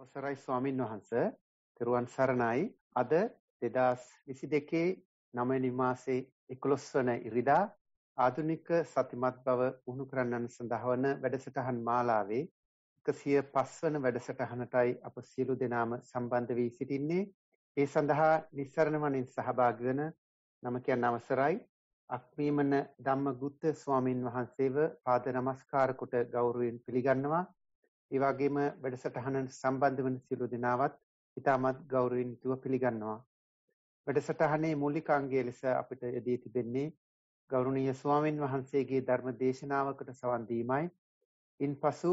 අවසරයි ස්වාමින් වහන්ස තෙරුවන් සරණයි අද 2022 9 මාසේ 11 වන ඉරිදා ආධුනික සතිමත් බව උණු කරන්නන් සඳහා වන වැඩසටහන් මාලාවේ 105 වන වැඩසටහනටයි අප සියලු දෙනාම සම්බන්ධ වී සිටින්නේ ඒ සඳහා නිස්සරණ වණින් සහභාගී වන නම කියන අවසරයි අක්මීමන ධම්මගුත්ත ස්වාමින් වහන්සේව පාද නමස්කාර කොට ගෞරවයෙන් පිළිගන්නවා ඒ වගේම වැඩසටහන සම්බන්ධ වන සියලු දෙනාවත් ඉතාමත් ගෞරවයෙන් යුතුව පිළිගන්නවා. වැඩසටහනේ මූලික අංගය ලෙස අපිට යෙදී තිබෙන්නේ ගෞරවනීය ස්වාමින් වහන්සේගේ ධර්ම දේශනාවකට සවන් දීමයි. ඉන්පසු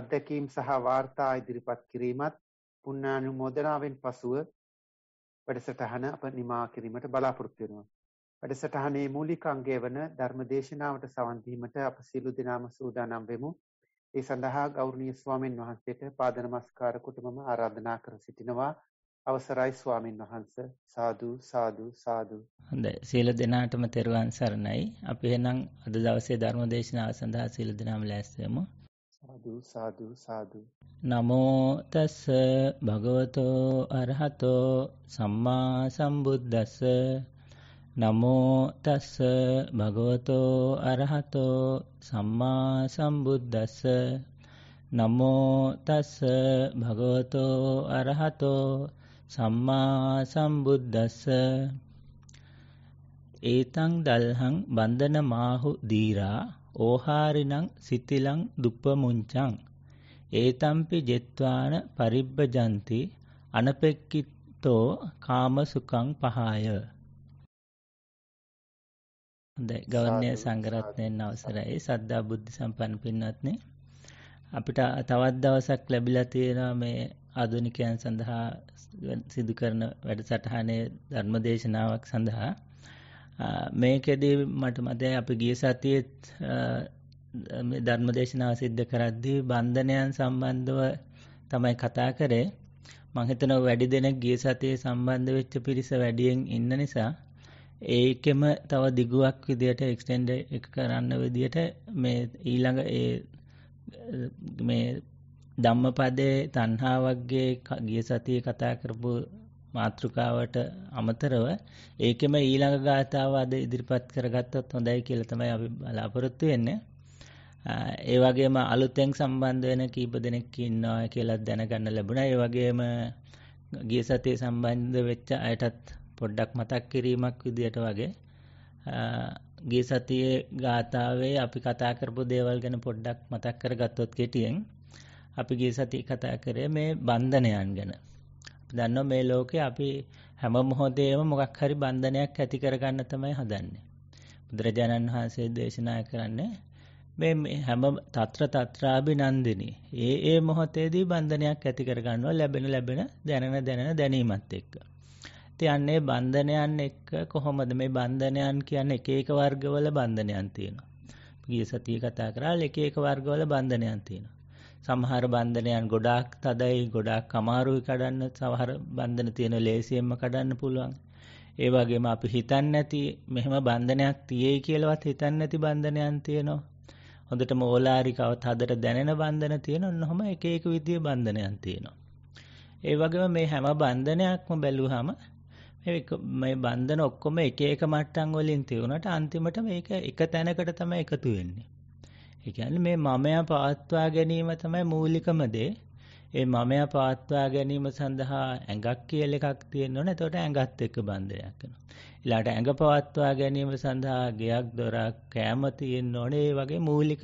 අධ්‍යක්ීම් සහ වාර්තා ඉදිරිපත් කිරීමත් පුණ්‍යානුමෝදනාවෙන් පසුව වැඩසටහන අප නිමා කිරීමට බලාපොරොත්තු වෙනවා. වැඩසටහනේ මූලික අංගය වන ධර්ම දේශනාවට සවන් දීමට අප සියලු දෙනාම සූදානම් වෙමු. ඒ සඳහා ගෞරවනීය ස්වාමින් වහන්සේට පාද නමස්කාර කොට මම ආරාධනා කර සිටිනවා. අවසරයි ස්වාමින් වහන්ස සාදු සාදු සාදු. හොඳයි. සීල දෙනාටම තෙරුවන් සරණයි. අපි එහෙනම් අද දවසේ ධර්ම දේශනාව සඳහා සීල දෙනාම ලෑස්තිමු. සාදු සාදු සාදු. නමෝ තස් භගවතෝ අරහතෝ සම්මා සම්බුද්දස්ස නමෝ තස්ස භගවතෝ අරහතෝ සම්මා සම්බුද්දස්ස නමෝ තස්ස භගවතෝ අරහතෝ සම්මා සම්බුද්දස්ස ඒතං දල්හං බන්ධන මාහු දීරා ඕහාරිනං සිතිලං දුප්පමුංචං ඒතම්පි ජෙත්වාන පරිබ්බජಂತಿ අනපෙක්කිතෝ කාමසුඛං පහාය හොඳයි ගෞරවනීය සංඝරත්නයන් අවසරයි සද්ධා බුද්ධ සම්පන්න පින්වත්නි අපිට තවත් දවසක් ලැබිලා තියෙනවා මේ ආධුනිකයන් සඳහා සිදු කරන වැඩසටහනේ ධර්මදේශනාවක් සඳහා මේකෙදී මට මතකයි අපි ගිය සතියේත් මේ ධර්මදේශනාව සිද්ධ කරද්දී බන්ධනයන් සම්බන්ධව තමයි කතා කරේ මම හිතනවා වැඩි දෙනෙක් ගිය සතියේ සම්බන්ධ වෙච්ච පිරිස වැඩියෙන් ඉන්න නිසා ඒකෙම තව දිගුවක් විදියට එක්ස්ටෙන්ඩ එක කරන්න විදියට මේ ඊළඟ ඒ මේ ධම්ම පදේ තන්හාාවක්ගේ ගිය සතිය කතා කරපු මාතෘකාවට අමතරව ඒකෙම ඊළඟ ගාථාව අද ඉදිරිපත් කරගත්තත් හොඳයි කියලතමයි අපි බලාපොරොත්තු වෙන්න ඒ වගේම අලුතෙන් සම්බන්ධ වෙන කීප දෙනෙක් ඉන්නවා කියලත් දැනගන්න ලැබුණ ඒ වගේම ගිය සතිය සම්බන්ධ වෙච්ච අයටත් පොඩ්ඩක් මතක් කිරීමක් විදියට වගේ ගේ සතියේ ගාථාවේ අපි කතා කරපු දේවල් ගැන පොඩ්ඩක් මතක් කර ගත්තොත් කෙටියෙන් අපි ගේ සති කතා කරේ මේ බන්ධනයන් ගැන දන්න මේ ලෝකේ අපි හැම මොහොතේම මොකක් හරි බන්ධනයක් ඇති කරගන්න තමයි හදන්නේ බුදුරජාණන් වහන්සේ දේශනා කරන්නේ මේ හැම తත්‍ර తත්‍රාభిනන්දිනී ඒ ඒ මොහොතේදී බන්ධනයක් ඇති කරගන්නවා ලැබෙන ලැබෙන දැනෙන දැනෙන දැනීමත් එක්ක යන්නේ බන්ධනයන් එක්ක කොහොමද මේ බන්ධනයන් කියන්නේ එක එක වර්ගවල බන්ධනයන් තියෙනවා. ගිය සතියේ කතා කරා එක එක වර්ගවල බන්ධනයන් තියෙනවා. සමහර බන්ධනයන් ගොඩාක් තදයි, ගොඩාක් අමාරුයි කඩන්න, සමහර බන්ධන තියෙන ලේසියෙන්ම කඩන්න පුළුවන්. ඒ වගේම අපි හිතන්නේ නැති මෙහෙම බන්ධනයක් තියෙයි කියලාවත් හිතන්නේ නැති බන්ධනයන් තියෙනවා. හොඳටම ඕලාරිකව තදට දැනෙන බන්ධන තියෙනවා. ඔන්නඔහම එක එක විදිහේ බන්ධනයන් තියෙනවා. ඒ වගේම මේ හැම බන්ධනයක්ම බැලුවාම මේ බන්ධන ඔක්කොම එක එක මට්ටම් වලින් තියුණාට අන්තිමට මේක එක තැනකට තමයි එකතු වෙන්නේ. ඒ කියන්නේ මේ මමයා පවත්වා ගැනීම තමයි මූලිකම දේ. ඒ මමයා පවත්වා ගැනීම සඳහා ඇඟක් කියලා එකක් තියෙන්න ඕනේ. එතකොට ඇඟත් එක්ක බන්ධනයක් වෙනවා. ඊළාට ඇඟ පවත්වා ගැනීම සඳහා ගෙයක් දොරක් කෑම තියෙන්න ඕනේ. වගේ මූලික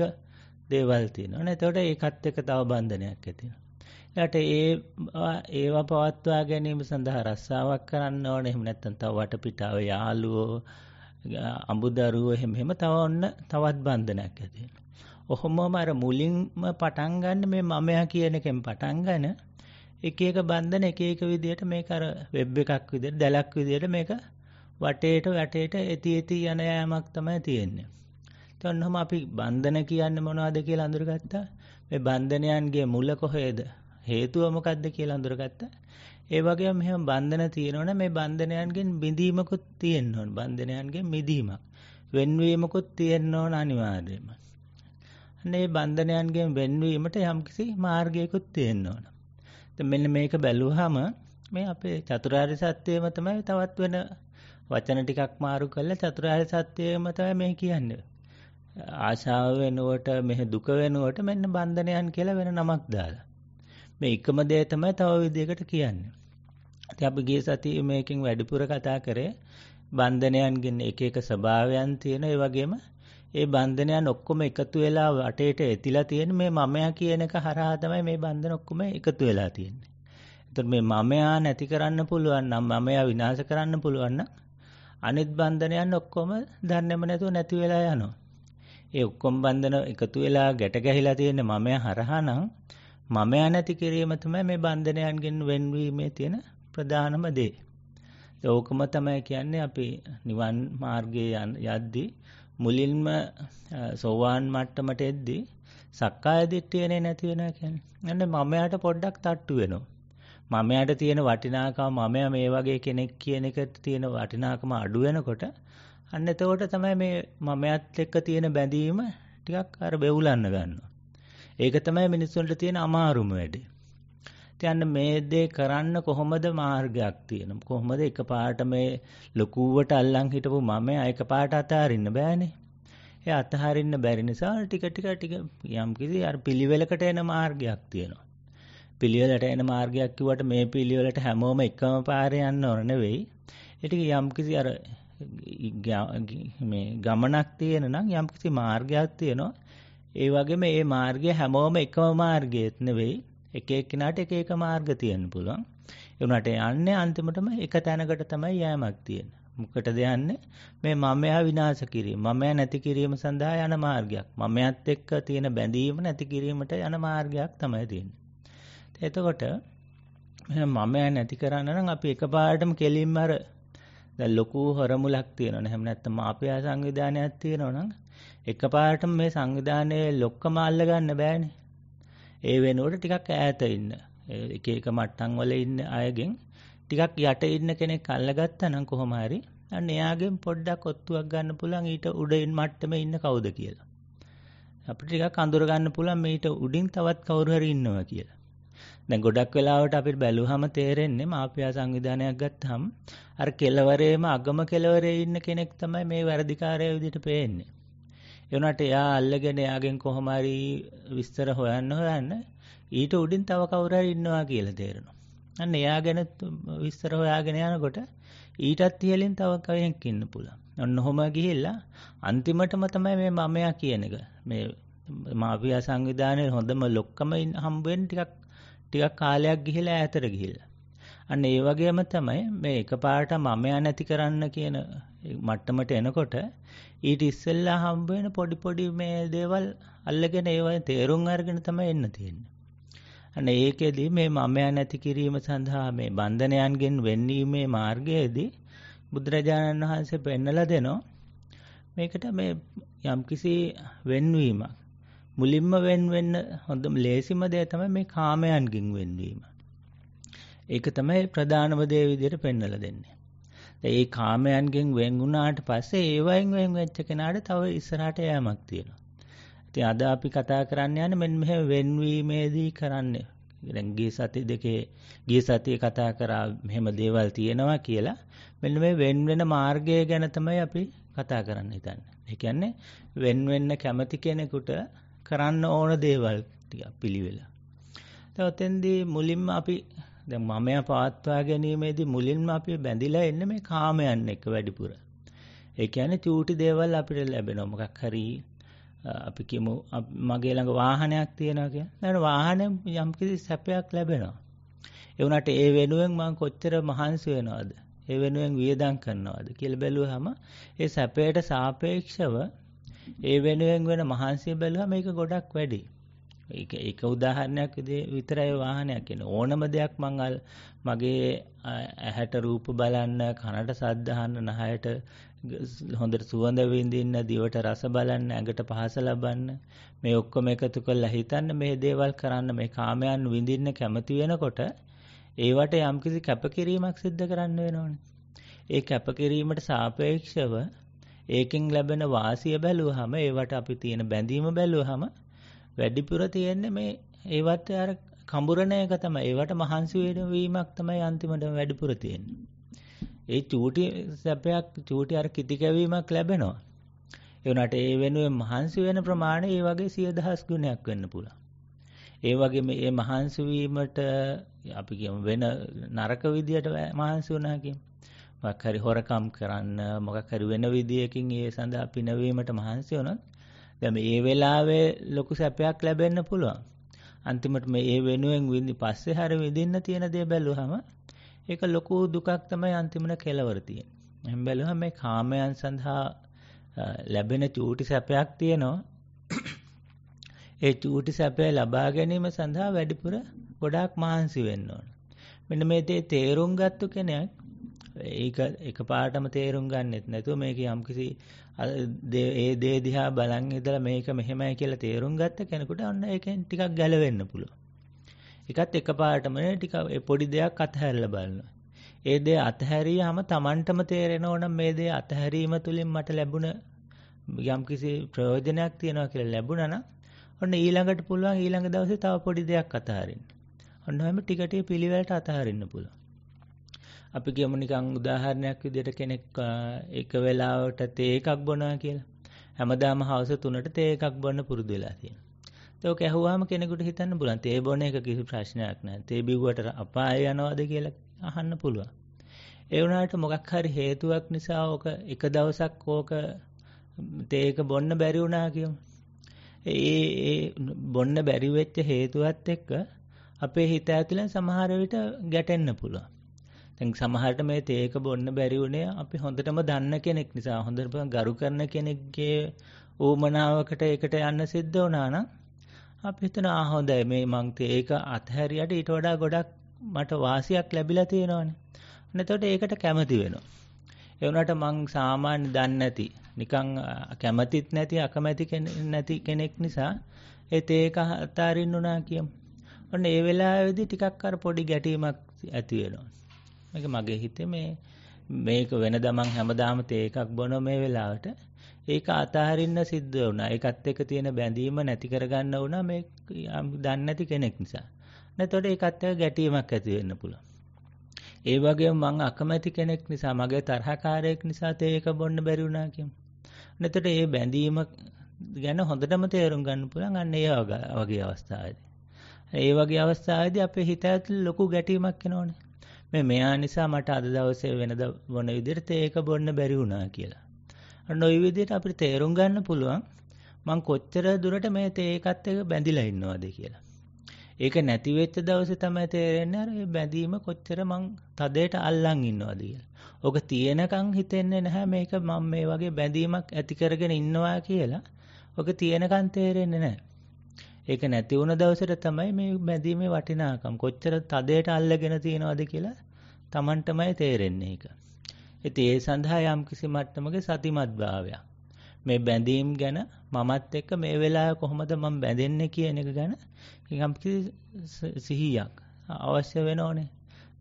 දේවල් තියෙනවා. එතකොට ඒකත් එක්ක තව බන්ධනයක් ඇති එයාට ඒ ඒවා පවත්වා ගැනීම සඳහා රස්සාවක් කරන්න ඕනේ. එහෙම නැත්නම් තව වටපිටාව යාළුවෝ අඹදරුවෝ එහෙම එහෙම තව ඔන්න තවත් බන්ධනයක් ඇති වෙනවා. ඔහොමම අර මුලින්ම පටන් ගන්න මේ මමයා කියන එකෙන් පටන් ගන්න එක එක බන්ධන එක එක විදියට මේක අර වෙබ් එකක් විදියට දැලක් විදියට මේක වටේට වැටේට ඇති ඇති යන යෑමක් තමයි තියෙන්නේ. ඉතින් ඔන්නම අපි බන්ධන කියන්නේ මොනවද කියලා අඳුරගත්තා. මේ බන්ධනයන්ගේ මුල කොහේද? හේතුව මොකද්ද කියලා අඳුරගත්තා. ඒ වගේම මෙහෙම බන්ධන තියෙනවනේ මේ බන්ධනයන්ගෙන් බිඳීමකුත් තියෙන්න ඕන. බන්ධනයන්ගෙන් මිදීමක්. වෙන්වීමකුත් තියෙන්න ඕන අනිවාර්යයෙන්ම. අනේ බන්ධනයන්ගෙන් වෙන්වීමට යම්කිසි මාර්ගයකුත් තියෙන්න ඕන. දැන් මෙන්න මේක බැලුවාම මේ අපේ චතුරාර්ය සත්‍යයම තමයි තවත් වෙන වචන ටිකක් මාරු කරලා චතුරාර්ය සත්‍යයම තමයි මේ කියන්නේ. ආශාව වෙනුවට මෙහි දුක වෙනුවට මෙන්න බන්ධනයන් කියලා වෙන නමක් දාලා. මේ එකම දේ තමයි තව විදිහකට කියන්නේ. ඉතින් අපි ගිය සතියේ මේකෙන් වැඩිපුර කතා කරේ බන්ධනයන්ගෙන් එක එක ස්වභාවයන් තියෙන ඒ වගේම ඒ බන්ධනයන් ඔක්කොම එකතු වෙලා වටේට ඇතිලා තියෙන මේ මමයා කියන එක හරහා තමයි මේ බන්ධන ඔක්කොම එකතු වෙලා තියෙන්නේ. එතකොට මේ මමයා නැති කරන්න පුළුවන් නම් මමයා විනාශ කරන්න පුළුවන් නම් අනිත් බන්ධනයන් ඔක්කොම දන්නේම නැතුව නැති වෙලා යනවා. ඒ ඔක්කොම බන්ධන එකතු වෙලා ගැට ගැහිලා තියෙන මමයා හරහා නම් මමයා නැති කිරීම තමයි මේ බන්ධනයන්ගෙන් වෙන්වීමේ තියෙන ප්‍රධානම දේ. ඕකම තමයි කියන්නේ අපි නිවන් මාර්ගයේ යද්දී මුලින්ම සෝවාන් මට්ටමට එද්දී සක්කාය දිට්ඨියනේ නැති වෙනවා කියන්නේ. අන්න මමයාට පොඩ්ඩක් තට්ටු වෙනවා. මමයාට තියෙන වටිනාකම මමයා මේ වගේ කෙනෙක් කියන එක තියෙන වටිනාකම අඩු වෙනකොට අන්න එතකොට තමයි මේ මමයාත් එක්ක තියෙන බැඳීම ටිකක් අර බෙවුලන්න ගන්නවා. ඒක තමයි මිනිස්සුන්ට තියෙන අමාරුම වැඩේ. ඉතින් මේ දේ කරන්න කොහොමද මාර්ගයක් තියෙන? කොහොමද එකපාරට මේ ලකුවට අල්ලන් හිටපු මම එකපාරට අතාරින්න බෑනේ. ඒ අතහරින්න බැරි නිසා ටික ටික ටික යම්කිසි අර පිළිවෙලකට එන මාර්ගයක් තියෙනවා. පිළිවෙලට එන මාර්ගයක් කිව්වට මේ පිළිවෙලට හැමෝම එකම පාරේ යන්න ඕන නෙවෙයි. ඒක යම්කිසි අර මේ ගමනක් තියෙන නම් යම්කිසි මාර්ගයක් තියෙනවා. ඒ වගේම මේ මාර්ගය හැමෝම එකම මාර්ගයත් නෙවෙයි එක එක්කිනාට එක එක මාර්ග තියෙන්න පුළුවන් ඒ උනාට යන්නේ අන්තිමටම එක තැනකට තමයි යෑමක් තියෙන්නේ මොකටද යන්නේ මේ මමයා විනාශ කිරීම මමයා නැති කිරීම සඳහා යන මාර්ගයක් මමයාත් එක්ක තියෙන බැඳීම නැති කිරීමට යන මාර්ගයක් තමයි තියෙන්නේ එතකොට මමයා නැති කරන්න නම් අපි එකපාරටම කෙලින්ම අර දැන් ලොකු හොරමුලක් තියෙනවනේ එහෙම නැත්නම් මාපියා සංවිධානයක් තියෙනවනම් එකපාරටම මේ සංවිධානයේ ලොක්කම අල්ල ගන්න බෑනේ. ඒ වෙනුවට ටිකක් ඈත ඉන්න එක එක මට්ටම් වල ඉන්න අයගෙන් ටිකක් යට ඉන්න කෙනෙක් අල්ලගත්තා නම් කොහොම හරි අන්න එයාගෙන් පොඩ්ඩක් ඔත්තුවක් ගන්න පුළුවන් ඊට උඩින් මට්ටමේ ඉන්න කවුද කියලා. අපිට ටිකක් අඳුර ගන්න පුළුවන් මේට උඩින් තවත් කවුරු හරි ඉන්නවා කියලා. දැන් ගොඩක් වෙලාවට අපිට බැලුවහම තේරෙන්නේ මාපියා සංවිධානයක් ගත්තහම අර කෙලවරේම අගම කෙලවරේ ඉන්න කෙනෙක් තමයි මේ වැඩිකාරය විදිහට පේන්නේ. එනට එයා අල්ලගෙන එයාගෙන් කොහොම හරි විස්තර හොයන්න හොයන්න ඊට උඩින් තව කවුරු හරි ඉන්නවා කියලා තේරෙනවා. අන්න එයා ගැන විස්තර හොයාගෙන යනකොට ඊටත් ඉහළින් තව කෙනෙක් ඉන්න පුළුවන්. ඔන්න ඔහොම ගිහිල්ලා අන්තිමටම තමයි මේ මමයා කියන එක මේ මාපියා සංවිධානයේ හොඳම ලොක්කම හම්බ වෙන ටිකක් ටිකක් කාලයක් ගිහිලා ඈතට ගිහිල්ලා අන්න ඒ වගේම තමයි මේ එකපාරට මමයා නැති කරන්න කියන මට්ටමට එනකොට ඊට ඉස්සෙල්ලා හම්බ වෙන පොඩි පොඩි මේ දේවල් අල්ලගෙන ඒවා තේරුම් අරගෙන තමයි එන්න තියෙන්නේ. අන්න ඒකෙදී මේ මමයා නැති කිරීම සඳහා මේ බන්ධනයන්ගෙන් වෙන්වීමේ මාර්ගයේදී බුදුරජාණන් වහන්සේ පෙන්නලා දෙනවා මේකට මේ යම්කිසි වෙන්වීමක් මුලින්ම වෙන් වෙන්න හොඳම ලේසිම දේ තමයි මේ කාමයන්ගෙන් වෙන්වීම. ඒක තමයි ප්‍රධානම දේ විදිහට පෙන්වලා දෙන්නේ. ඒ කාමයන්ගෙන් වෙන් වුණාට පස්සේ ඒවයින් වෙන් වෙච්ච කෙනාට තව ඉස්සරහට යෑමක් තියෙනවා. ඉතින් අද අපි කතා කරන්න යන්නේ මෙන්න මෙහෙම වෙන්වීමේදී කරන්නේ. දැන් ගිය සති දෙකේ ගිය සතියේ කතා කරා මෙහෙම දේවල් තියෙනවා කියලා මෙන්න මේ වෙන් වෙන මාර්ගය ගැන තමයි අපි කතා කරන්න හිතන්නේ. ඒ කියන්නේ වෙන් වෙන්න කැමති කෙනෙකුට කරන්න ඕන දේවල් ටික පිළිවෙල. දැන් මුලින්ම අපි දැන් මමයා පවත්වා ගැනීමේදී මුලින්ම අපි බැඳිලා එන්නේ මේ කාමයන් එක්ක වැඩිපුර. ඒ කියන්නේ චූටි දේවල් අපිට ලැබෙනවා. මොකක් හරි අපි කියමු මගේ ළඟ වාහනයක් තියෙනවා කියලා. නේද වාහනේ යම්කිසි සැපයක් ලැබෙනවා. ඒ වුණාට ඒ වෙනුවෙන් මම කොච්චර මහන්සි වෙනවද? ඒ වෙනුවෙන් වියදම් කරනවද කියලා බැලුවාම ඒ සැපයට සාපේක්ෂව ඒ වෙනුවෙන් වෙන මහන්සිය බැලුවා මේක ගොඩක් වැඩියි. ඒක ඒක උදාහරණයක් විතරයි වාහනයක් කියන්නේ ඕනම දෙයක් මං මගේ ඇහැට රූප බලන්න කනට සද්ද අහන්න නහයට හොඳට සුවඳ විඳින්න දිවට රස බලන්න ඇඟට පහස ලබන්න මේ ඔක්කොම එකතු කරලා හිතන්න මේ දේවල් කරන්න මේ කාමයන් විඳින්න කැමති වෙනකොට ඒවට යම්කිසි කැපකිරීමක් සිද්ධ කරන්න වෙනෝනේ ඒ කැපකිරීමට සාපේක්ෂව ඒකෙන් ලැබෙන වාසිය බැලුවහම ඒවට අපි තියෙන බැඳීම බැලුවහම වැඩිපුර තියෙන්නේ මේ ඒවත් අර කඹුරණ එක තමයි. ඒවට මහන්සි වීමක් තමයි අන්තිමටම වැඩිපුර තියෙන්නේ. ඒ චූටි සැපයක් චූටි අර කිති කැවීමක් ලැබෙනවා. ඒ උනාට ඒ වෙනුවෙන් මහන්සි වෙන ප්‍රමාණය ඒ වගේ 10000 ගුණයක් වෙන්න පුළුවන්. ඒ වගේ මේ මහන්සි වීමට අපි කියමු වෙන නරක විදියට මහන්සි වුණා කියමු. මොකක් හරි හොරකම් කරන්න මොකක් හරි වෙන විදියකින් ඒ සඳහා පිනවීමට මහන්සි වුණොත් දැන් මේ වෙලාවේ ලොකු සැපයක් ලැබෙන්න පුළුවන්. අන්තිමට මේ ඒ වෙනුවෙන් විඳි පස්සේ හැර විඳින්න තියෙන දේ බැලුවහම ඒක ලොකු දුකක් තමයි අන්තිමට කෙලවර තියෙන්නේ. එහෙන් බැලුවහම මේ කාමයන් සඳහා ලැබෙන චූටි සැපයක් තියෙනවා. ඒ චූටි සැපය ලබා ගැනීම සඳහා වැඩිපුර ගොඩාක් මහන්සි වෙන්න ඕන. මෙන්න මේ තේරුම් ගත්ත කෙනෙක් ඒක එකපාරටම තේරුම් ගන්නෙත් නැතුව මේක යම්කිසි ඒ දේ දිහා බලන් ඉඳලා මේක මෙහෙමයි කියලා තේරුම් ගත්ත කෙනෙකුට ඔන්න ඒකෙන් ටිකක් ගැලවෙන්න පුළුවන්. ඒකත් එකපාරටම ටික ඒ පොඩි දෙයක් අතහැරලා බලනවා. ඒ දේ අතහැරියාම Tamanටම තේරෙන ඕනම් මේ දේ අතහැරීම තුලින් මට ලැබුණ යම්කිසි ප්‍රයෝජනයක් තියෙනවා කියලා ලැබුණා නම් ඔන්න ඊළඟට පුළුවන් ඊළඟ දවසේ තව පොඩි දෙයක් අතහරින්න. ඔන්න හැම ටික ටික පිළිවෙලට අතහරින්න පුළුවන්. අපි කියමු නිකං උදාහරණයක් විදියට කෙනෙක් එක වෙලාවට තේ එකක් බොනවා කියලා. හැමදාම හවස 3ට තේ එකක් බොන්න පුරුදු වෙලා තියෙනවා. ඒක ඇහුවාම කෙනෙකුට හිතන්න පුළුවන් තේ බොන එක කිසි ප්‍රශ්නයක් නැහැ. තේ බිව්වට අපාය යනවද කියලා අහන්න පුළුවන්. ඒ වුණාට මොකක් හරි හේතුවක් නිසා ඕක එක දවසක් ඕක තේ එක බොන්න බැරි වුණා කියමු. ඒ ඒ බොන්න බැරි වෙච්ච හේතුවත් එක්ක අපේ හිත ඇතුළෙන් සමහර විට ගැටෙන්න පුළුවන්. දැන් සමහරට මේ තේක බොන්න බැරි වුණේ අපි හොඳටම දන්න කෙනෙක් නිසා හොඳටම ගරු කරන කෙනෙක්ගේ ඕමනාවකට ඒකට යන්න සිද්ධ වුණා නම් අපි හිතන ආ හොඳයි මේ මං තේක අතහැරියට ඊට වඩා ගොඩක් මට වාසියක් ලැබිලා තියෙනවනේ. එතකොට ඒකට කැමති වෙනවා. ඒ වුණාට මං සාමාන්‍ය දන්නේ නැති නිකන් කැමතිත් නැති අකමැති නැති කෙනෙක් නිසා ඒත් ඒක අතාරින්න උනා කියමු. ඔන්න ඒ වෙලාවේදී ටිකක් අර පොඩි ගැටීමක් ඇති වෙනවා. මේක මගේ හිතේ මේ මේක වෙන දමන් හැමදාම තේ එකක් බොන මේ වෙලාවට ඒක අතහරින්න සිද්ධ වුණා. ඒකත් එක්ක තියෙන බැඳීම නැති කරගන්න වුණා මේ දන්නේ නැති කෙනෙක් නිසා. නැතකොට ඒකත් එක්ක ගැටීමක් ඇති වෙන්න පුළුවන්. ඒ වගේම මං අකමැති කෙනෙක් නිසා මගේ තරහකාරයෙක් නිසා තේ එක බොන්න බැරි වුණා කියමු. නැතකොට ඒ බැඳීම ගැන හොඳටම තේරුම් ගන්න පුළුවන් අන්න ඒ වගේ අවස්ථාවේදී. ඒ වගේ අවස්ථාවේදී අපේ හිත ඇතුළේ ලොකු ගැටීමක් එනෝනේ. මේ මෙයා නිසා මට අද දවසේ වෙනද වන විදිහට තේක බොන්න බැරි වුණා කියලා. අන්න ওই විදිහට අපිට තේරුම් ගන්න පුළුවන් මං කොච්චර දුරට මේ තේකත් එක බැඳිලා ඉන්නවද කියලා. ඒක නැති වෙච්ච දවසේ තමයි තේරෙන්නේ අර බැඳීම කොච්චර මං තදයට අල්ලන් ඉන්නවද කියලා. ඕක තියෙනකන් හිතෙන්නේ නැහැ මේක මම මේ වගේ බැඳීමක් ඇති කරගෙන ඉන්නවා කියලා. ඕක තියෙනකන් තේරෙන්නේ නැහැ. ඒක නැති වුණ දවසට තමයි මේ බැඳීමේ වටිනාකම් කොච්චර තදයට අල්ලගෙන තියෙනවද කියලා Tamanටමයි තේරෙන්නේ ඒක. ඉතින් ඒ සඳහා යම්කිසි මට්ටමක සතිමත් භාවයක්. මේ බැඳීම් ගැන මමත් එක්ක මේ වෙලාවේ කොහොමද මම බැඳෙන්නේ කියන එක ගැන යම්කිසි සිහියක් අවශ්‍ය වෙනෝනේ.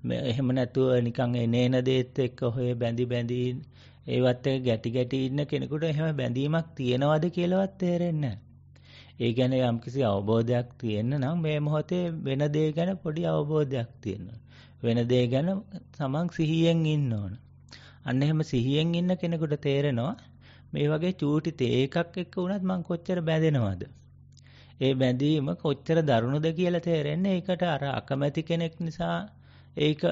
මේ එහෙම නැතුව නිකන් එනේන දේත් එක්ක හොය බැඳි බැඳී ඒවත් එක්ක ගැටි ගැටි ඉන්න කෙනෙකුට එහෙම බැඳීමක් තියනවද කියලාවත් තේරෙන්නේ නැහැ. ඒ ගැන යම්කිසි අවබෝධයක් තියෙන්න නම් මේ මොහොතේ වෙන දේ ගැන පොඩි අවබෝධයක් තියෙන්න වෙන දේ ගැන සමන් සිහියෙන් ඉන්න ඕන. අන්න එහෙම සිහියෙන් ඉන්න කෙනෙකුට තේරෙනවා මේ වගේ චූටි තේකක් එක්ක වුණත් මං කොච්චර බැඳෙනවද? ඒ බැඳීම කොච්චර දරුණුද කියලා තේරෙන්නේ ඒකට අර අකමැති කෙනෙක් නිසා ඒක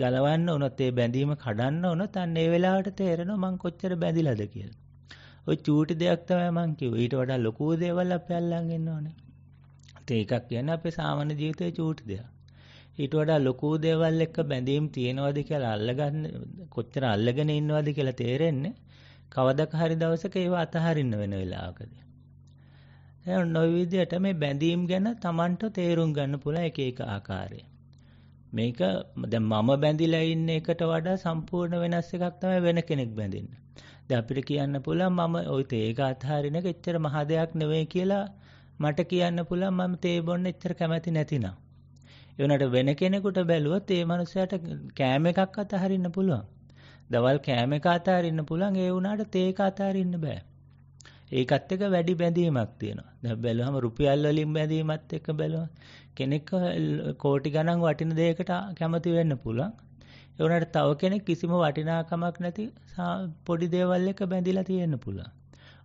ගලවන්න උනොත් ඒ බැඳීම කඩන්න උනොත් අන්න ඒ වෙලාවට තේරෙනවා මං කොච්චර බැඳිලාද කියලා. ඔය චූටි දෙයක් තමයි මං කිව්වේ. ඊට වඩා ලොකු දේවල් අපි අල්ලන් ඉන්න ඕනේ. ඉතින් එකක් කියන්නේ අපේ සාමාන්‍ය ජීවිතයේ චූටි දෙයක්. ඊට වඩා ලොකු දේවල් එක්ක බැඳීම් තියෙනවද කියලා අල්ලගන්න කොච්චර අල්ලගෙන ඉන්නවද කියලා තේරෙන්නේ කවදක හරි දවසක ඒව අතහරින්න වෙන වෙලාවකදී. එහෙනම් නොයි විදිහට මේ බැඳීම් ගැන Tamanට තේරුම් ගන්න පුළුවන් එක එක ආකාරය. මේක දැන් මම බැඳිලා ඉන්න එකට වඩා සම්පූර්ණ වෙනස් එකක් තමයි වෙන කෙනෙක් බැඳින්නේ. දැන් අපිට කියන්න පුළුවන් මම ওই තේක අතහරින එක එච්චර මහ දෙයක් නෙවෙයි කියලා මට කියන්න පුළුවන් මම තේ බොන්න එච්චර කැමති නැතිනම්. ඒ වුණාට වෙන කෙනෙකුට බැලුවොත් ඒ මනුස්සයාට කෑම එකක් අතහරින්න පුළුවන්. දවල් කෑම එක අතහරින්න පුළුවන් ඒ වුණාට තේක අතහරින්න බෑ. ඒකත් එක වැඩි බැඳීමක් තියෙනවා. දැන් බැලුවම රුපියල් වලින් බැඳීමත් එක්ක බැලුවම කෙනෙක් කෝටි ගණන් වටින දෙයකට කැමති වෙන්න පුළුවන්. ඒ උනාට තව කෙනෙක් කිසිම වටිනාකමක් නැති පොඩි දේවල් එක බැඳිලා තියෙන්න පුළුවන්.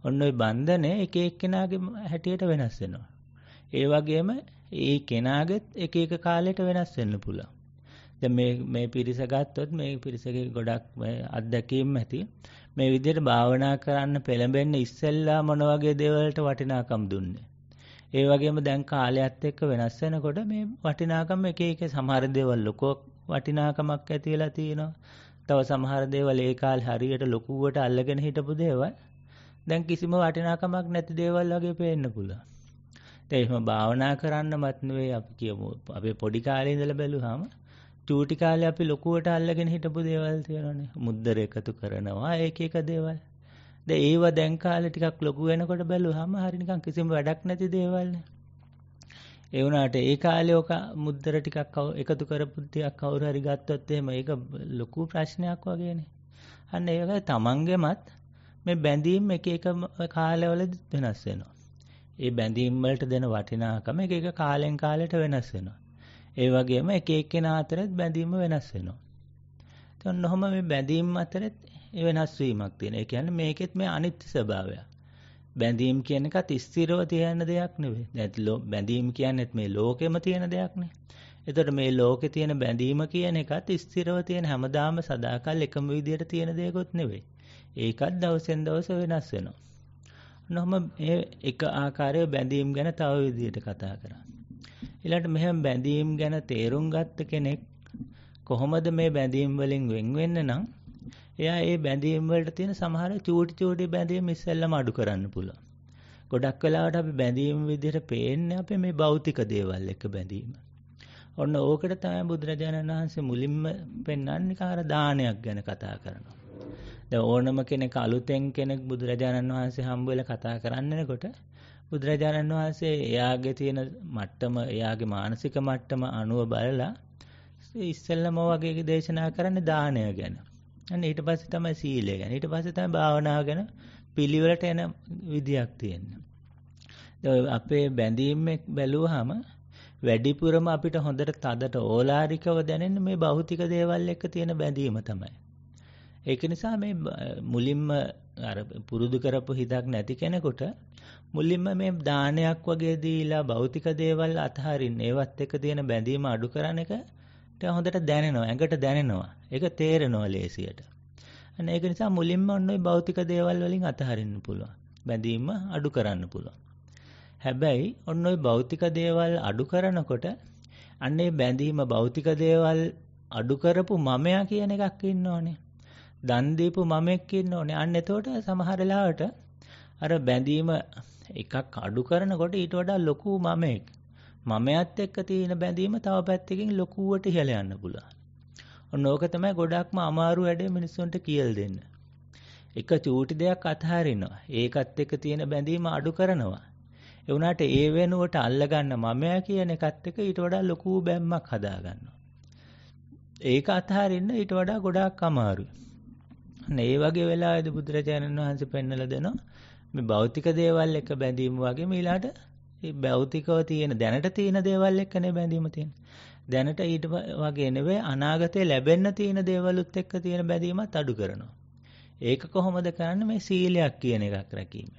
ඔන්න ඔය බන්ධනය එක එක්කෙනාගේ හැටියට වෙනස් වෙනවා. ඒ වගේම ඒ කෙනාගෙත් එක එක කාලයට වෙනස් වෙන්න පුළුවන්. දැන් මේ මේ පිරිස ගත්තොත් මේ පිරිසගේ ගොඩක් අත්දැකීම් ඇති. මේ විදිහට භාවනා කරන්න පෙළඹෙන්න ඉස්සෙල්ලා මොන වගේ දේවල්ට වටිනාකම් දුන්නේ? ඒ වගේම දැන් කාලයත් එක්ක වෙනස් වෙනකොට මේ වටිනාකම් එක එක සමහර දේවල් ලොකෝ වටිනාකමක් ඇති වෙලා තියෙනවා. තව සමහර දේවල් ඒ කාලේ හරියට ලොකුවට අල්ලගෙන හිටපු දේවල් දැන් කිසිම වටිනාකමක් නැති දේවල් වගේ පේන්න පුළුවන්. දැන් එහෙම භාවනා කරන්නවත් නෙවෙයි අපි කියමු අපේ පොඩි කාලේ ඉඳලා බැලුවාම චූටි කාලේ අපි ලොකුවට අල්ලගෙන හිටපු දේවල් තියෙනවානේ. මුද්දර එකතු කරනවා ඒක එක දේවල්. දැන් ඒව දැන් කාලේ ටිකක් ලොකු වෙනකොට බැලුවාම හරිය නිකන් කිසිම වැඩක් නැති දේවල්නේ. ඒ වුණාට ඒ කාලේ ඔක මුද්දර ටිකක් එකතු කරපු ටිකක් කවුරු හරි ගත්තොත් එහෙම ඒක ලොකු ප්‍රශ්නයක් වගේනේ. අන්න ඒ වගේ තමන්ගෙමත් මේ බැඳීම් එක එක කාලවල වෙනස් වෙනවා. ඒ බැඳීම් වලට දෙන වටිනාකම එක එක කාලෙන් කාලයට වෙනස් වෙනවා. ඒ වගේම එක එක්කෙනා අතරත් බැඳීම වෙනස් වෙනවා. එතකොට ඔහොම මේ බැඳීම් අතරත් වෙනස් වීමක් තියෙනවා. ඒ කියන්නේ මේකෙත් මේ අනිත්‍ය ස්වභාවයක්. බැඳීම් කියන එකත් ස්ථිරව තියෙන දෙයක් නෙවෙයි. දැන් බැඳීම් කියන්නේත් මේ ලෝකෙම තියෙන දෙයක්නේ. එතකොට මේ ලෝකේ තියෙන බැඳීම කියන එකත් ස්ථිරව තියෙන හැමදාම සදාකල් එකම විදියට තියෙන දෙයක්වත් නෙවෙයි. ඒකත් දවසෙන් දවස වෙනස් වෙනවා. නොහොම එක ආකාරයේ බැඳීම් ගැන තව විදියට කතා කරා. ඊළඟට මෙහෙම බැඳීම් ගැන තේරුම් ගත්ත කෙනෙක් කොහොමද මේ බැඳීම් වලින් වෙන් වෙන්න නම් එයා ඒ බැඳීම් වලට තියෙන සමහර චූටි චූටි බැඳීම් ඉස්සෙල්ලම අඩු කරන්න පුළුවන්. ගොඩක් වෙලාවට අපි බැඳීම් විදිහට පේන්නේ අපේ මේ භෞතික දේවල් එක්ක බැඳීම. ඔන්න ඕකට තමයි බුදුරජාණන් වහන්සේ මුලින්ම පෙන්වන්නේ කාර දානයක් ගැන කතා කරනවා. දැන් ඕනම කෙනෙක් අලුතෙන් කෙනෙක් බුදුරජාණන් වහන්සේ හම්බ වෙලා කතා කරන්නනකොට බුදුරජාණන් වහන්සේ එයාගේ තියෙන මට්ටම එයාගේ මානසික මට්ටම අනුව බලලා ඉස්සෙල්ලම වගේ දේශනා කරන්නේ දානය ගැන. අන්න ඊට පස්සේ තමයි සීලය ගැන. ඊට පස්සේ තමයි භාවනාව ගැන පිළිවෙලට එන විදියක් තියෙන්නේ. අපේ බැඳීම් බැලුවාම වැඩිපුරම අපිට හොඳට තදට ඕලාරිකව දැනෙන මේ භෞතික දේවල් එක්ක තියෙන බැඳීම තමයි. ඒක නිසා මේ මුලින්ම අර පුරුදු කරපු හිතක් නැති කෙනෙකුට මුලින්ම මේ දානයක් වගේ දීලා භෞතික දේවල් අතහරින්න ඒවත් එක්ක තියෙන බැඳීම අඩු කරන එක ට හොඳට දැනෙනවා ඇඟට දැනෙනවා ඒක තේරෙනවා ලේසියට අන්න ඒක නිසා මුලින්ම ඔන්න ඔය භෞතික දේවල් වලින් අතහරින්න පුළුවන් බැඳීම අඩු කරන්න පුළුවන් හැබැයි ඔන්න ඔය භෞතික දේවල් අඩු කරනකොට අන්න ඒ බැඳීම භෞතික දේවල් අඩු කරපු මමයා කියන එකක් ඉන්නෝනේ දන් දීපු මමෙක් ඉන්න ඕනේ. අන්න එතකොට සමහර වෙලාවට අර බැඳීම එකක් අඩු කරනකොට ඊට වඩා ලොකු මමෙක් මමයත් එක්ක තියෙන බැඳීම තව පැත්තකින් ලොකුවට ඉහළ යන්න පුළුවන්. ඔන්න ඕක තමයි ගොඩක්ම අමාරු වැඩේ මිනිස්සුන්ට කියලා දෙන්න. එක චූටි දෙයක් අතහරිනවා. ඒකත් එක්ක තියෙන බැඳීම අඩු කරනවා. ඒ වුණාට ඒ වෙනුවට අල්ලගන්න මමයා කියන එකත් එක්ක ඊට වඩා ලොකු බැම්මක් හදාගන්නවා. ඒක අතහරින්න ඊට වඩා ගොඩාක් අමාරුයි. ඒ වගේ වෙලාවේදී බුදුරජාණන් වහන්සේ පෙන්වලා දෙනවා මේ භෞතික දේවල් එක බැඳීම වගේ මීලාට ඒ භෞතිකව තියෙන දැනට තියෙන දේවල් එක්කනේ බැඳීම තියෙන්නේ. දැනට ඊට වගේ නෙවෙයි අනාගතේ ලැබෙන්න තියෙන දේවලුත් එක්ක තියෙන බැඳීමත් අඩු කරනවා. ඒක කොහොමද කරන්නේ මේ සීලයක් කියන එකක් රැකීම.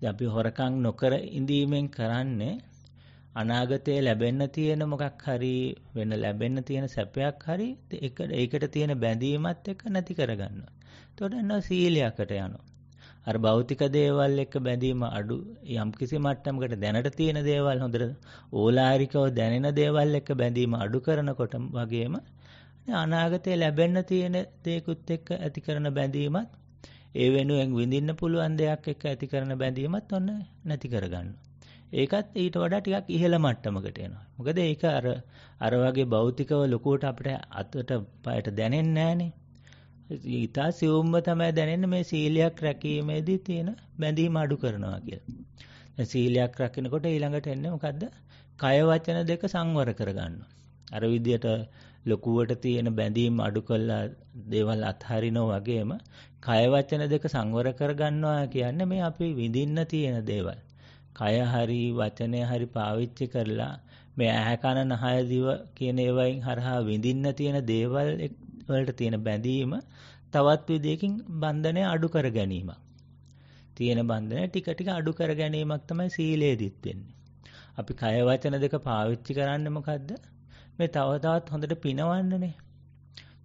දැන් අපි හොරකම් නොකර ඉඳීමෙන් කරන්නේ අනාගතේ ලැබෙන්න තියෙන මොකක් හරි වෙන ලැබෙන්න තියෙන සැපයක් හරි ඒකට තියෙන බැඳීමත් එක්ක නැති කරගන්නවා. එතකොට නෝ සීලයකට යනවා. අර භෞතික දේවල් එක්ක බැඳීම අඩු යම්කිසි මට්ටමකට දැනට තියෙන දේවල් හොඳට ඕලාරිකව දැනෙන දේවල් එක්ක බැඳීම අඩු කරනකොට වගේම අනාගතයේ ලැබෙන්න තියෙන දේකුත් එක්ක ඇති කරන බැඳීමත් ඒ වෙනුවෙන් විඳින්න පුළුවන් දෙයක් එක්ක ඇති කරන බැඳීමත් ඔන්න නැති කරගන්න. ඒකත් ඊට වඩා ටිකක් ඉහළ මට්ටමකට එනවා. මොකද ඒක අර අර වගේ භෞතිකව ලොකුවට අපිට අතට පයට දැනෙන්නේ නැහනේ. ඉතා සියුම්ම තමයි දැනෙන්නේ මේ සීලයක් රැකීමේදී තියෙන බැඳීම අඩු කරනවා කියලා. දැන් සීලයක් රකින්නකොට ඊළඟට එන්නේ මොකද්ද? කය වචන දෙක සංවර කරගන්නවා. අර විදියට ලොකුවට තියෙන බැඳීම් අඩු කළා දේවල් අත්හරිනා වගේම කය වචන දෙක සංවර කරගන්නවා කියන්නේ මේ අපි විඳින්න තියෙන දේවල්. කය හරි වචනය හරි පාවිච්චි කරලා මේ ඇහැ කන නහය දිව කියන ඒවායින් හරහා විඳින්න තියෙන දේවල් වලට තියෙන බැඳීම තවත් විදියකින් බන්ධනය අඩු කර ගැනීමක්. තියෙන බන්ධනය ටික ටික අඩු කර ගැනීමක් තමයි සීලේදිත් වෙන්නේ. අපි කය වචන දෙක පාවිච්චි කරන්නේ මොකද්ද? මේ තව තවත් හොඳට පිනවන්නනේ.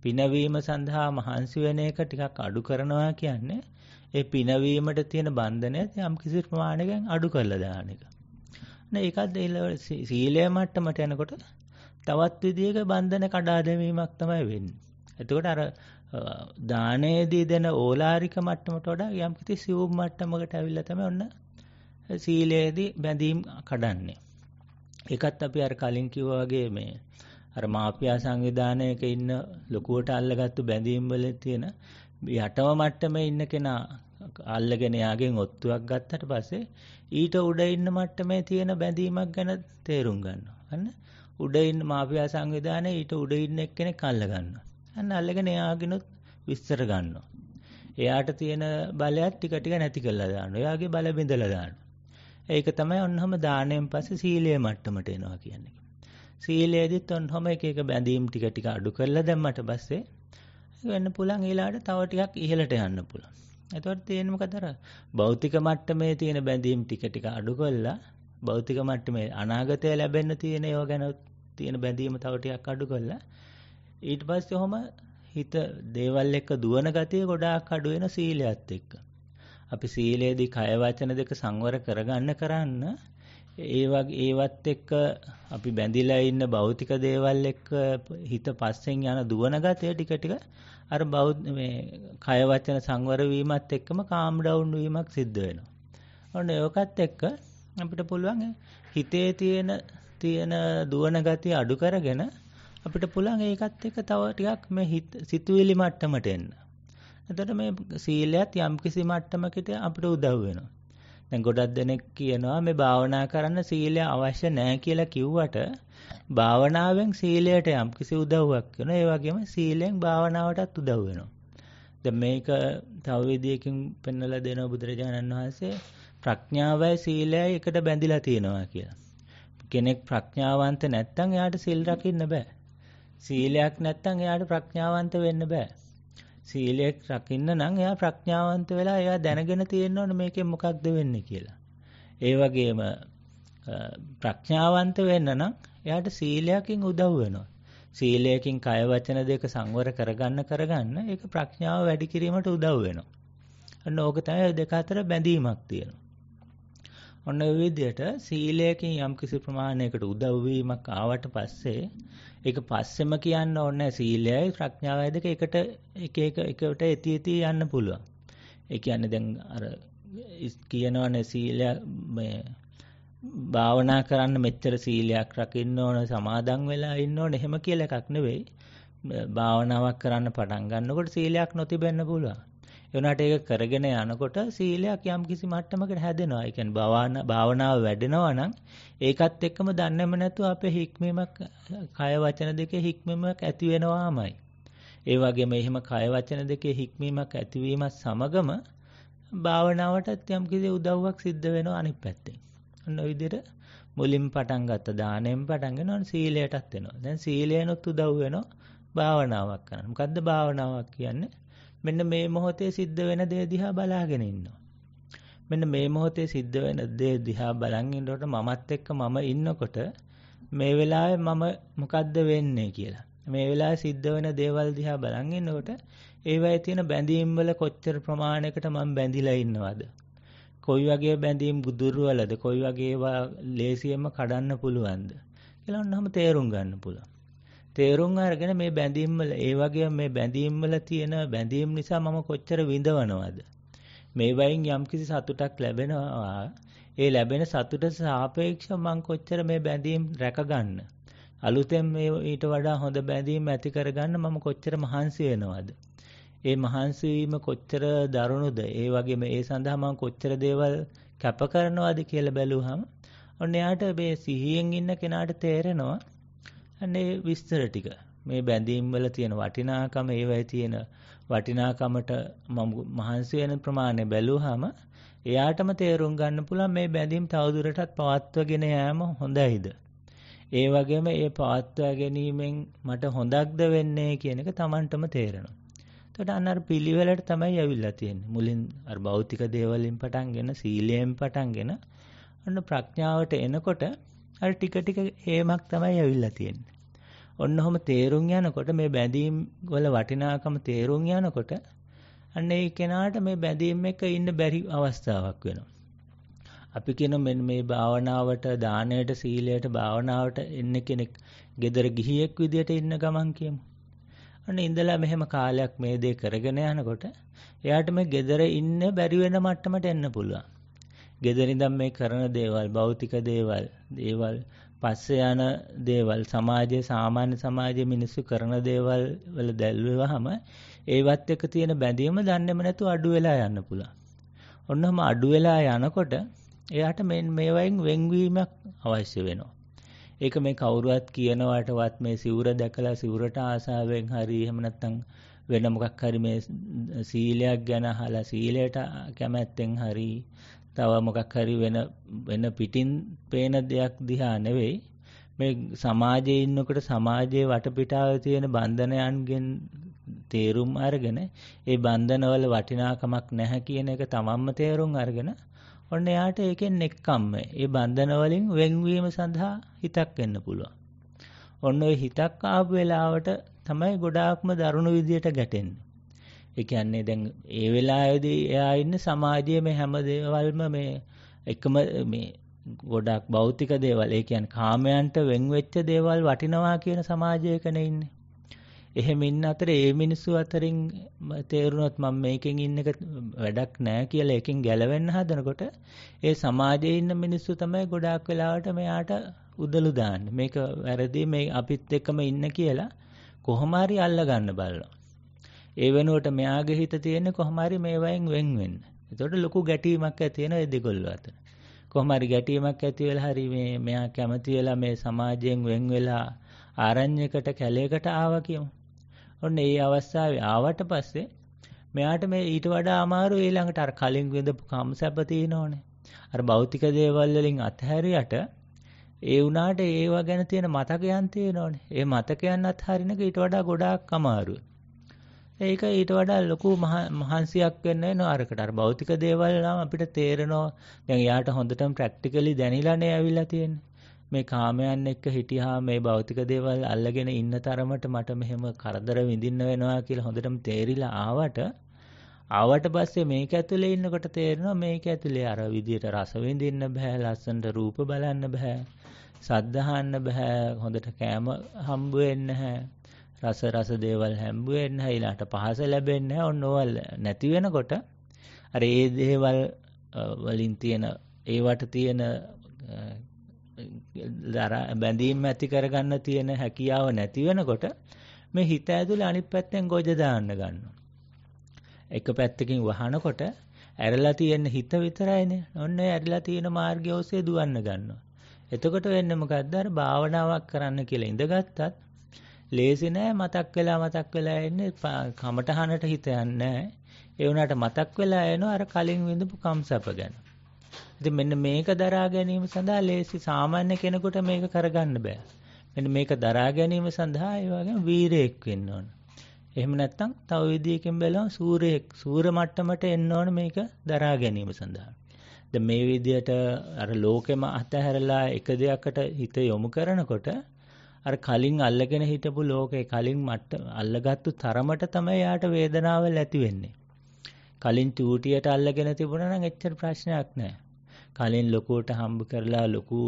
පිනවීම සඳහා මහන්සි වෙන එක ටිකක් අඩු කරනවා කියන්නේ ඒ පිනවීමට තියෙන බන්ධනය යම් කිසි ප්‍රමාණයකින් අඩු කරලා දාන එක. නේ ඒකත් සීලය මට්ටමට යනකොට තවත් විදියක බන්ධන කඩා දැමීමක් තමයි වෙන්නේ. එතකොට අර දානයේදී දෙන ඕලාරික මට්ටමට වඩා යම්කිසි සියුම් මට්ටමකට ඇවිල්ලා තමයි ඔන්න සීලයේදී බැඳීම් කඩන්නේ. ඒකත් අපි අර කලින් කිව්වා වගේ මේ අර මාපියා සංවිධානයක ඉන්න ලොකුවට අල්ලගත්තු බැඳීම් වල තියෙන යටම මට්ටමේ ඉන්න කෙනා අල්ලගෙන යාගෙන් ඔත්තුවක් ගත්තට පස්සේ ඊට උඩ ඉන්න මට්ටමේ තියෙන බැඳීමක් ගැන තේරුම් ගන්නවා. අන්න උඩ ඉන්න මාපියා සංවිධානයේ ඊට උඩ ඉන්න එක්කෙනෙක් අල්ල ගන්නවා. අන්න අල්ලගෙන එයාගෙනුත් විස්තර ගන්නවා. එයාට තියෙන බලයත් ටික ටික නැති කරලා දානවා. එයාගේ බල බිඳලා දානවා. ඒක තමයි ඔන්නම දාණයෙන් පස්සේ සීලයේ මට්ටමට එනවා කියන්නේ. සීලයේදීත් ඔන්නම එක එක බැඳීම් ටික ටික අඩු කරලා දැම්මට පස්සේ වෙන්න පුළුවන් ඊළාට තව ටිකක් ඉහළට යන්න පුළුවන්. එතකොට තියෙන මොකද අර භෞතික මට්ටමේ තියෙන බැඳීම් ටික ටික අඩු කරලා භෞතික මට්ටමේ අනාගතය ලැබෙන්න තියෙන ඒවා ගැන තියෙන බැඳීම තව ටිකක් අඩු කරලා ඊට පස්සේ ඔහොම හිත දේවල් එක්ක දුවන ගතිය ගොඩාක් අඩු වෙන සීලයත් එක්ක. අපි සීලයේදී කය වචන දෙක සංවර කරගන්න කරන්න ඒ වගේ ඒවත් එක්ක අපි බැඳිලා ඉන්න භෞතික දේවල් එක්ක හිත පස්සෙන් යන දුවන ගතිය ටික ටික අර මේ කය වචන සංවර වීමත් එක්කම කාම් ඩවුන් වීමක් සිද්ධ වෙනවා. ඔන්න ඒකත් එක්ක අපිට පුළුවන් හිතේ තියෙන තියෙන දුවන ගතිය අඩු කරගෙන අපිට පුළුවන් ඒකත් එක්ක තව ටිකක් මේ හිත සිතුවිලි මට්ටමට එන්න. එතකොට මේ සීලයත් යම්කිසි මට්ටමකට අපිට උදව් වෙනවා. දැන් ගොඩක් දෙනෙක් කියනවා මේ භාවනා කරන්න සීලය අවශ්‍ය නැහැ කියලා කිව්වට භාවනාවෙන් සීලයට යම්කිසි උදව්වක් වෙනවා. ඒ වගේම සීලෙන් භාවනාවටත් උදව් වෙනවා. දැන් මේක තව විදියකින් පෙන්වලා දෙනවා බුදුරජාණන් වහන්සේ ප්‍රඥාවයි සීලයයි එකට බැඳිලා තියෙනවා කියලා. කෙනෙක් ප්‍රඥාවන්ත නැත්නම් එයාට සීල් රකින්න බෑ. සීලයක් නැත්තම් එයාට ප්‍රඥාවන්ත වෙන්න බෑ. සීලයක් රකින්න නම් එයා ප්‍රඥාවන්ත වෙලා එයා දැනගෙන තියෙන්න ඕන මේකෙන් මොකක්ද වෙන්නේ කියලා. ඒ වගේම ප්‍රඥාවන්ත වෙන්න නම් එයාට සීලයකින් උදව් වෙනවා. සීලයකින් කය වචන දෙක සංවර කරගන්න කරගන්න ඒක ප්‍රඥාව වැඩි කිරීමට උදව් වෙනවා. අන්න ඕක තමයි දෙක අතර බැඳීමක් තියෙනවා. ඔන්න ඔය විදිහට සීලයෙන් යම්කිසි ප්‍රමාණයකට උදව් වීමක් ආවට පස්සේ ඒක පස්සෙම කියන්න ඕනේ සීලයයි ප්‍රඥාවයි දෙක එකට එක එක එකට එති එති යන්න පුළුවන්. ඒ කියන්නේ දැන් අර කියනවනේ සීලය මේ භාවනා කරන්න මෙච්චර සීලයක් රකින්න ඕන සමාදන් වෙලා ඉන්න ඕන එහෙම කියලා එකක් නෙවෙයි. භාවනාවක් කරන්න පටන් ගන්නකොට සීලයක් නොතිබෙන්න පුළුවන්. එවනාට ඒක කරගෙන යනකොට සීලයක් යම් කිසි මට්ටමකට හැදෙනවා. ඒ කියන්නේ භාවන භාවනාව වැඩෙනවා නම් ඒකත් එක්කම දන්නේම නැතුව අපේ හික්මීමක් කය වචන දෙකේ හික්මීමක් ඇති වෙනවාමයි. ඒ වගේම එහෙම කය වචන දෙකේ හික්මීමක් ඇතිවීමත් සමගම භාවනාවටත් යම් කිසි උදව්වක් සිද්ධ වෙනවා අනිත් පැත්තෙන්. ඔන්න ඔය විදිහට මුලින් පටන් ගත්ත දාණයෙන් පටන් ගන්නවා සීලයටත් එනවා. දැන් සීලයනොත් උදව් වෙනවා භාවනාවක් කරන්න. මොකද්ද භාවනාවක් කියන්නේ? මෙන්න මේ මොහොතේ සිද්ධ වෙන දේ දිහා බලාගෙන ඉන්නවා. මෙන්න මේ මොහොතේ සිද්ධ වෙන දේ දිහා බලන් ඉන්නකොට මමත් එක්ක මම ඉන්නකොට මේ වෙලාවේ මම මොකද්ද වෙන්නේ කියලා. මේ වෙලාවේ සිද්ධ වෙන දේවල් දිහා බලන් ඉන්නකොට ඒවයේ තියෙන බැඳීම් වල කොච්චර ප්‍රමාණයකට මම බැඳිලා ඉන්නවද? කොයි වගේ බැඳීම් දුර්වලද? කොයි වගේ ඒවා ලේසියෙන්ම කඩන්න පුළුවන්ද? කියලා ඔන්නම තේරුම් ගන්න පුළුවන්. තේරුම් අරගෙන මේ බැඳීම් වල ඒ වගේ මේ බැඳීම් වල තියෙන බැඳීම් නිසා මම කොච්චර විඳවනවද මේ වයින් යම්කිසි සතුටක් ලැබෙනවා ඒ ලැබෙන සතුට සාපේක්ෂව මං කොච්චර මේ බැඳීම් රැකගන්න අලුතෙන් මේ ඊට වඩා හොඳ බැඳීම් ඇති කරගන්න මම කොච්චර මහන්සි වෙනවද ඒ මහන්සි වීම කොච්චර දරුණුද ඒ වගේම ඒ සඳහා මම කොච්චර දේවල් කැප කරනවද කියලා බැලුවහම ඔන්න එයාට මේ සිහියෙන් ඉන්න කෙනාට තේරෙනවා අන්නේ විස්තර ටික මේ බැඳීම් වල තියෙන වටිනාකම ඒවයි තියෙන වටිනාකමට මම මහන්සි වෙන ප්‍රමාණය බැලුවාම එයාටම තේරුම් ගන්න පුළුවන් මේ බැඳීම් තවදුරටත් පවත්වගෙන යෑම හොඳයිද ඒ වගේම ඒ පවත්වා ගැනීමෙන් මට හොඳක්ද වෙන්නේ කියන එක Tamanටම තේරෙනවා. එතකොට අන්න අර පිළිවෙලට තමයි ඇවිල්ලා තියෙන්නේ. මුලින් අර භෞතික දේවලින් පටන්ගෙන සීලයෙන් පටන්ගෙන අන්න ප්‍රඥාවට එනකොට අර ටික ටික හේමක් තමයි ඇවිල්ලා තියෙන්නේ. ඔන්න ඔහොම තේරුම් යනකොට මේ බැඳීම් වල වටිනාකම තේරුම් යනකොට අන්න ඒ කෙනාට මේ බැඳීම් එක ඉන්න බැරි අවස්ථාවක් වෙනවා. අපි කියන මෙන්න මේ භාවනාවට දානයට සීලයට භාවනාවට එන්න කෙනෙක් gedara ගිහියෙක් විදියට ඉන්න ගමන් කියමු. අන්න ඉඳලා මෙහෙම කාලයක් මේ දේ කරගෙන යනකොට එයාට මේ gedara ඉන්න බැරි වෙන මට්ටමට එන්න පුළුවන්. ගෙදරින්දම් මේ කරන දේවල් භෞතික දේවල් දේවල් පස්සේ යන දේවල් සමාජයේ සාමාන්‍ය සමාජයේ මිනිස්සු කරන දේවල් වල දැල්වෙවහම ඒවත් එක්ක තියෙන බැඳීම දන්නේම නැතුව අඩු වෙලා යන්න පුළුවන්. ඔන්නම අඩු වෙලා යනකොට එයාට මේ මේවයින් වෙන්වීමක් අවශ්‍ය වෙනවා. ඒක මේ කවුරුවත් කියනවටවත් මේ සිවුර දැකලා සිවුරට ආසාවෙන් හරි එහෙම නැත්නම් වෙන මොකක් හරි මේ සීලයක් ගැන අහලා සීලයට කැමැත්තෙන් හරි තව මොකක් හරි වෙන වෙන පිටින් පේන දෙයක් දිහා නෙවෙයි මේ සමාජයේ ඉන්නකොට සමාජයේ වටපිටාවේ තියෙන බන්ධනයන්ගෙන් තේරුම් අරගෙන ඒ බන්ධනවල වටිනාකමක් නැහැ කියන එක තමන්ම තේරුම් අරගෙන ඔන්න එයාට ඒකෙන් එක්කම්ම ඒ බන්ධන වලින් වෙන්වීම සඳහා හිතක් එන්න පුළුවන්. ඔන්න ඔය හිතක් ආපු වෙලාවට තමයි ගොඩාක්ම දරුණු විදියට ගැටෙන්නේ. ඒ කියන්නේ දැන් ඒ වෙලාවේදී එයා ඉන්න සමාජයේ මේ හැම දේවල්ම මේ එකම මේ ගොඩක් භෞතික දේවල් ඒ කියන්නේ කාමයන්ට වෙන් වෙච්ච දේවල් වටිනවා කියන සමාජයකනේ ඉන්නේ. එහෙම ඉන්න අතරේ ඒ මිනිස්සු අතරින් තේරුණොත් මම මේකෙන් ඉන්න එක වැඩක් නෑ කියලා එකෙන් ගැලවෙන්න හදනකොට ඒ සමාජයේ ඉන්න මිනිස්සු තමයි ගොඩාක් වෙලාවට මෙයාට උදළු දාන්නේ. මේක වැරදි මේ අපිත් එක්කම ඉන්න කියලා කොහොම හරි අල්ල ගන්න බලනවා. ඒ වෙනුවට මෙයාගේ හිත තියෙන්නේ කොහොම හරි මේවයින් වෙන් වෙන්න. එතකොට ලොකු ගැටීමක් ඇති වෙනවා ඒ දෙගොල්ලෝ අතර. කොහොම හරි ගැටීමක් ඇති වෙලා හරි මේ මෙයා කැමති වෙලා මේ සමාජයෙන් වෙන් වෙලා ආරණ්‍යයකට කැලේකට ආවා කියමු. ඔන්න ඒ අවස්ථාවේ ආවට පස්සේ මෙයාට මේ ඊට වඩා අමාරු ඊළඟට අර කලින් විඳපු කම්සැප තියෙනෝනේ. අර භෞතික දේවල් වලින් අත්හැරියට ඒ වුණාට ඒවා ගැන තියෙන මතකයන් තියෙනෝනේ. ඒ මතකයන් අත්හරිනක ඊට වඩා ගොඩාක් අමාරුයි. ඒක ඊට වඩා ලොකු මහන්සියක් වෙන්න වෙනවා අරකට. අර භෞතික දේවල් නම් අපිට තේරෙනවා. දැන් යාට හොඳටම ප්‍රැක්ටිකලි දැනিলাනේ ඇවිල්ලා තියෙන්නේ. මේ කාමයන් එක්ක හිටියා මේ භෞතික දේවල් අල්ලගෙන ඉන්න තරමට මට මෙහෙම කරදර විඳින්න වෙනවා කියලා හොඳටම තේරිලා ආවට ආවට පස්සේ මේක ඇතුලේ ඉන්නකොට තේරෙනවා මේක ඇතුලේ අර විදියට රස විඳින්න බෑ ලස්සනට රූප බලන්න බෑ සද්ද අහන්න බෑ හොඳට කෑම හම්බ වෙන්නේ නැහැ රස රස දේවල් හැම්බුවෙන් හයිලාට පහස ලැබෙන්න ඔන්න ඕවල් නැති වෙනකොට අර ඒ දේවල් වලින් තියෙන ඒවට තියෙන දර බැඳීම් ඇති කරගන්න තියෙන හැකියාව නැති වෙනකොට මේ හිත ඇතුළේ අනිත් පැත්තෙන් ගොජ දාන්න ගන්නවා. එක පැත්තකින් වහනකොට ඇරලා තියෙන හිත විතරයිනේ. ඔන්න ඇරලා තියෙන මාර්ගය ඔස්සේ දුවන්න ගන්නවා. එතකොට වෙන්නේ මොකද්ද? අර භාවනාවක් කරන්න කියලා ඉඳගත්තත් ලේසි නෑ මතක් වෙලා මතක් වෙලා එන්නේ කමටහනට හිත යන්නේ ඒ වුණාට මතක් වෙලා එනවා අර කලින් විඳපු කම්සප ගැන. ඉතින් මෙන්න මේක දරා ගැනීම සඳහා ලේසි සාමාන්‍ය කෙනෙකුට මේක කරගන්න බෑ. මෙන්න මේක දරා ගැනීම සඳහා ඒ වගේම වීරයෙක් වෙන්න ඕන. එහෙම නැත්නම් තව විදියකින් බැලුවම සූරයෙක් සූර මට්ටමට එන්න ඕන මේක දරා ගැනීම සඳහා. දැන් මේ විදියට අර ලෝකෙම අතහැරලා එක දෙයකට හිත යොමු කරනකොට අර කලින් අල්ලගෙන හිටපු ලෝකේ කලින් මට අල්ලගත්තු තරමට තමයි යාට වේදනාවල් ඇති වෙන්නේ. කලින් චූටියට අල්ලගෙන තිබුණා නම් එච්චර ප්‍රශ්නයක් නැහැ. කලින් ලොකුවට හම්බ කරලා ලොකු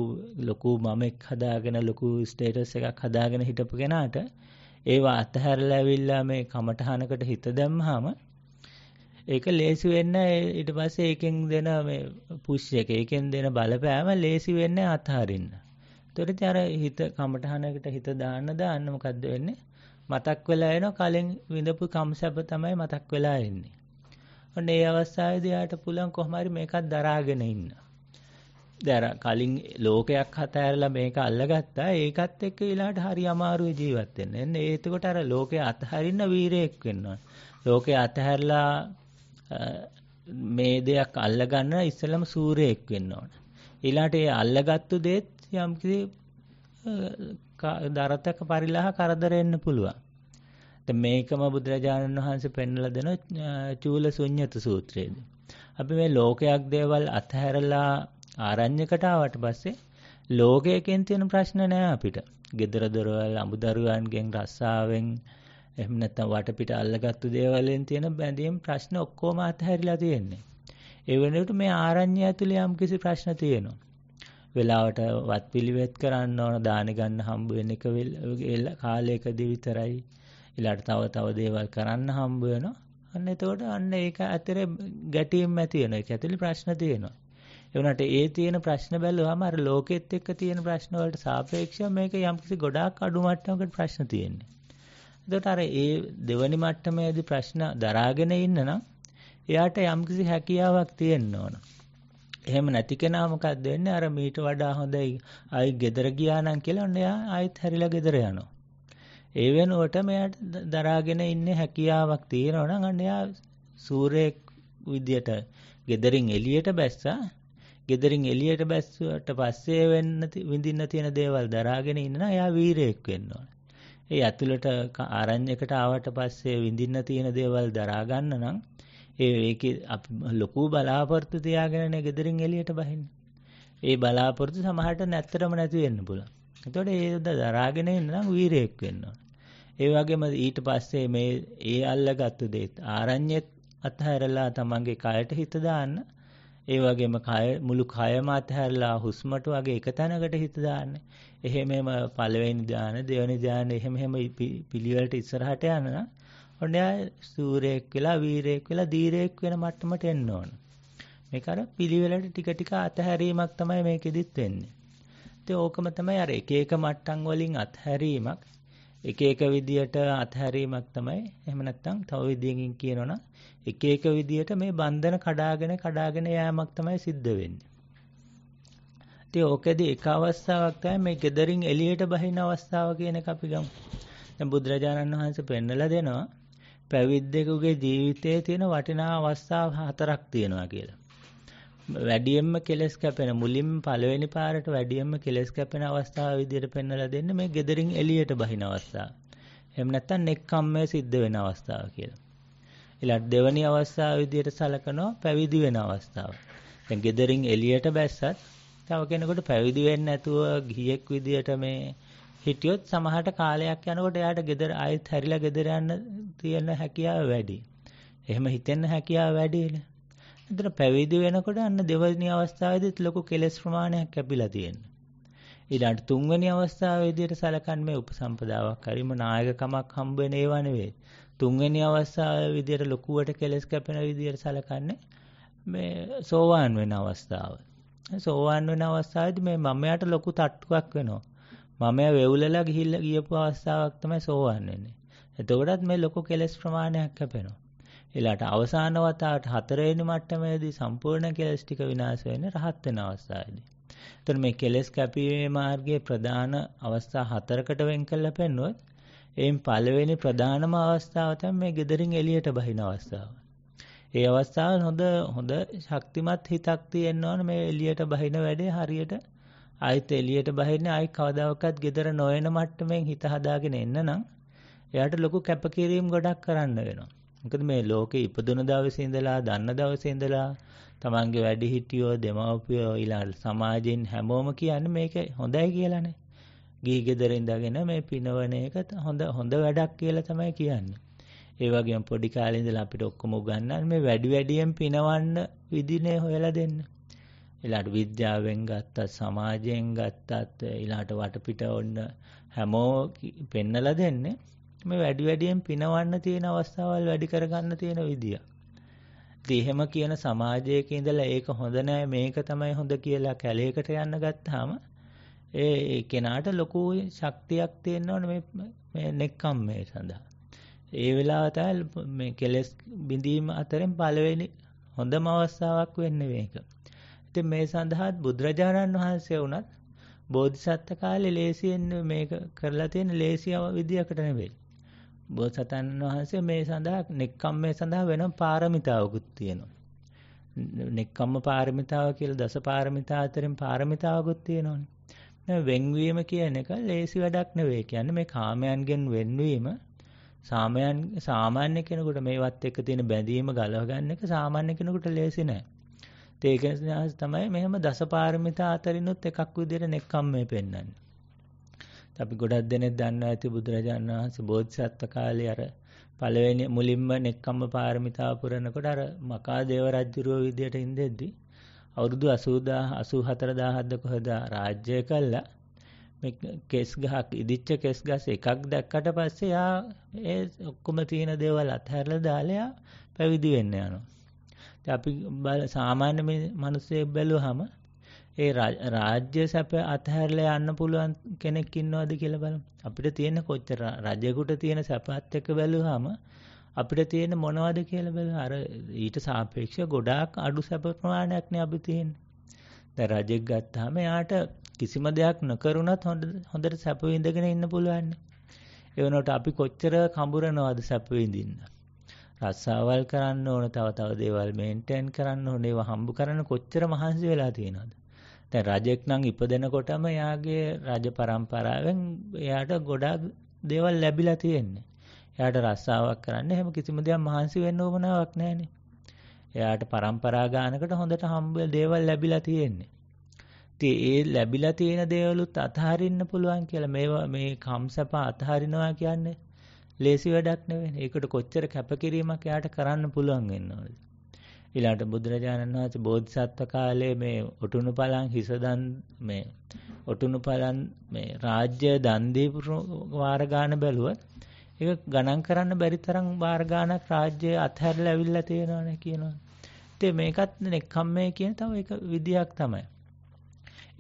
ලොකු මමෙක් හදාගෙන ලොකු ස්ටේටස් එකක් හදාගෙන හිටපු කෙනාට ඒවා අතහැරලා ඇවිල්ලා මේ කමටහනකට හිත දැම්මහම ඒක ලේසි වෙන්න ඊට පස්සේ ඒකෙන් දෙන මේ පුෂ් එක ඒකෙන් දෙන බලපෑම ලේසි වෙන්නේ අතහරින්න. තොරි අර හිත කමටහනකට හිත දාන්න දාන්නම කද්ද වෙන්නේ මතක් වෙලා එන කලින් විඳපු කම් සැප තමයි මතක් වෙලා එන්නේ. ඔන්න ඒ අවස්ථාවේදී යාට පුළුවන් කොහොමරි මේකත් දරාගෙන ඉන්න. දර කලින් ලෝකයක් හතෑරලා මේක අල්ලගත්තා ඒකත් එක්ක ඊළාට හරි අමාරුයි ජීවත් වෙන්න. එන්න ඒතකොට අර ලෝකේ අතහරින්න වීරයෙක් වෙන්න ඕන. ලෝකේ අතහැරලා මේ දෙයක් අල්ලගන්න ඉස්සෙල්ලම සූරයෙක් වෙන්න ඕන. ඊළාට ඒ අල්ලගත්තු දෙත් යම්කිසි දරතක පරිලාහ කරදර එන්න පුළුවන්. දැන් මේකම බුදුරජාණන් වහන්සේ පෙන්වලා දෙන චූල ශුන්්‍යත සූත්‍රයේදී. අපි මේ ලෝකයක් දේවල් අතහැරලා ආරණ්‍යකට ආවට පස්සේ ලෝකයෙන් තියෙන ප්‍රශ්න නෑ අපිට. gedara dorawal අමුදරුවන්ගෙන් රස්සාවෙන් එහෙම නැත්නම් වටපිට අල්ලගත්තු දේවල්ෙන් තියෙන බැඳීම් ප්‍රශ්න ඔක්කොම අතහැරිලා තියෙන්නේ. ඒ වෙනුවට මේ ආරණ්‍ය ඇතුලේ යම්කිසි ප්‍රශ්න තියෙනවා. වෙලාවට වත්පිළිවෙත් කරන්න ඕන දාන ගන්න හම්බ වෙන එක කාලයකදී විතරයි ඊළාට තව තව දේවල් කරන්න හම්බ වෙනවා අන්න එතකොට අන්න ඒක ඇතරේ ගැටීම් ඇති වෙනවා ඒක ඇතුලේ ප්‍රශ්න තියෙනවා ඒ වුණාට ඒ තියෙන ප්‍රශ්න බැලුවාම අර ලෝකෙත් එක්ක තියෙන ප්‍රශ්න වලට සාපේක්ෂව මේක යම්කිසි ගොඩාක් අඩු මට්ටමකට ප්‍රශ්න තියෙන්නේ එතකොට අර ඒ දෙවනි මට්ටමේදී ප්‍රශ්න දරාගෙන ඉන්න නම් එයාට යම්කිසි හැකියාවක් තියෙන්න ඕන එහෙම නැති කෙනා මොකක්ද වෙන්නේ අර මීට වඩා හොඳයි ආයි ගෙදර ගියා නම් කියලා ඔන්න එයා ආයෙත් හැරිලා ගෙදර යනවා. ඒ වෙනුවට මෙයාට දරාගෙන ඉන්නේ හැකියාවක් තියෙනවා නම් අන්න එයා සූර්යෙක් විදියට ගෙදරින් එළියට බැස්සා ගෙදරින් එළියට බැස්සුවට පස්සේ වෙන්න විඳින්න තියෙන දේවල් දරාගෙන ඉන්නා එයා වීරයෙක් වෙන්න ඕන. ඒ ඇතුළට ආරණ්‍යයකට ආවට පස්සේ විඳින්න තියෙන දේවල් දරා ගන්න නම් ඒ ඒක ලොකු බලාපොරොත්තු තියාගෙන ගෙදරින් එළියට බහින්න. ඒ බලාපොරොත්තු සමහරට නැත්තරම නැති වෙන්න පුළුවන්. එතකොට ඒ දරාගෙන ඉන්න නම් වීරයෙක් වෙන්න ඕන. ඒ වගේම ඊට පස්සේ මේ ඒ අල්ලගත්තු දේත් ආරඤ්‍යත් අතහැරලා තමන්ගේ කයට හිත දාන්න. ඒ වගේම කය මුළු කයම අතහැරලා හුස්මට වගේ එක තැනකට හිත දාන්න. එහෙම එහෙම පළවෙනි ධාන, දෙවෙනි ධාන එහෙම එහෙම පිළිවෙලට ඉස්සරහට යනවා. ඔන්න එයා සූරයෙක් වෙලා වීරයෙක් වෙලා දීරයෙක් වෙන මට්ටමට එන්න ඕන. මේක අර පිළිවෙලට ටික ටික අතහැරීමක් තමයි මේකෙදිත් වෙන්නේ. ඉතින් ඕකම තමයි අර එක එක මට්ටම් වලින් අතහැරීමක් එක එක විදියට අතහැරීමක් තමයි. එහෙම නැත්නම් තව විදියකින් කියනවනම් එක එක විදියට මේ බන්ධන කඩාගෙන කඩාගෙන යෑමක් තමයි සිද්ධ වෙන්නේ. ඉතින් ඕකෙදි එක අවස්ථාවක් තමයි මේ gederin එළියට බහින අවස්ථාව කියන එක අපි ගමු. දැන් බුදුරජාණන් වහන්සේ පෙන්නලා දෙනවා පැවිද්දෙකුගේ ජීවිතයේ තියෙන වටිනා අවස්ථා හතරක් තියෙනවා කියලා. වැඩියෙන්ම කෙලස් කැපෙන මුලින්ම පළවෙනි පාරට වැඩියෙන්ම කෙලස් කැපෙන අවස්ථාව විදිහට පෙන්වලා දෙන්නේ මේ gederin එළියට බහින අවස්ථාව. එහෙම නැත්නම් නෙක්ඛම්මය සිද්ධ වෙන අවස්ථාව කියලා. ඊළඟ දෙවෙනි අවස්ථාව විදිහට සලකනවා පැවිදි වෙන අවස්ථාව. දැන් gederin එළියට බැස්සත් තව කෙනෙකුට පැවිදි වෙන්න නැතුව ගියෙක් විදිහට මේ හිටියොත් සමහරට කාලයක් යනකොට එයාට ගෙදර ආයෙත් හැරිලා ගෙදර යන්න තියෙන හැකියාව වැඩි. එහෙම හිතෙන්න හැකියාව වැඩිනේ. එතන පැවිදි වෙනකොට අන්න දෙවැනි අවස්ථාවේදීත් ලොකු කෙලෙස් ප්‍රමාණයක් කැපිලා තියෙනවා. ඊළඟට තුන්වෙනි අවස්ථාව විදිහට සලකන්නේ මේ උපසම්පදාවක් හරීම නායකකමක් හම්බ වෙන ඒවා නෙවෙයි. තුන්වෙනි අවස්ථාව විදිහට ලොකුවට කෙලෙස් කැපෙන විදිහට සලකන්නේ මේ සෝවාන් වෙන අවස්ථාව. සෝවාන් වෙන අවස්ථාවේදී මේ මමයාට ලොකු තට්ටුවක් වෙනවා. මම වෙවුලලා ගිහිල්ලා ගියපු අවස්ථාවක් තමයි සෝවන් වෙන්නේ. එතකොටත් මේ ලොකු කෙලස් ප්‍රමාණයක් කැපෙනවා. ඊළාට අවසාන වතාවට හතරවෙනි මට්ටමේදී සම්පූර්ණ කෙලස් ටික විනාශ වෙන රහත් වෙන අවස්ථාවේදී. එතකොට මේ කෙලස් කැපීමේ මාර්ගයේ ප්‍රධාන අවස්ථා හතරකට වෙන් කරලා පෙන්වුවොත් එයින් පළවෙනි ප්‍රධානම අවස්ථාව තමයි මේ gederin එළියට බහින අවස්ථාව. ඒ අවස්ථාව හොඳ හොඳ ශක්තිමත් හිතක් තියෙන්න ඕන මේ එළියට බහින වැඩේ හරියට ආයෙත් එළියට බහින්නේ ආයෙ කවදාකවත් ගෙදර නොයන මට්ටමෙන් හිත හදාගෙන එන්න නම් එයාට ලොකු කැපකිරීම් ගොඩක් කරන්න වෙනවා. මොකද මේ ලෝකේ ඉපදුන දවසේ ඉඳලා දන්න දවසේ ඉඳලා තමන්ගේ වැඩිහිටියෝ දෙමව්පියෝ ඊළඟ සමාජයෙන් හැමෝම කියන්නේ මේක හොඳයි කියලානේ. ගිහි ගෙදර ඉඳගෙන මේ පිනවන එක හොඳ හොඳ වැඩක් කියලා තමයි කියන්නේ. ඒ වගේම පොඩි කාලේ ඉඳලා අපිට ඔක්කොම උගන්වන්නේ මේ වැඩි වැඩියෙන් පිනවන්න විදිනේ හොයලා දෙන්න. ඊළාට විද්‍යාවෙන් ගත්තත් සමාජයෙන් ගත්තත් ඊළාට වටපිට ඔන්න හැමෝ පෙන්නලා දෙන්නේ මේ වැඩි වැඩියෙන් පිනවන්න තියෙන අවස්ථාවල් වැඩි කරගන්න තියෙන විදිය. ඉතින් එහෙම කියන සමාජයක ඉඳලා ඒක හොඳ නෑ මේක තමයි හොඳ කියලා කැලේකට යන්න ගත්තාම ඒ කෙනාට ලොකු ශක්තියක් තියෙන්න ඕනේ මේ මේ නෙක්කම්මේ සඳහා. ඒ වෙලාව තමයි මේ කෙලස් බිඳීම අතරින් පළවෙනි හොඳම අවස්ථාවක් වෙන්නේ මේක. ඉතින් මේ සඳහාත් බුදුරජාණන් වහන්සේ වුණත් බෝධිසත්ව කාලේ ලේසියෙන් මේක කරලා තියෙන ලේසි විදියකට නෙවෙයි. බෝසතන් වහන්සේ මේ සඳහා නෙක්ඛම් මේ සඳහා වෙනම පාරමිතාවකුත් තියෙනවා. නෙක්ඛම්ම පාරමිතාව කියලා දස පාරමිතා අතරින් පාරමිතාවකුත් තියෙනවනේ. දැන් වෙන්වීම කියන එක ලේසි වැඩක් නෙවෙයි. කියන්නේ මේ කාමයන්ගෙන් වෙන්වීම සාමයන් සාමාන්‍ය කෙනෙකුට මේවත් එක්ක තියෙන බැඳීම ගලව ගන්න එක සාමාන්‍ය කෙනෙකුට ලේසි නෑ. ඒක ඥානස තමයි මෙහෙම දසපාරමිතා අතරිනුත් එකක් විදිහට නෙක්ඛම්මේ පෙන්වන්නේ. අපි ගොඩක් දෙනෙක් දන්නවා ඇති බුදුරජාණන් වහන්සේ බෝධිසත්ව කාලේ අර පළවෙනි මුලින්ම නෙක්ඛම්ම පාරමිතාව පුරනකොට අර මකා දේව රජුරෝ විදියට ඉඳෙද්දි අවුරුදු 80000 84000ද කොහෙද රාජ්‍ය කළා මේ කෙස් ගහක් ඉදිච්ච කෙස් ගස් එකක් දැක්කට පස්සේ යා ඒ ඔක්කොම තියෙන දේවල් අතහැරලා දාලා පැවිදි වෙන්න යනවා අපි සාමාන්‍ය මනුස්සය බැලුවහම ඒ රාජ්‍ය සැප අතහැරලා යන්න පුළුවන් කෙනෙක් ඉන්නවද කියලා බලමු. අපිට තියෙන කොච්චර රජෙකුට තියෙන සැපත් එක්ක බැලුවහම අපිට තියෙන මොනවද කියලා බලමු. අර ඊට සාපේක්ෂව ගොඩාක් අඩු සැප ප්‍රමාණයක්නේ අපි තියෙන්නේ. දැන් රජෙක් ගත්තාම එයාට කිසිම දෙයක් නොකරුණත් හොඳට සැප විඳගෙන ඉන්න පුළුවන්. ඒ වෙනකොට අපි කොච්චර කඹරනවද සැප විඳින්න. රස්සාවල් කරන්න ඕන තව තව දේවල් මේන්ටේන් කරන්න ඕන ඒවා හම්බ කරන්න කොච්චර මහන්සි වෙලා තියෙනවද දැන් රජෙක් නම් ඉපදෙනකොටම එයාගේ රජ પરම්පරාවෙන් එයාට ගොඩාක් දේවල් ලැබිලා තියෙන්නේ එයාට රස්සාවක් කරන්න හැම කිසිම දෙයක් මහන්සි වෙන්න ඕමනාවක් නැහැනේ එයාට પરම්පරා ගානකට හොඳට හම්බ දේවල් ලැබිලා තියෙන්නේ ඒ ලැබිලා තියෙන දේවලුත් අතහරින්න පුළුවන් කියලා මේවා මේ කම්සප අතහරිනවා කියන්නේ ලේසි වැඩක් නෙවෙයි. ඒකට කොච්චර කැපකිරීමක් යාට කරන්න පුළුවන් වෙනවද? ඊළාට බුදුරජාණන් වහන්සේ බෝධිසත්ව කාලයේ මේ ඔටුනු පලන් හිස දන් මේ ඔටුනු පලන් මේ රාජ්‍ය දන් දීපු වාර ගාන බැලුවත් ඒක ගණන් කරන්න බැරි තරම් වාර ගානක් රාජ්‍ය අත්හැරලා ඇවිල්ලා තියෙනවනේ කියනවා. ඉතින් මේකත් නෙක්ඛම්මේ කියන තව එක විදියක් තමයි.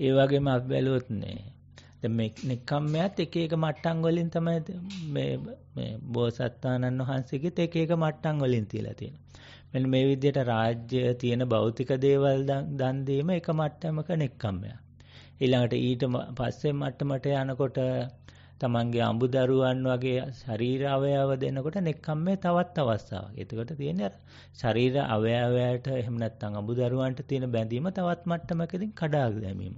ඒ වගේම අපි බැලුවොත් නේ දැන් මේ නෙක්ඛම්මයත් එක එක මට්ටම් වලින් තමයි මේ මේ බෝසත්තාණන් වහන්සේගෙත් එක එක මට්ටම් වලින් තියලා තියෙනවා. මෙන්න මේ විදිහට රාජ්‍ය තියෙන භෞතික දේවල් දන් දීම එක මට්ටමක නෙක්කම්මයක්. ඊළඟට ඊට පස්සේ මට්ටමට යනකොට තමන්ගේ අඹු දරුවන් වගේ ශරීර අවයව දෙනකොට නෙක්කම්මේ තවත් අවස්ථාවක්. එතකොට තියෙන්නේ අර ශරීර අවයවයට එහෙම නැත්නම් අඹු දරුවන්ට තියෙන බැඳීම තවත් මට්ටමකකින් කඩා දැමීම.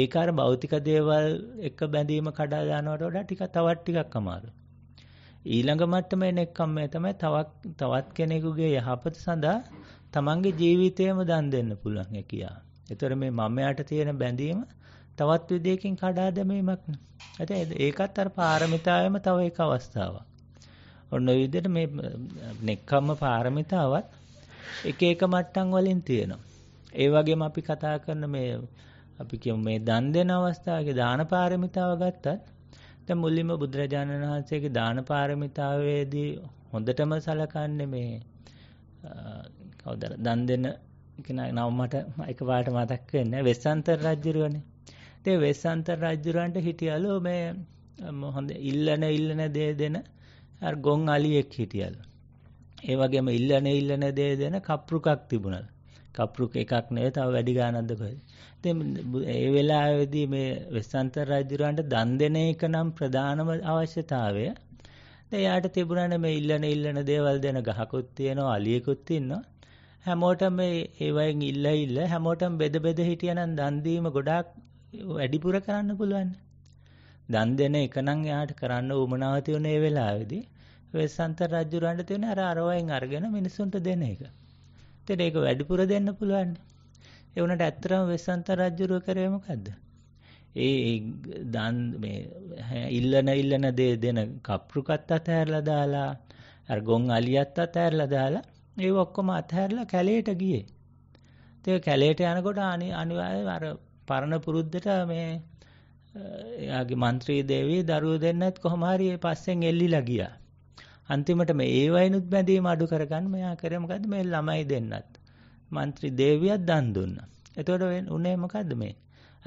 ඒක අර භෞතික දේවල් එක බැඳීම කඩා දානවට වඩා ටික තවත් ටිකක් අමාරුයි. ඊළඟ මට්ටමේ නෙක්ඛම්මය තමයි තවත් තවත් කෙනෙකුගේ යහපත සඳහා තමන්ගේ ජීවිතයම දන් දෙන්න පුළුවන් හැකියාව. ඒතර මේ මමයාට තියෙන බැඳීම තවත් විදියකින් කඩා දැමීමක් නේ. ඒකත් අර පාරමිතාවෙම තව එක අවස්ථාවක්. ඔන්න ඔය විදිහට මේ නෙක්ඛම්ම පාරමිතාවත් එක එක මට්ටම් වලින් තියෙනවා. ඒ වගේම අපි කතා කරන මේ අපි කියමු මේ දන් දෙන අවස්ථාවේ දාන පාරමිතාව ගත්තත් දැන් මුලින්ම බුදුරජාණන් වහන්සේගේ දාන පාරමිතාවේදී හොඳටම සලකන්නේ මේ කවුද දන් දෙන කෙනා නම මට එකපාරට මතක් වෙන්නේ වෙස්සන්තර රජුරනේ. ඉතින් වෙස්සන්තර රජුරන්ට හිටියලු මේ හොඳ ඉල්ලන ඉල්ලන දේ දෙන අර ගොන් අලියෙක් හිටියලු. ඒ වගේම ඉල්ලන ඉල්ලන දේ දෙන කප්රුකක් තිබුණලු. කප්පුරු එකක් නෙවෙයි තව වැඩි ගානක්ද කොහෙද. ඉතින් ඒ වෙලාවේදී මේ වෙස්සන්තර රජුරන්ට දන් දෙන එක නම් ප්‍රධානම අවශ්‍යතාවය. දැන් යාට තිබුණානේ මේ ඉල්ලන ඉල්ලන දේවල් දෙන ගහකුත් තියෙනවා අලියෙකුත් ඉන්නවා. හැමෝටම මේ ඒ වයින් ඉල්ල ඉල්ල හැමෝටම බෙද බෙද හිටියනම් දන් දීම ගොඩාක් වැඩිපුර කරන්න පුළුවන්. දන් දෙන එක නම් යාට කරන්න උවමනාව තියුනේ ඒ වෙලාවේදී. වෙස්සන්තර රජුරන්ට තියෙන අර අරවයින් අරගෙන මිනිසුන්ට දෙන එක. තෙර ඒක වැඩිපුර දෙන්න පුළුවන්. ඒ වුණාට ඇත්තටම වෙස්සන්ත රජුරුව කරේ මොකද්ද? ඒ දන් මේ ඉල්ලන ඉල්ලන දේ දෙන කප්රුකත් අතහැරලා දාලා අර ගොන් අලියත් අතහැරලා දාලා ඒව ඔක්කොම අතහැරලා කැලේට ගියේ. ඒ කැලේට යනකොට අනිවාර්යයෙන් අර පරණ පුරුද්දට මේ එයාගේ മന്ത്രി දේවී දරුවෝ දෙන්නත් කොහොම හරි පස්සෙන් එල්ලිලා ගියා. අන්තිමට මේ ඒ වයිනුත් බැඳීම අඩු කරගන්න මෙයා කරේ මොකද්ද මේ ළමයි දෙන්නත් മന്ത്രി දේවියක් දන් දුන්නා. එතකොට උනේ මොකද්ද මේ?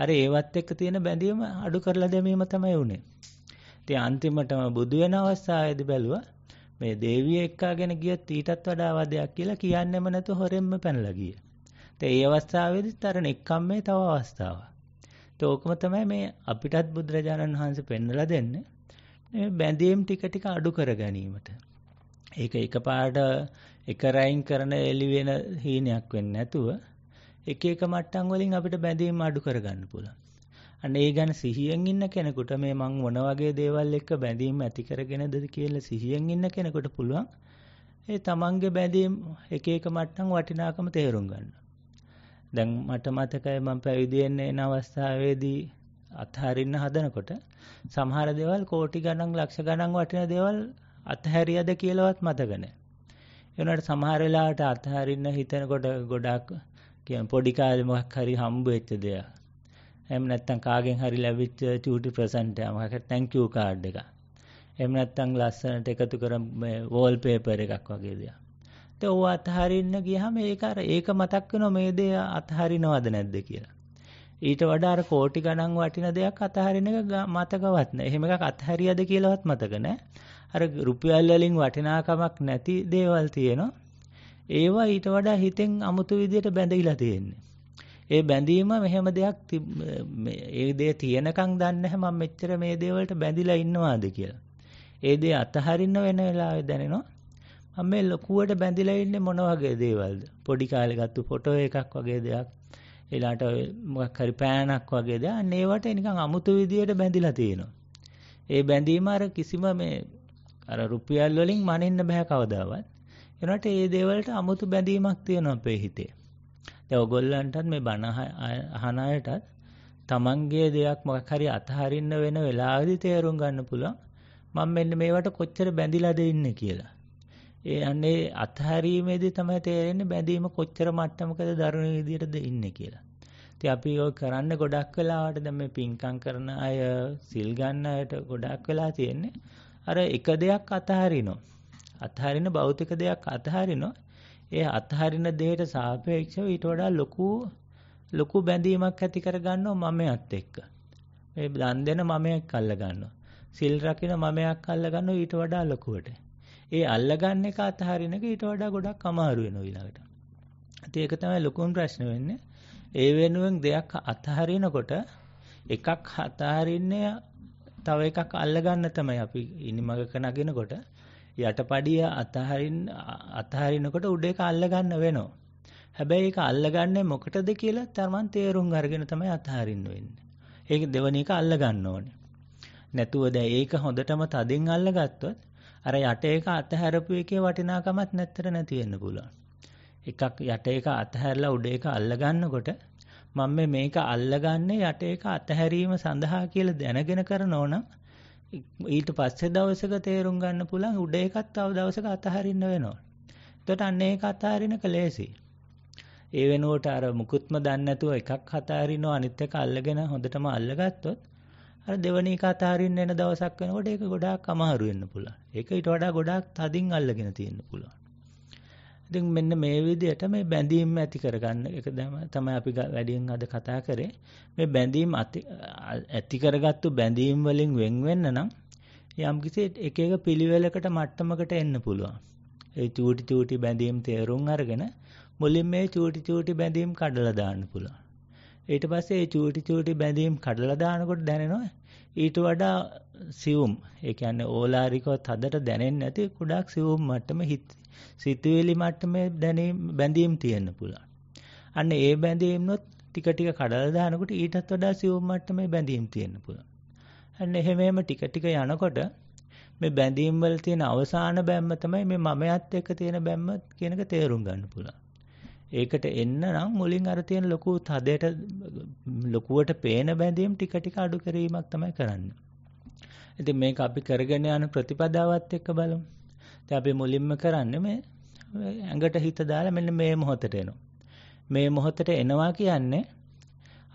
අර ඒවත් එක්ක තියෙන බැඳීම අඩු කරලා දැමීම තමයි උනේ. ඉතින් අන්තිමටම බුදු වෙන අවස්ථාවේදී බැලුවා මේ දේවිය එක්කගෙන ගියත් ඊටත් වඩා වදයක් කියලා කියන්නෙම නැතු හොරෙන්ම පැනලා ගියා. ඉතින් ඒ අවස්ථාවේදීත් අර නෙක්කම් මේ තව අවස්ථාවක්. ඉතින් ඕකම තමයි මේ අපිටත් බුදුරජාණන් වහන්සේ පෙන්වලා දෙන්නේ. බැඳීම් ටික ටික අඩු කර ගැනීමට. ඒක එකපාරට එක රයින් කරන එළි වෙන හීනයක් වෙන්නේ නැතුව එක එක මට්ටම් වලින් අපිට බැඳීම් අඩු කර ගන්න පුළුවන්. අන්න ඒ ගැන සිහියෙන් ඉන්න කෙනෙකුට මේ මං මොන වගේ දේවල් එක්ක බැඳීම් ඇති කරගෙනද කියලා සිහියෙන් ඉන්න කෙනෙකුට පුළුවන් ඒ තමන්ගේ බැඳීම් එක එක මට්ටම් වටිනාකම තේරුම් ගන්න. දැන් මට මතකයි මම පැවිදි වෙන්න එන අවස්ථාවේදී අත්හරින්න හදනකොට සමහර දේවල් කෝටි ගණන් ලක්ෂ ගණන් වටින දේවල් අත්හැරියද කියලාවත් මතක නැහැ. ඒ වුණාට සමහර වෙලාවට අත්හරින්න හිතනකොට ගොඩක් කියන පොඩි කාලේ මොකක් හරි හම්බ වෙච්ච දෙයක්. එහෙම නැත්නම් කාගෙන් හරි ලැබිච්ච චූටි ප්‍රසන්ට් එකක් මොකක් හරි thank you card එකක්. එහෙම නැත්නම් ලස්සනට එකතු කර මේ wallpaper එකක් වගේ දේවල්. ඒත් ඔය අත්හරින්න ගියහම ඒක අර ඒක මතක් වෙනවා මේ දේ අත්හරිනවද නැද්ද කියලා. ඊට වඩා අර කෝටි ගණන් වටින දෙයක් අතහරින එක මතකවත් නැහැ. එහෙම එකක් අතහැරියද කියලාවත් මතක නැහැ. අර රුපියල් වලින් වටිනාකමක් නැති දේවල් තියෙනවා. ඒවා ඊට වඩා හිතෙන් අමුතු විදියට බැඳිලා තියෙන්නේ. ඒ බැඳීම මෙහෙම දෙයක් ඒ දේ තියෙනකන් දන්නේ නැහැ මම මෙච්චර මේ දේවල්ට බැඳිලා ඉන්නවාද කියලා. ඒ දේ අතහරින්න වෙන වෙලාවෙ දැනෙනවා. මම මේ ලොකුවට බැඳිලා ඉන්නේ මොන වගේ දේවල්ද? පොඩි කාලේ ගත්ත ෆොටෝ එකක් වගේ දෙයක්. එලාට මොකක් හරි පෑනක් වගේ දෙයක්. අන්න ඒවට නිකන් අමුතු විදියට බැඳිලා තියෙනවා. ඒ බැඳීම අර කිසිම මේ අර රුපියල් වලින් මනින්න බෑ කවදාවත්. ඒනට ඒ දේවල්ට අමුතු බැඳීමක් තියෙනවා අපේ හිතේ. දැන් ඔයගොල්ලන්ටත් මේ බණ අහන අයටත් තමන්ගේ දෙයක් මොකක් හරි අතහරින්න වෙන වෙලාවදී තේරුම් ගන්න පුළුවන්. මම මෙන්න මේවට කොච්චර බැඳිලාද ඉන්නේ කියලා. ඒ යන්නේ අත්හැරීමේදී තමයි තේරෙන්නේ බැඳීම කොච්චර මට්ටමකද දරුණු විදියටද ඉන්නේ කියලා. ඉතින් අපි ඔය කරන්න ගොඩක් වෙලාවට දැන් මේ පින්කම් කරන අය සිල් ගන්න අයට ගොඩක් වෙලා තියෙන්නේ අර එක දෙයක් අතහරිනවා. අතහරින භෞතික දෙයක් අතහරිනවා. ඒ අතහරින දෙයට සාපේක්ෂව ඊට වඩා ලොකු ලොකු බැඳීමක් ඇති කරගන්නවා මමයත් එක්ක. මේ දන් දෙන මමයක් අල්ල ගන්නවා. සිල් රකින්න මමයක් අල්ල ගන්නවා ඊට වඩා ලොකුවට. ඒ අල්ලගන්න එක අතහරින එක ඊට වඩා ගොඩක් අමාරු වෙනවා ඊළඟට. ඉතින් ඒක තමයි ලොකුම ප්‍රශ්න වෙන්නේ. ඒ වෙනුවෙන් දෙයක් අතහරිනකොට එකක් අතහරින්නේ තව එකක් අල්ලගන්න තමයි අපි ඉනිමගක නගිනකොට යටපඩිය අතහරින්න අතහරිනකොට උඩ එක අල්ලගන්න වෙනවා. හැබැයි ඒක අල්ලගන්නේ මොකටද කියලා තමන් තේරුම් අරගෙන තමයි අතහරින්න වෙන්නේ. ඒක දෙවෙනි එක අල්ලගන්න ඕනේ. නැතුව දැන් ඒක හොඳටම තදින් අල්ලගත්තොත් අර යට එක අතහැරපු එකේ වටිනාකමත් නැත්තර නැති වෙන්න පුළුවන්. එකක් යට එක අතහැරලා උඩ එක අල්ලගන්නකොට මම මේ මේක අල්ලගන්නේ යට එක අතහැරීම සඳහා කියලා දැනගෙන කරනෝ නම් ඊට පස්සේ දවසක තේරුම් ගන්න පුළුවන් උඩ එකත් තව දවසක අතහරින්න වෙනවා. එතකොට අන්න ඒක අතහරින කලේසි. ඒ වෙනුවට අර මුකුත්ම දන්නේ නැතුව එකක් අතහරිනවා අනිත් එක අල්ලගෙන හොඳටම අල්ලගත්තොත් අර දෙවනි එක අතහරින්න එන දවසක් වෙනකොට ඒක ගොඩාක් අමාරු වෙන්න පුළුවන්. ඒක ඊට වඩා ගොඩාක් තදින් අල්ලගෙන තියෙන්න පුළුවන්. ඉතින් මෙන්න මේ විදිහට මේ බැඳීම් ඇති කරගන්න එක තමයි අපි වැඩියෙන් අද කතා කරේ. මේ බැඳීම් ඇති කරගත්තු බැඳීම් වලින් වෙන් වෙන්න නම් යම්කිසි එක එක පිළිවෙලකට මට්ටමකට එන්න පුළුවන්. ඒ චූටි චූටි බැඳීම් තේරුම් අරගෙන මුලින් මේ චූටි චූටි බැඳීම් කඩලා දාන්න පුළුවන්. ඊට පස්සේ ඒ චූටි චූටි බැඳීම් කඩලා දානකොට දැනෙනවා ඊට වඩා සියුම් ඒ කියන්නේ ඕලාරිකවත් හදට දැනෙන්නේ නැති ගොඩක් සියුම් මට්ටම හිත සිතුවිලි මට්ටමේ දැනීම් බැඳීම් තියෙන්න පුළුවන්. අන්න ඒ බැඳීම්නොත් ටික ටික කඩලා දානකොට ඊටත් වඩා සියුම් මට්ටමේ බැඳීම් තියෙන්න පුළුවන්. අන්න එහෙම ටික ටික යනකොට මේ බැඳීම් වල තියෙන අවසාන බැම්ම තමයි මේ මමයත් එක්ක තියෙන බැම්ම කියන එක තේරුම් ගන්න පුළුවන්. ඒකට එන්න නම් මුලින් අර තියෙන ලොකු තදයට ලොකුවට පේන බැඳීම් ටික ටික අඩු කිරීමක් තමයි කරන්නේ. ඉතින් මේක අපි කරගෙන යන ප්‍රතිපදාවත් එක්ක බලමු. ඉතින් අපි මුලින්ම කරන්නේ මේ ඇඟට හිත දාලා මෙන්න මේ මොහොතට එනවා. මේ මොහොතට එනවා කියන්නේ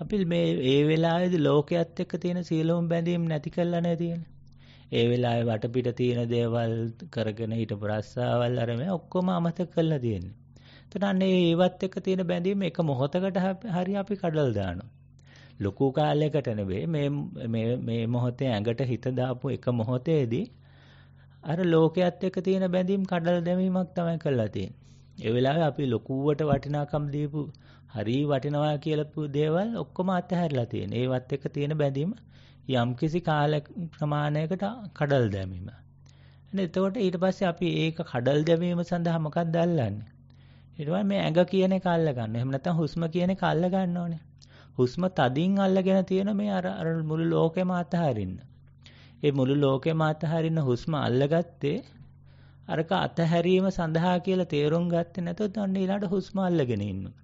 අපි මේ ඒ වෙලාවේදී ලෝකයේත් එක්ක තියෙන සීලොම් බැඳීම් නැති කරලා නැහැ තියෙන්නේ. ඒ වෙලාවේ වටපිට තියෙන දේවල් කරගෙන හිටපු රස්සාවල් අර මේ ඔක්කොම අමතක කරලා තියෙන්නේ. එතකොට අනේ ඒවත් එක්ක තියෙන බැඳීම එක මොහොතකට හරි අපි කඩලා දානවා. ලොකු කාලයකට නෙවෙයි මේ මේ මේ මොහොතේ ඇඟට හිත දාපු එක මොහොතේදී අර ලෝකයේත් එක්ක තියෙන බැඳීම් කඩලා දැමීමක් තමයි කරලා තියෙන්නේ. ඒ වෙලාවේ අපි ලොකුවට වටිනාකම් දීපු හරි වටිනවා කියලා දේවල් ඔක්කොම අතහැරලා තියෙන. ඒවත් එක්ක තියෙන බැඳීම යම්කිසි කාල ප්‍රමාණයකට කඩල් දැමීම. එතකොට ඊට පස්සේ අපි ඒක කඩල් දැමීම සඳහා මොකක්ද අල්ලන්නේ? ඊට පස්සේ මේ ඇඟ කියන එක අල්ල ගන්න. එහෙම නැත්නම් හුස්ම කියන එක අල්ල ගන්න ඕනේ. හුස්ම තදින් අල්ලගෙන තියෙන මේ අර අර මුළු ලෝකෙම අතහරින්න. ඒ මුළු ලෝකෙම අතහරින්න හුස්ම අල්ලගත්තේ අරක අතහැරීම සඳහා කියලා තේරුම් ගත්තේ නැතොත් ඔන්න ඊළඟට හුස්ම අල්ලගෙන ඉන්නවා.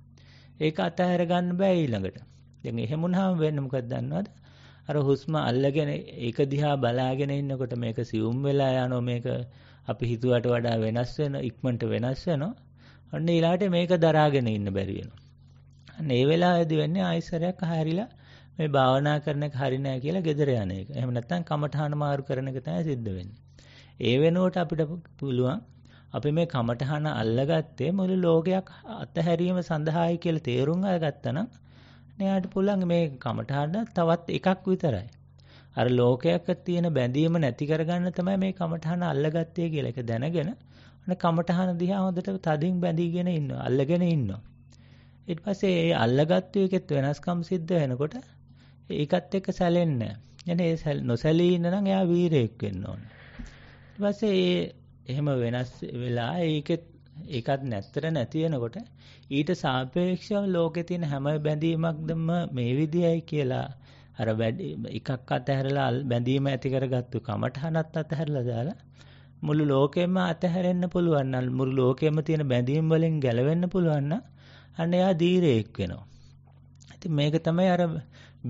ඒක අතහැර ගන්න බෑ ඊළඟට. දැන් එහෙම වුණාම වෙන්නේ මොකක්ද දන්නවද? අර හුස්ම අල්ලගෙන ඒක දිහා බලාගෙන ඉන්නකොට මේක සියුම් වෙලා යනවා මේක අපි හිතුවට වඩා වෙනස් වෙන ඉක්මනට වෙනස් වෙනවා. අන්න ඊළාට මේක දරාගෙන ඉන්න බැරි වෙනවා. අන්න ඒ වෙලාවේදී වෙන්නේ ආයසරයක් හැරිලා මේ භාවනා කරන එක හරි නෑ කියලා gedera යන එක. එහෙම නැත්නම් කමඨහන මාරු කරන එක තමයි සිද්ධ වෙන්නේ. ඒ වෙනුවට අපිට පුළුවන් අපි මේ කමඨහන අල්ලගත්තේ මුළු ලෝකයක් අතහැරීම සඳහායි කියලා තේරුම් අරගත්තා නම් එයාට පුළුවන් මේ කමඨහන තවත් එකක් විතරයි. අර ලෝකයක තියෙන බැඳීම නැති කරගන්න තමයි මේ කමඨහන අල්ලගත්තේ කියලා ඒක දැනගෙන කමටහන දිහා හොඳට තදින් බැඳීගෙන ඉන්නවා අල්ලගෙන ඉන්නවා ඊට පස්සේ ඒ අල්ලගත්තු එකෙත් වෙනස්කම් සිද්ධ වෙනකොට ඒකත් එක්ක සැලෙන්නේ නැහැ ඒ නොසැලී ඉන්න නම් එයා වීරයෙක් වෙන්න ඕන ඊට පස්සේ එහෙම වෙනස් වෙලා ඒකෙත් ඒකත් නැත්තර නැති වෙනකොට ඊට සාපේක්ෂව ලෝකේ තියෙන හැම බැඳීමක්දම මේ විදියයි කියලා අර වැඩි එකක් අතහැරලා බැඳීම ඇති කරගත්තු කමටහනත් අතහැරලා දාලා මුළු ලෝකෙම අතහැරෙන්න පුළුවන් නම් මුළු ලෝකෙම තියෙන බැඳීම් වලින් ගැලවෙන්න පුළුවන් නම් අන්න එයා ධීරයෙක් වෙනවා. ඉතින් මේක තමයි අර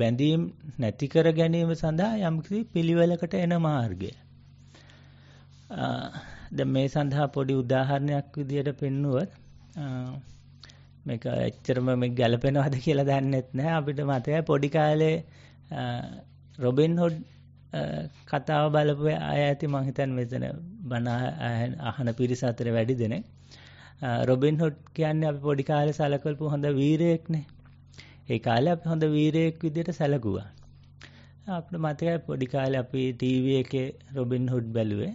බැඳීම් නැති කර ගැනීම සඳහා යම්කිසි පිළිවෙලකට එන මාර්ගය. දැන් මේ සඳහා පොඩි උදාහරණයක් විදියට පෙන්නුවොත් මේක එච්චරම මේ ගැලපෙනවද කියලා දන්නෙත් නැහැ අපිට මතකයි පොඩි කාලේ රොබින් හුඩ් කතාව බලපු අය ඇති මහිතන් වෙසන බනාහන් අහන පිරිස අතර වැඩි දෙන රොබින් හොට් කියන්න අප පොඩිකාල සලකල්පු හොඳ වීරයෙක්නේ ඒ කාල අප හොඳ වීරයෙක් විදිට සැලකුවා අපට මතකයි පොඩිකාල අපි ටීව එක රොබින් හුඩ් බැලුවේ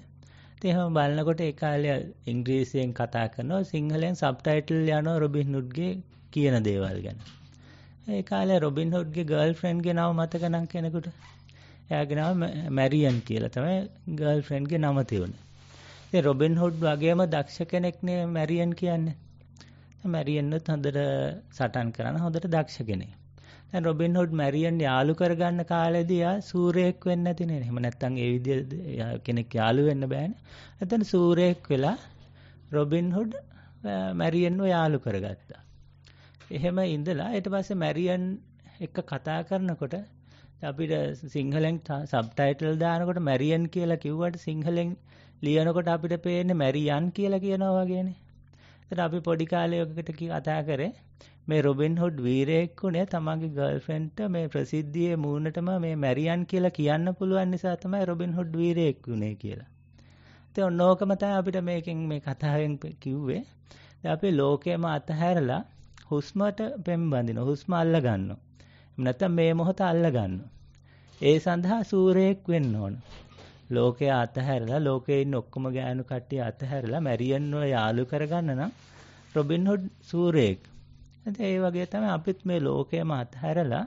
තෙහම බලන්නකොට ඒකාලය ඉංග්‍රීසියෙන් කතා කරනවා සිංහලෙන් සබ්ටයිටල් යන රොබින් හුඩ්ගේ කියන දේවල් ගැන ඒකාල රොබින් හුඩ්ගේ ගල් ෆ්‍රන්්ගේ නව මතකනම් කෙනෙකුට එයාගෙනාව මැරියන් කියලා තමයි ගර්ල් ෆ්‍රෙන්ඩ්ගේ නම තියුණේ. ඉතින් රොබින් හුඩ් වගේම දක්ෂ කෙනෙක්නේ මැරියන් කියන්නේ. මැරියන්වත් හොඳට සටන් කරන හොඳට දක්ෂ කෙනෙක්. දැන් රොබින් හුඩ් මැරියන් යාළු කරගන්න කාලෙදී යා සූර්යෙක් වෙන්න නැතිනේ. එහෙම නැත්තම් ඒ විදිය කෙනෙක් යාළු වෙන්න බෑනේ. නැත්නම් සූර්යෙක් වෙලා රොබින් හුඩ් මැරියන්ව යාළු කරගත්තා. එහෙම ඉඳලා ඊට පස්සේ මැරියන් එක්ක කතා කරනකොට අපිට සිංහලෙන් සබ්ටයිටල් දානකොට මැරියන් කියලා කිව්වට සිංහලෙන් ලියනකොට අපිට පේන්නේ මැරියන් කියලා කියනවා වගේනේ. එතන අපි පොඩි කාලේ ඔකට කතා කරේ මේ රොබින් හුඩ් වීරයෙක් උනේ තමන්ගේ ගර්ල්ෆ්‍රෙන්ඩ්ට මේ ප්‍රසිද්ධියේ මූණටම මේ මැරියන් කියලා කියන්න පුළුවන් නිසා තමයි රොබින් හුඩ් වීරයෙක් උනේ කියලා. ඉතින් ඔන්න ඕකම තමයි අපිට මේකෙන් මේ කතාවෙන් කිව්වේ. දැන් අපි ලෝකයේම අතහැරලා හුස්මට පෙම් බඳිනවා. හුස්ම අල්ල ගන්නවා. නැත්නම් මේ මොහොත අල්ලගන්න. ඒ සඳහා සූරයෙක් වෙන්න ඕන. ලෝකය අතහැරලා ලෝකේ ඉන්න ඔක්කොම ගෑනු කට්ටිය අතහැරලා මැරියන්ව යාළු කරගන්න නම් රොබින් හුඩ් සූරයෙක්. ඒ වගේ තමයි අපිත් මේ ලෝකයම අතහැරලා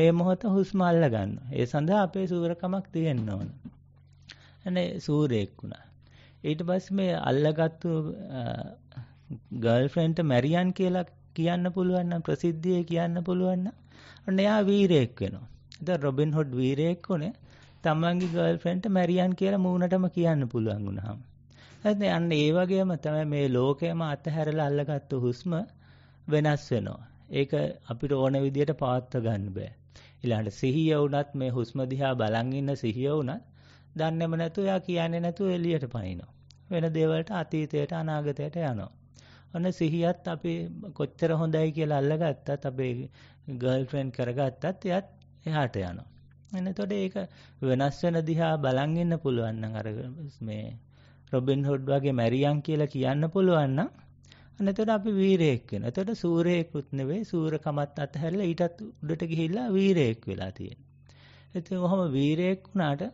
මේ මොහොත හුස්ම අල්ලගන්න. ඒ සඳහා අපේ සූරකමක් තියෙන්න ඕන. අනේ සූරයෙක් වුණා. ඊට පස්සේ මේ අල්ලගත්තු ගර්ල්ෆ්‍රෙන්ඩ්ට මැරියන් කියලා කියන්න පුළුවන් නම් ප්‍රසිද්ධියේ කියන්න පුළුවන් නම් ඔන්න එයා වීරයෙක් වෙනවා. ඉතින් රොබින් හුඩ් වීරයෙක් උනේ තමන්ගේ ගර්ල්ෆ්‍රෙන්ඩ්ට මැරියන් කියලා මූණටම කියන්න පුළුවන් වුණාම. හරිද? අන්න ඒ වගේම තමයි මේ ලෝකයම අතහැරලා අල්ලගත්තු හුස්ම වෙනස් වෙනවා. ඒක අපිට ඕන විදියට පවත්ව ගන්න බෑ. ඊළඟට සිහිය වුණත් මේ හුස්ම දිහා බලන් ඉන්න සිහිය වුණත් දන්නේම නැතුව එයා කියන්නේ නැතුව එළියට පනිනවා. වෙන දේවල්ට අතීතයට අනාගතයට යනවා. ඔන්න සිහියත් අපි කොච්චර හොඳයි කියලා අල්ලගත්තත් අපේ ගර්ල්ෆ්‍රෙන්ඩ් කරගත්තත් එයත් එහාට යනවා. එනතොට ඒක වෙනස් වෙන දිහා බලන් ඉන්න පුළුවන් නම් අර මේ රොබින් හුඩ් වගේ මැරියන් කියලා කියන්න පුළුවන් නම් එතකොට අපි වීරයෙක් වෙනවා. එතකොට සූරයෙකුත් නෙවෙයි සූරකමත් අතහැරලා ඊටත් උඩට ගිහිල්ලා වීරයෙක් වෙලා තියෙනවා. ඉතින් ඔහොම වීරයෙක් වුණාට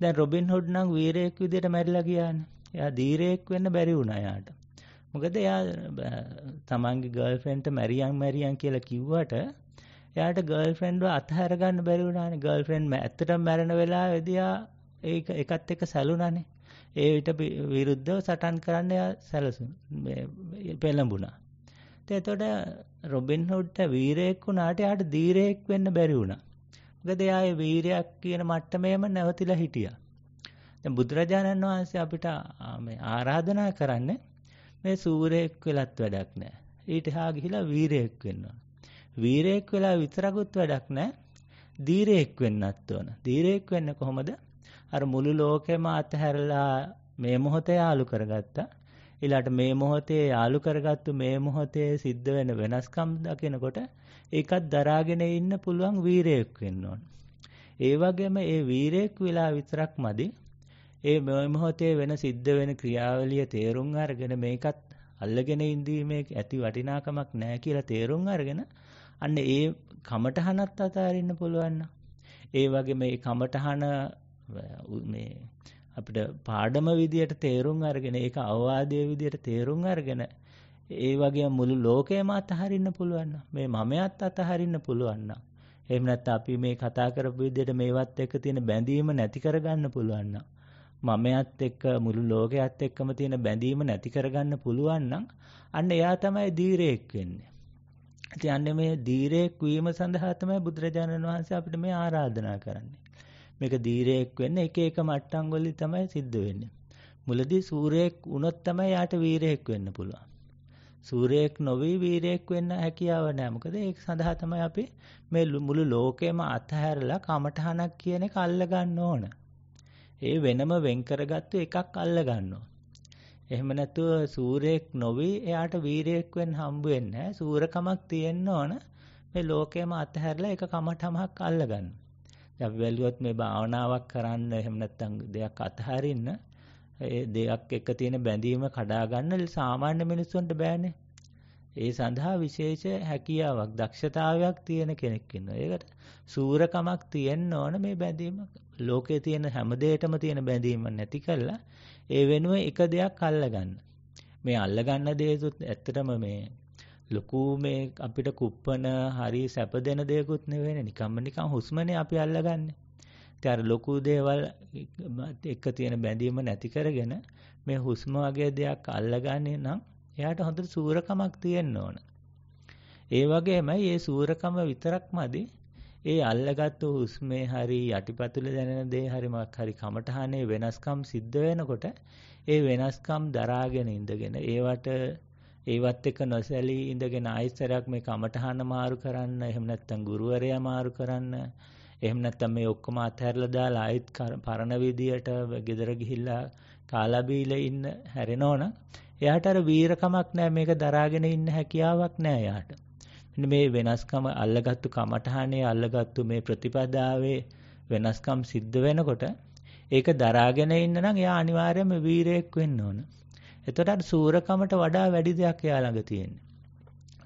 දැන් රොබින් හුඩ් නම් වීරයෙක් විදියට මැරිලා ගියානේ. එයා ධීරයෙක් වෙන්න බැරි වුණා එයාට. මොකද එයා තමන්ගේ ගර්ල්ෆ්‍රෙන්ට මැරියන් මැරියන් කියලා කිව්වට එයාට ගර්ල්ෆ්‍රෙන්ඩ්ව අතහැරගන්න බැරි වුණානේ ගර්ල්ෆ්‍රෙන්ඩ් ඇත්තටම මැරෙන වෙලාවේදී එයා ඒක එකත් එක්ක සැලුණානේ ඒ විට විරුද්ධව සටන් කරන්න එයා සැලසුණ මේ පෙළඹුණා ඉතින් එතකොට රොබින් හුඩ්ට වීරයෙක් වුණාට එයාට ධීරයෙක් වෙන්න බැරි වුණා මොකද එයා ඒ වීරයක් කියන මට්ටමේම නැවතිලා හිටියා දැන් බුදුරජාණන් වහන්සේ අපිට ආරාධනා කරන්නේ මේ සූරයෙක් වෙලත් වැඩක් නෑ. ඊට හා ගිහිලා වීරයෙක් වෙන්න ඕන. වීරයෙක් වෙලා විතරකුත් වැඩක් නෑ. දීරයෙක් වෙන්නත් ඕන. දීරයෙක් වෙන්න කොහොමද? අර මුළු ලෝකෙම අතහැරලා මේ මොහොතේ යාලු කරගත්තා. ඊළාට මේ මොහොතේ යාලු කරගත්තු මේ මොහොතේ සිද්ධ වෙන වෙනස්කම් දකිනකොට ඒකත් දරාගෙන ඉන්න පුළුවන් වීරයෙක් වෙන්න ඕන. ඒ වගේම ඒ වීරයෙක් වෙලා විතරක් මදි ඒ මොහොතේ වෙන සිද්ධ වෙන ක්‍රියාවලිය තේරුම් අරගෙන මේකත් අල්ලගෙන ඉඳීමේ ඇති වටිනාකමක් නැහැ කියලා තේරුම් අරගෙන අන්න ඒ කමටහනත් අතාරින්න පුළුවන්. ඒ වගේ මේ කමටහන මේ අපිට පාඩම විදියට තේරුම් අරගෙන ඒක අවවාදයේ විදියට තේරුම් අරගෙන ඒ වගේ මුළු ලෝකයම අතහරින්න පුළුවන්. මේ මමයත් අතහරින්න පුළුවන්. එහෙම නැත්නම් අපි මේ කතා කරපු විදිහට මේවත් එක්ක තියෙන බැඳීම නැති කරගන්න පුළුවන්. මමයත් එක්ක මුළු ලෝකයත් එක්කම තියෙන බැඳීම නැති කරගන්න පුළුවන් නම් අන්න එයා තමයි දීරයෙක් වෙන්නේ. ඉතින් අන්න මේ දීරයෙක් වීම සඳහා තමයි බුදුරජාණන් වහන්සේ අපිට මේ ආරාධනා කරන්නේ. මේක දීරයෙක් වෙන්න එක එක මට්ටම් වලින් තමයි සිද්ධ වෙන්නේ. මුලදී සූර්යයෙක් වුණොත් තමයි යාට වීරයෙක් වෙන්න පුළුවන්. සූර්යයෙක් නොවි වීරයෙක් වෙන්න හැකියාව නැහැ. මොකද ඒක සඳහා තමයි අපි මේ මුළු ලෝකෙම අතහැරලා කමඨහනක් කියන එක අල්ල ගන්න ඕනේ. ඒ වෙනම වෙන් කරගත්තු එකක් අල්ල ගන්නවා. එහෙම නැතුව සූරයෙක් නොවි එයාට වීරයෙක් වෙන්න හම්බ වෙන්නේ නැහැ. සූරකමක් තියෙන්න ඕන. මේ ලෝකයම අතහැරලා එක කමටමක් අල්ල ගන්න. දැන් අපි වැළුවොත් මේ භාවනාවක් කරන්න එහෙම නැත්නම් දෙයක් අතහරින්න ඒ දෙයක් එක තියෙන බැඳීම කඩා ගන්න සාමාන්‍ය මිනිස්සුන්ට බෑනේ. ඒ සඳහා විශේෂ හැකියාවක් දක්ෂතාවයක් තියෙන කෙනෙක් ඉන්නවා. ඒකට සූරකමක් තියෙන්න ඕන මේ බැඳීම. ලෝකේ තියෙන හැම දෙයකම තියෙන බැඳීම නැති කරලා ඒ වෙනුව එක දෙයක් අල්ලගන්න. මේ අල්ලගන්න දේසුත් ඇත්තටම මේ ලොකු මේ අපිට කුප්පන හරි සැප දෙන දේකුත් නෙවෙයි නිකම්ම නිකම් හුස්මනේ අපි අල්ලගන්නේ. ඉතින් අර ලොකු දේවල් එක තියෙන බැඳීම නැති කරගෙන මේ හුස්ම වගේ දෙයක් අල්ලගන්නේ නම් එයාට හොඳට සූරකමක් තියෙන්න ඕන. ඒ වගේමයි ඒ සූරකම විතරක්මදි ඒ අල්ලගත්තු හුස්මේ හරි යටිපතුල දැනෙන දේ හරි මොකක් හරි කමටහනේ වෙනස්කම් සිද්ධ වෙනකොට ඒ වෙනස්කම් දරාගෙන ඉඳගෙන ඒවට ඒවත් එක්ක නොසැලී ඉඳගෙන ආයෙසරක් මේ කමටහන මාරු කරන්න එහෙම නැත්නම් ගුරුවරයා මාරු කරන්න එහෙම නැත්නම් මේ ඔක්කොම අතහැරලා දාලා ආයෙත් පරණ විදියට ගෙදර ගිහිල්ලා කාලා බීලා ඉන්න හැරෙනවනම් එයාට අර වීරකමක් නෑ මේක දරාගෙන ඉන්න හැකියාවක් නෑ එයාට. මෙන්න මේ වෙනස්කම අල්ලගත්තු කමඨහනේ අල්ලගත්තු මේ ප්‍රතිපදාවේ වෙනස්කම් සිද්ධ වෙනකොට ඒක දරාගෙන ඉන්න නම් එයා අනිවාර්යයෙන්ම වීරයෙක් වෙන්න ඕන. එතකොට අර සූරකමට වඩා වැඩි දෙයක් එයා ළඟ තියෙන්නේ.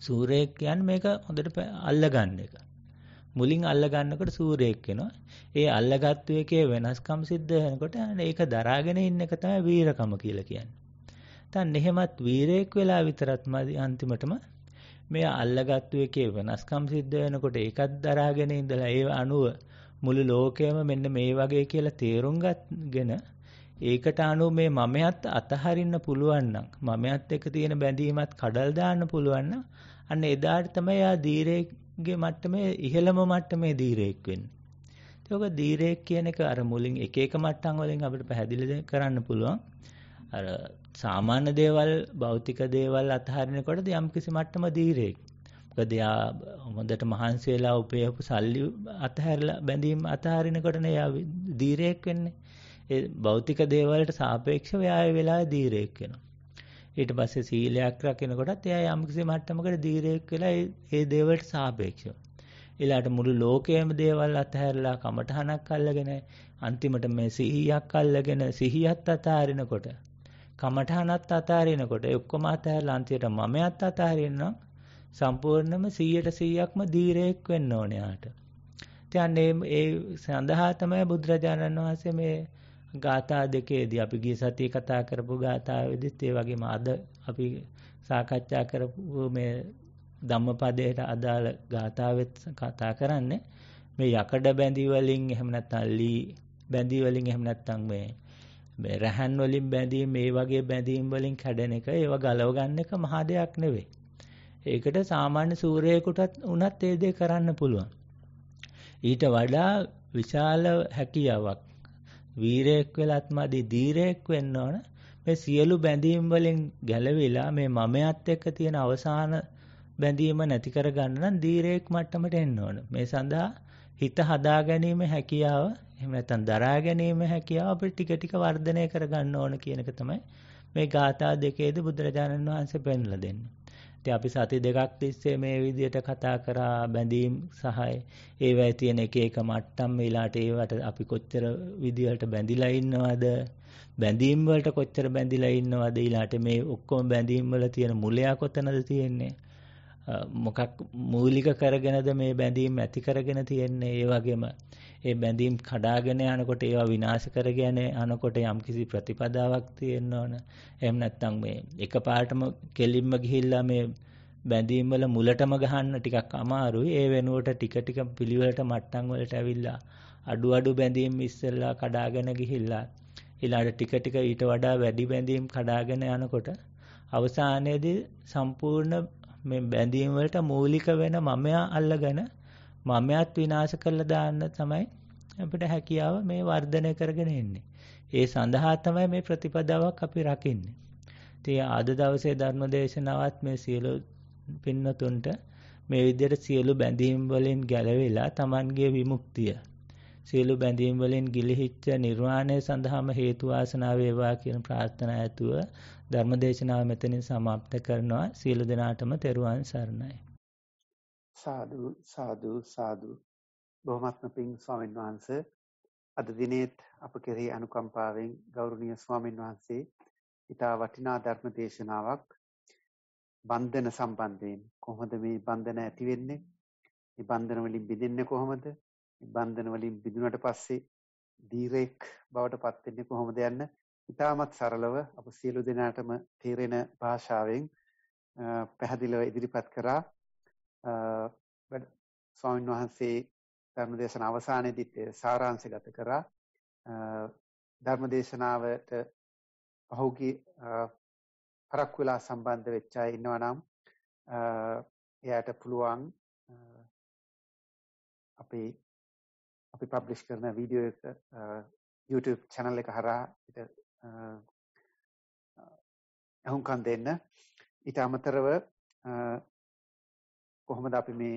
සූරයෙක් කියන්නේ මේක හොඳට අල්ලගන්න එක. මුලින් අල්ලගන්නකොට සූර්යයෙක් වෙනවා. ඒ අල්ලගත්තු එකේ වෙනස්කම් සිද්ධ වෙනකොට ඒක දරාගෙන ඉන්න එක තමයි වීරකම කියලා කියන්නේ. දැන් එහෙමත් වීරයෙක් වෙලා විතරත් අන්තිමටම මෙයා අල්ලගත්තු එකේ වෙනස්කම් සිද්ධ වෙනකොට ඒකත් දරාගෙන ඉඳලා ඒ අනුව මුළු ලෝකයම මෙන්න මේ වගේ කියලා තේරුම් ගත්ගෙන ඒකට අනුව මේ මමයත් අතහරින්න පුළුවන් නම් මමයත් එක්ක තියෙන බැඳීමත් කඩල් දාන්න පුළුවන් නම් අන්න එදාට තමයි යා දීරේගේ මට්ටමේ ඉහළම මට්ටමේ දීරේක් වෙන්නේ. ඒක දීරේක් කියන එක අර මුලින් එක එක මට්ටම් වලින් අපිට පැහැදිලි කරන්න පුළුවන්. අර සාමාන්‍ය දේවල් භෞතික දේවල් අතහරිනකොට යම්කිසි මට්ටම දීරෙක්. මොකද එයා හොඳට මහන්සි වෙලා උපයපු සල්ලි අතහැරලා බැඳීම් අතහරිනකොටනේ එයා දීරෙක් වෙන්නේ. ඒ භෞතික දේවල්ට සාපේක්ෂව එයා ඒ වෙලාවේ දීරෙක් වෙනවා. ඊට පස්සේ සීලයක් රකිනකොටත් එයා යම්කිසි මට්ටමකට දීරෙක් වෙලා ඒ දේවල්ට සාපේක්ෂව. ඊළාට මුළු ලෝකයේම දේවල් අතහැරලා කමටහනක් අල්ලගෙන අන්තිමට මේ සිහියක් අල්ලගෙන සිහියත් අතහරිනකොට කමඨහනත් අතහරිනකොට ඔක්කොම අතහැරලා අන්තිමට මමයත් අතහරින්නම් සම්පූර්ණම 100ට 100ක්ම දීරයෙක් වෙන්න ඕනේ යාට. ඉතින් ඒ සඳහා තමයි බුදුරජාණන් වහන්සේ මේ ගාථා දෙකේදී අපි ගිය සතියේ කතා කරපු ගාථාවේදීත් ඒ වගේම අද අපි සාකච්ඡා කරපු මේ ධම්මපදයට අදාළ ගාථාවෙත් කතා කරන්නේ මේ යකඩ බැඳි වලින් එහෙම නැත්නම් ලී බැඳි වලින් එහෙම නැත්නම් මේ රැහන් වලින් බැඳීම් මේ වගේ බැඳීම් වලින් කැඩෙන එක ඒව ගලව ගන්න එක මහා දෙයක් නෙවෙයි. ඒකට සාමාන්‍ය සූර්යයෙකුටත් උනත් ඒ දේ කරන්න පුළුවන්. ඊට වඩා විශාල හැකියාවක් වීරයෙක් වෙලත් මදි ධීරයෙක් වෙන්න ඕන මේ සියලු බැඳීම් වලින් ගැලවිලා මේ මමයත් එක්ක තියෙන අවසාන බැඳීම නැති කරගන්න නම් ධීරයෙක් මට්ටමට එන්න ඕන. මේ සඳහා හිත හදා ගැනීම හැකියාව එහෙම නැත්නම් දරා ගැනීම හැකියාව අපි ටික ටික වර්ධනය කරගන්න ඕන කියන එක තමයි මේ ගාථා දෙකේදී බුදුරජාණන් වහන්සේ පෙන්ලා දෙන්නේ. ඉතින් අපි සති දෙකක් තිස්සේ මේ විදිහට කතා කරා බැඳීම් සහය ඒවයි තියෙන එක එක මට්ටම් මේලාට ඒවට අපි කොච්චර විදිහට බැඳිලා ඉන්නවද බැඳීම් වලට කොච්චර බැඳිලා ඉන්නවද ඊළාට මේ ඔක්කොම බැඳීම් වල තියෙන මුලයා කොතනද තියෙන්නේ මොකක් මූලික කරගෙනද මේ බැඳීම් ඇති කරගෙන තියෙන්නේ ඒ වගේම ඒ බැඳීම් කඩාගෙන යනකොට ඒවා විනාශ කරගෙන යනකොට යම්කිසි ප්‍රතිපදාවක් තියෙන්න ඕන. එහෙම නැත්නම් මේ එකපාරටම කෙලින්ම ගිහිල්ලා මේ බැඳීම් වල මුලටම ගහන්න ටිකක් අමාරුයි. ඒ වෙනුවට ටික ටික පිළිවෙලට මට්ටම් වලට ඇවිල්ලා අඩු අඩු බැඳීම් ඉස්සෙල්ලා කඩාගෙන ගිහිල්ලා ඊළඟට ටික ටික ඊට වඩා වැඩි බැඳීම් කඩාගෙන යනකොට අවසානයේදී සම්පූර්ණ මේ බැඳීම් වලට මූලික වෙන මමයා අල්ලගෙන මමයාත් විනාශ කරලා දාන්න තමයි අපිට හැකියාව මේ වර්ධනය කරගෙන එන්නේ. ඒ සඳහා තමයි මේ ප්‍රතිපදාවක් අපි රකින්නේ. ඉතින් අද දවසේ ධර්ම දේශනාවත් මේ සියලු පින්නතුන්ට මේ විදිහට සියලු බැඳීම් වලින් ගැලවිලා Tamanගේ විමුක්තිය සියලු බැඳීම් වලින් ගිලිහිච්ච නිර්වාණය සඳහාම හේතු වාසනා වේවා කියන ප්‍රාර්ථනා ඇතුව ධර්මදේශනාව මෙතනින් સમાપ્ત කරනවා සියලු දෙනාටම තෙරුවන් සරණයි සාදු සාදු සාදු බොහොමත්ම පිං ස්වාමීන් වහන්සේ අද දිනේත් අප කෙරෙහි අනුකම්පාවෙන් ගෞරවනීය ස්වාමීන් වහන්සේ ඊට වටිනා ධර්මදේශනාවක් බන්ධන සම්බන්ධයෙන් කොහොමද මේ බන්ධන ඇති වෙන්නේ? මේ බන්ධන වලින් බිඳෙන්නේ කොහොමද? මේ බන්ධන වලින් බිඳුනට පස්සේ දීරෙක් බවට පත් වෙන්නේ කොහොමද යන්න ඉතාමත් සරලව අප සියලු දෙනාටම තේරෙන භාෂාවෙන් පැහැදිලිව ඉදිරිපත් කරා ස්වාමීන් වහන්සේ ධර්ම දේශන අවසානයේදී සාරාංශගත කරා ධර්ම දේශනාවට පහුගිය පරක්කු වෙලා සම්බන්ධ වෙච්ච අය ඉන්නවා නම් එයාට පුළුවන් අපේ අපි පබ්ලිෂ් කරන වීඩියෝ එක YouTube channel එක හරහා අහුම්කම් දෙන්න. ඊට අමතරව කොහොමද අපි මේ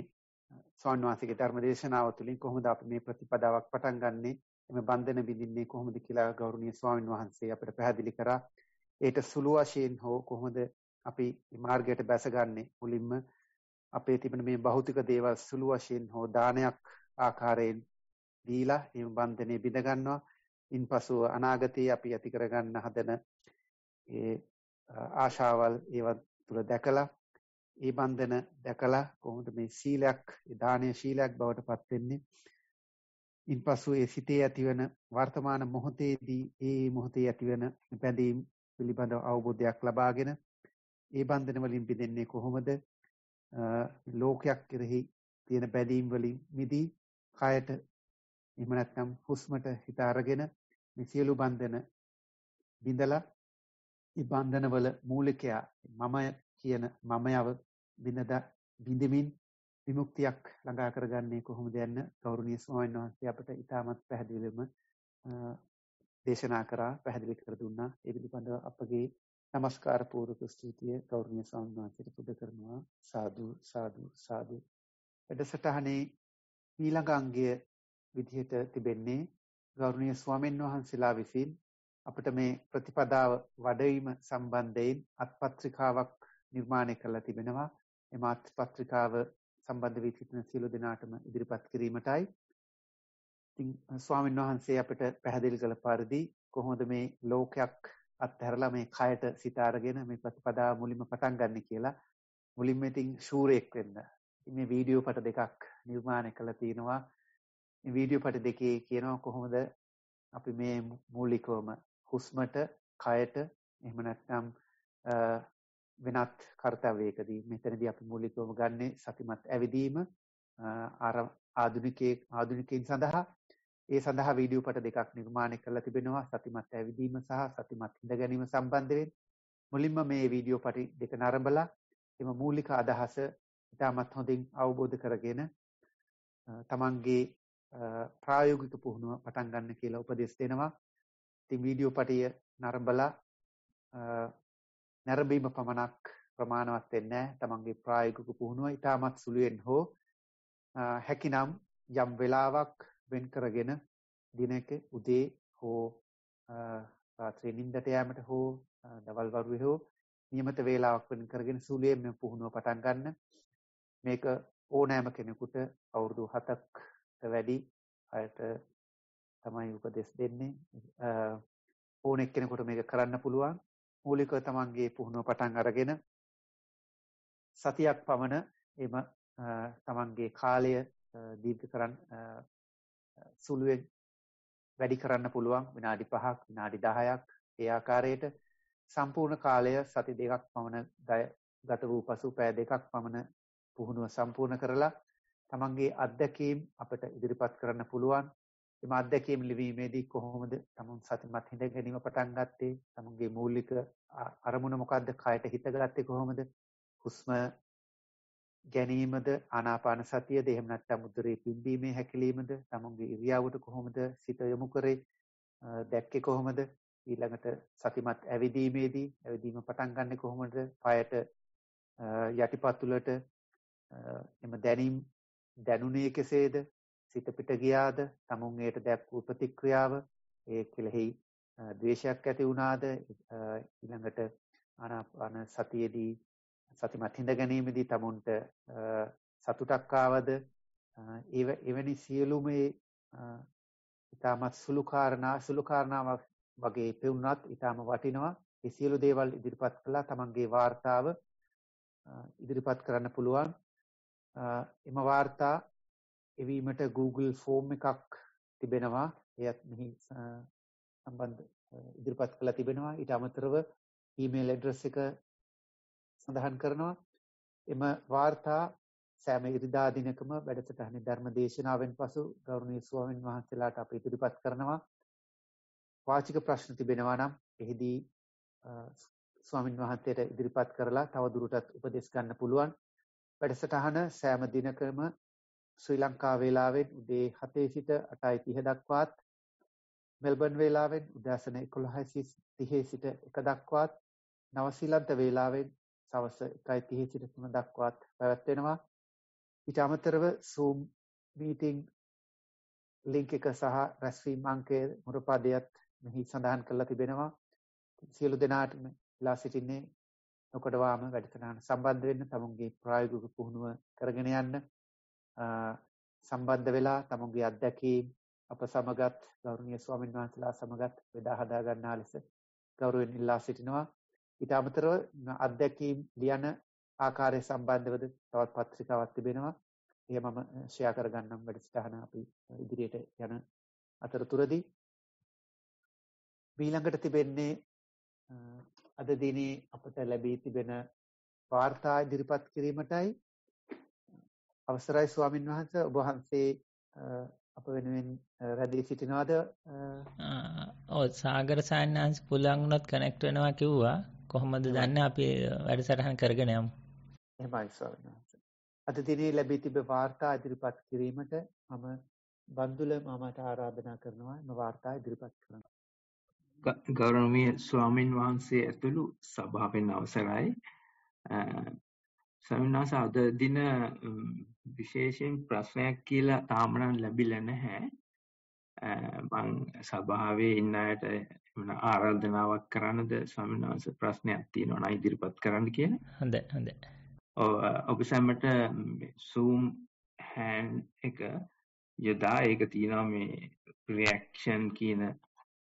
ස්වාමීන් වහන්සේගේ ධර්ම දේශනාව තුළින් කොහොමද අපි මේ ප්‍රතිපදාවක් පටන් ගන්නෙ? එම බන්ධන බිඳින්නේ කොහොමද කියලා ගෞරවනීය ස්වාමීන් වහන්සේ අපිට පැහැදිලි කරා. ඒට සුළු වශයෙන් හෝ කොහොමද අපි මාර්ගයට බැසගන්නේ? මුලින්ම අපේ තිබෙන මේ භෞතික දේවල් සුළු වශයෙන් හෝ දානයක් ආකාරයෙන් දීලා එම බන්ධනේ බිඳ ගන්නවා. ඉන්පසුව අනාගතයේ අපි ඇති කරගන්න හදන ඒ ආශාවල් ඒවත් තුල දැකලා ඒ බන්ධන දැකලා කොහොමද මේ සීලයක් දානීය සීලයක් බවට පත් වෙන්නේ ඉන්පසු ඒ සිතේ ඇතිවන වර්තමාන මොහොතේදී ඒ මොහොතේ ඇතිවන බැඳීම් පිළිබඳ අවබෝධයක් ලබාගෙන ඒ බන්ධන වලින් බිඳෙන්නේ කොහොමද ලෝකයක් කෙරෙහි තියෙන බැඳීම් වලින් මිදී කයට එහෙම නැත්නම් හුස්මට හිත අරගෙන මේ සියලු බන්ධන බිඳලා ඒ බන්ධනවල මූලිකයා මම කියන මමයව බිඳදා බිඳමින් විමුක්තියක් ළඟා කරගන්නේ කොහොමද යන්න ගෞරවනීය ස්වාමීන් වහන්සේ අපට ඉතාමත් පැහැදිලිවම දේශනා කරා පැහැදිලි කර දුන්නා ඒ පිළිබඳව අපගේ নমස්කාර පූර්වක ස්තුතිය ගෞරවනීය ස්වාමීන් වහන්සේට පුද කරනවා සාදු සාදු සාදු වැඩසටහනේ ඊළඟ අංගය විදිහට තිබෙන්නේ ගෞරවනීය ස්වාමීන් වහන්සේලා විසින් අපිට මේ ප්‍රතිපදාව වඩවීම සම්බන්ධයෙන් අත්පත්‍රිකාවක් නිර්මාණය කරලා තිබෙනවා. එම අත්පත්‍රිකාව සම්බන්ධ වී සිටින සියලු දෙනාටම ඉදිරිපත් කිරීමටයි. ඉතින් ස්වාමීන් වහන්සේ අපිට පැහැදිලි කළ පරිදි කොහොමද මේ ලෝකයක් අත්හැරලා මේ කයට සිත අරගෙන මේ ප්‍රතිපදාව මුලින්ම පටන් ගන්න කියලා මුලින්ම ඉතින් ශූරයෙක් වෙන්න. මේ වීඩියෝ පට දෙකක් නිර්මාණය කළා තියෙනවා. වීඩියෝ පට දෙකේ කියනවා කොහොමද අපි මේ මූලිකවම හුස්මට කයට එහෙම නැත්නම් වෙනත් කාර්යවේකදී මෙතනදී අපි මූලිකවම ගන්නෙ සතිමත් ඇවිදීම ආධුනිකයේ ආධුනිකයින් සඳහා ඒ සඳහා වීඩියෝ පට දෙකක් නිර්මාණය කරලා තිබෙනවා සතිමත් ඇවිදීම සහ සතිමත් ඉඳ ගැනීම සම්බන්ධයෙන් මුලින්ම මේ වීඩියෝ පටි දෙක නරඹලා එම මූලික අදහස ඉතාමත් හොඳින් අවබෝධ කරගෙන තමන්ගේ ප්‍රායෝගික පුහුණුව පටන් ගන්න කියලා උපදෙස් දෙනවා. ඉතින් වීඩියෝ පටිය නරඹලා නරඹීම පමණක් ප්‍රමාණවත් වෙන්නේ නැහැ. තමන්ගේ ප්‍රායෝගික පුහුණුව ඉතාමත් සුළුෙන් හෝ හැකිනම් යම් වෙලාවක් වෙන් කරගෙන දිනක උදේ හෝ රාත්‍රී නිින්දට යෑමට හෝ දවල් වරුවේ හෝ નિયමිත වේලාවක් වෙන් කරගෙන සූලියෙන් මේ පුහුණුව පටන් ගන්න. මේක ඕනෑම කෙනෙකුට අවුරුදු 7ක් වැඩි අයට තමයි උපදෙස් දෙන්නේ. ඕන එක්කෙනෙකුට මේක කරන්න පුළුවන්. මූලිකව තමන්ගේ පුහුණුව පටන් අරගෙන සතියක් පමණ එම තමන්ගේ කාලය දීර්ඝ කරන්න සුළුවෙන් වැඩි කරන්න පුළුවන් විනාඩි 5ක් විනාඩි 10ක් ඒ ආකාරයට සම්පූර්ණ කාලය සති දෙකක් පමණ ගත වූ පසු පැය දෙකක් පමණ පුහුණුව සම්පූර්ණ කරලා තමන්ගේ අත්දැකීම් අපට ඉදිරිපත් කරන්න පුළුවන්. එම අත්දැකීම් ලිවීමේදී කොහොමද තමන් සතිමත් හිඳ ගැනීම පටන් ගත්තේ? තමන්ගේ මූලික අරමුණ මොකද්ද? කයට හිත ගත්තේ කොහොමද? හුස්ම ගැනීමද ආනාපාන සතියද එහෙම නැත්නම් උදරයේ පිම්බීමේ හැකිලීමද තමන්ගේ ඉරියාවට කොහොමද සිත යොමු කරේ දැක්කේ කොහොමද ඊළඟට සතිමත් ඇවිදීමේදී ඇවිදීම පටන් ගන්නෙ කොහොමද পায়ට යටිපතුලට එම දැනීම් දැනුනේ කෙසේද? සිත පිට ගියාද? tamun ඒට දැක්වූ ප්‍රතික්‍රියාව ඒ කෙලෙහි ද්වේෂයක් ඇති වුණාද? ඊළඟට ආනාපාන සතියේදී සතිමත් හිඳ ගැනීමේදී tamunට සතුටක් ආවද? එවැනි සියලුම ඒ ඊටමත් සුළු කාරණා සුළු කාරණාවක් වගේ පෙවුනත් ඊටම වටිනවා. ඒ සියලු දේවල් ඉදිරිපත් කළා තමන්ගේ වார்த்தාව ඉදිරිපත් කරන්න පුළුවන් එම වාර්තා එවීමට Google ෆෝම් එකක් තිබෙනවා. එයත් මෙහි සම්බන්ධ ඉදිරිපත් කළා තිබෙනවා. ඊට අමතරව ඊමේල් ඇඩ්‍රස් එක සඳහන් කරනවා. එම වාර්තා සෑම ඉරිදා දිනකම වැඩසටහනේ ධර්ම දේශනාවෙන් පසු ගෞරවනීය ස්වාමින් වහන්සේලාට අපි ඉදිරිපත් කරනවා. වාචික ප්‍රශ්න තිබෙනවා නම් එහිදී ස්වාමින් වහන්සේට ඉදිරිපත් කරලා තව දුරටත් උපදෙස් ගන්න පුළුවන්. වැඩසටහන සෑම දිනකම ශ්‍රී ලංකා වේලාවෙන් උදේ 7 සිට 8:30 දක්වාත් මෙල්බන් වේලාවෙන් උදෑසන 11:30 සිට 1 දක්වාත් නවසීලන්ත වේලාවෙන් සවස 1:30 සිට 3 දක්වාත් පැවැත්වෙනවා. ඊට අමතරව Zoom meeting link එක සහ රැස්වීම අංකය මුරපදයට මෙහි සඳහන් කරලා තිබෙනවා. සියලු දෙනාටම ලා සිටින්නේ නොකඩවාම වැඩසටහන සම්බන්ධ වෙන්න තමුන්ගේ ප්‍රායෝගික පුහුණුව කරගෙන යන්න සම්බන්ධ වෙලා තමුන්ගේ අත්දැකීම් අප සමගත් ගෞරවනීය ස්වාමීන් වහන්සේලා සමගත් බෙදා හදා ගන්නා ලෙස ගෞරවයෙන් ඉල්ලා සිටිනවා ඊට අමතරව අත්දැකීම් ලියන ආකාරය සම්බන්ධවද තවත් පත්‍රිකාවක් තිබෙනවා එය මම ෂෙයා කරගන්නම් වැඩසටහන අපි ඉදිරියට යන අතරතුරදී ඊළඟට තිබෙන්නේ අද දිනේ අපට ලැබී තිබෙන වාර්තා ඉදිරිපත් කිරීමටයි අවසරයි ස්වාමින් වහන්සේ ඔබ වහන්සේ අප වෙනුවෙන් රැඳී සිටිනවද? ඔව් සාගර සයන්හන්ස් පුළුවන් වුණොත් කනෙක්ට් වෙනවා කිව්වා. කොහොමද දන්නේ අපි වැඩසටහන් කරගෙන යමු. එහෙමයි ස්වාමීන් වහන්සේ. අද දිනේ ලැබී තිබෙන වාර්තා ඉදිරිපත් කිරීමට මම බන්දුල මාමට ආරාධනා කරනවා. මේ වාර්තා ඉදිරිපත් කරන්න. ගෞරවනීය ස්වාමින් වහන්සේ ඇතුළු සභාවෙන් අවසරයි. ස්වාමීන් වහන්සේ අද දින විශේෂයෙන් ප්‍රශ්නයක් කියලා තාම නම් ලැබිලා නැහැ. මම සභාවේ ඉන්න අයට මොන ආරාධනාවක් කරන්නද ස්වාමීන් වහන්සේ ප්‍රශ්නයක් තියෙනවා නම් ඉදිරිපත් කරන්න කියලා. හොඳයි හොඳයි. ඔව් ඔබ සැමට Zoom hand එක යදා ඒක තියෙනවා මේ reaction කියන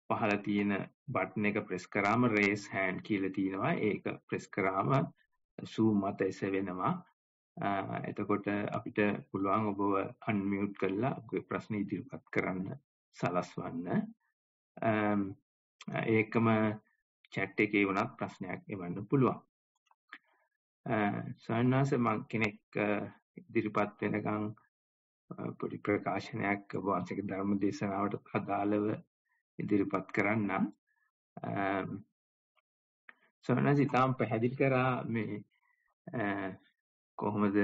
පහල තියෙන බට්න එක ප්‍රෙස් කරාම රේස් හෑන්් කියල තියෙනවා ඒක ප්‍රෙස් කරාම සූ මත එස වෙනවා එතකොට අපිට පුළුවන් ඔබව අන්මියුට් කරලා ප්‍රශ්න ඉදිරිපත් කරන්න සලස්වන්න ඒකම චැට් එකේ වුණත් ප්‍රශ්නයක් එවන්න පුළුවන් සන්නාස මං කෙනෙක් ඉදිරිපත් වෙනකං පොඩි ප්‍රකාශනයක් වහන්සේගේ ධර්ම දේශනාවට අදාළව ඉදිරිපත් කරන්නම්. සොනස් ඉතාම පැහැදිලි කරා මේ කොහොමද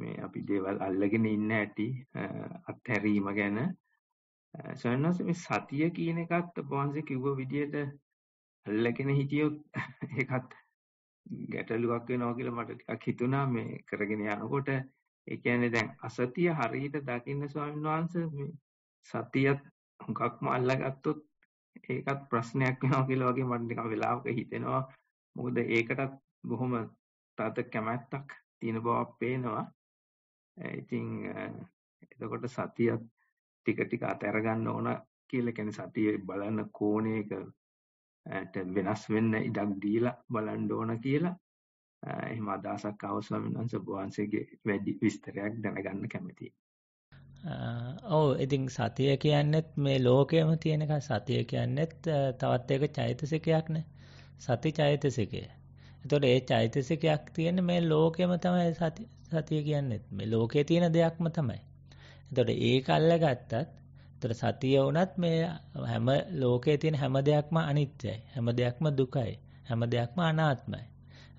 මේ අපි දේවල් අල්ලගෙන ඉන්න ඇති අත්හැරීම ගැන සොනස් මේ සතිය කියන එකත් ඔබ වහන්සේ කිව්ව විදිහට අල්ලගෙන හිටියොත් ඒකත් ගැටලුවක් වෙනවා කියලා මට ටිකක් හිතුණා මේ කරගෙන යනකොට ඒ කියන්නේ දැන් අසතිය හරියට දකින්න ස්වාමීන් වහන්සේ මේ සතියත් හුඟක්ම අල්ලගත්තොත් ඒකත් ප්‍රශ්නයක් වෙනවා කියලා වගේ මට නිකන් වෙලාවක හිතෙනවා. මොකද ඒකටත් බොහොම තද කැමැත්තක් තියෙන බවක් පේනවා. ඉතින් එතකොට සතියත් ටික ටික අතහැර ගන්න ඕන කියලා කියන්නේ සතිය බලන කෝණයක වෙනස් වෙන්න ඉඩක් දීලා බලන්න ඕන කියලා එහෙම අදහසක් ආව ස්වාමීන් වහන්සේ ඔබ වහන්සේගේ වැඩි විස්තරයක් දැනගන්න කැමතියි. ඔව ඉතින් සතිය කියන්නෙත් මේ ලෝකයම තියෙනක සතිය කියන්නෙත් තවත් එක චෛතසිකයක්න සති චෛතසිකය. එතොට ඒ චෛතසිකයක් තියෙන මේ ලෝකෙම තමයි සතිය කියන්නෙත් මේ ලෝකයේ තියෙන දෙයක්ම තමයි. එතොට ඒ කල්ල ගත්තත් තොට සතිය වනත් මේ හැම ලෝකයේ තියෙන හැම දෙයක්ම අනිත්‍යයි හැම දෙයක්ම දුකයි හැම දෙයක්ම අනාත්මයි.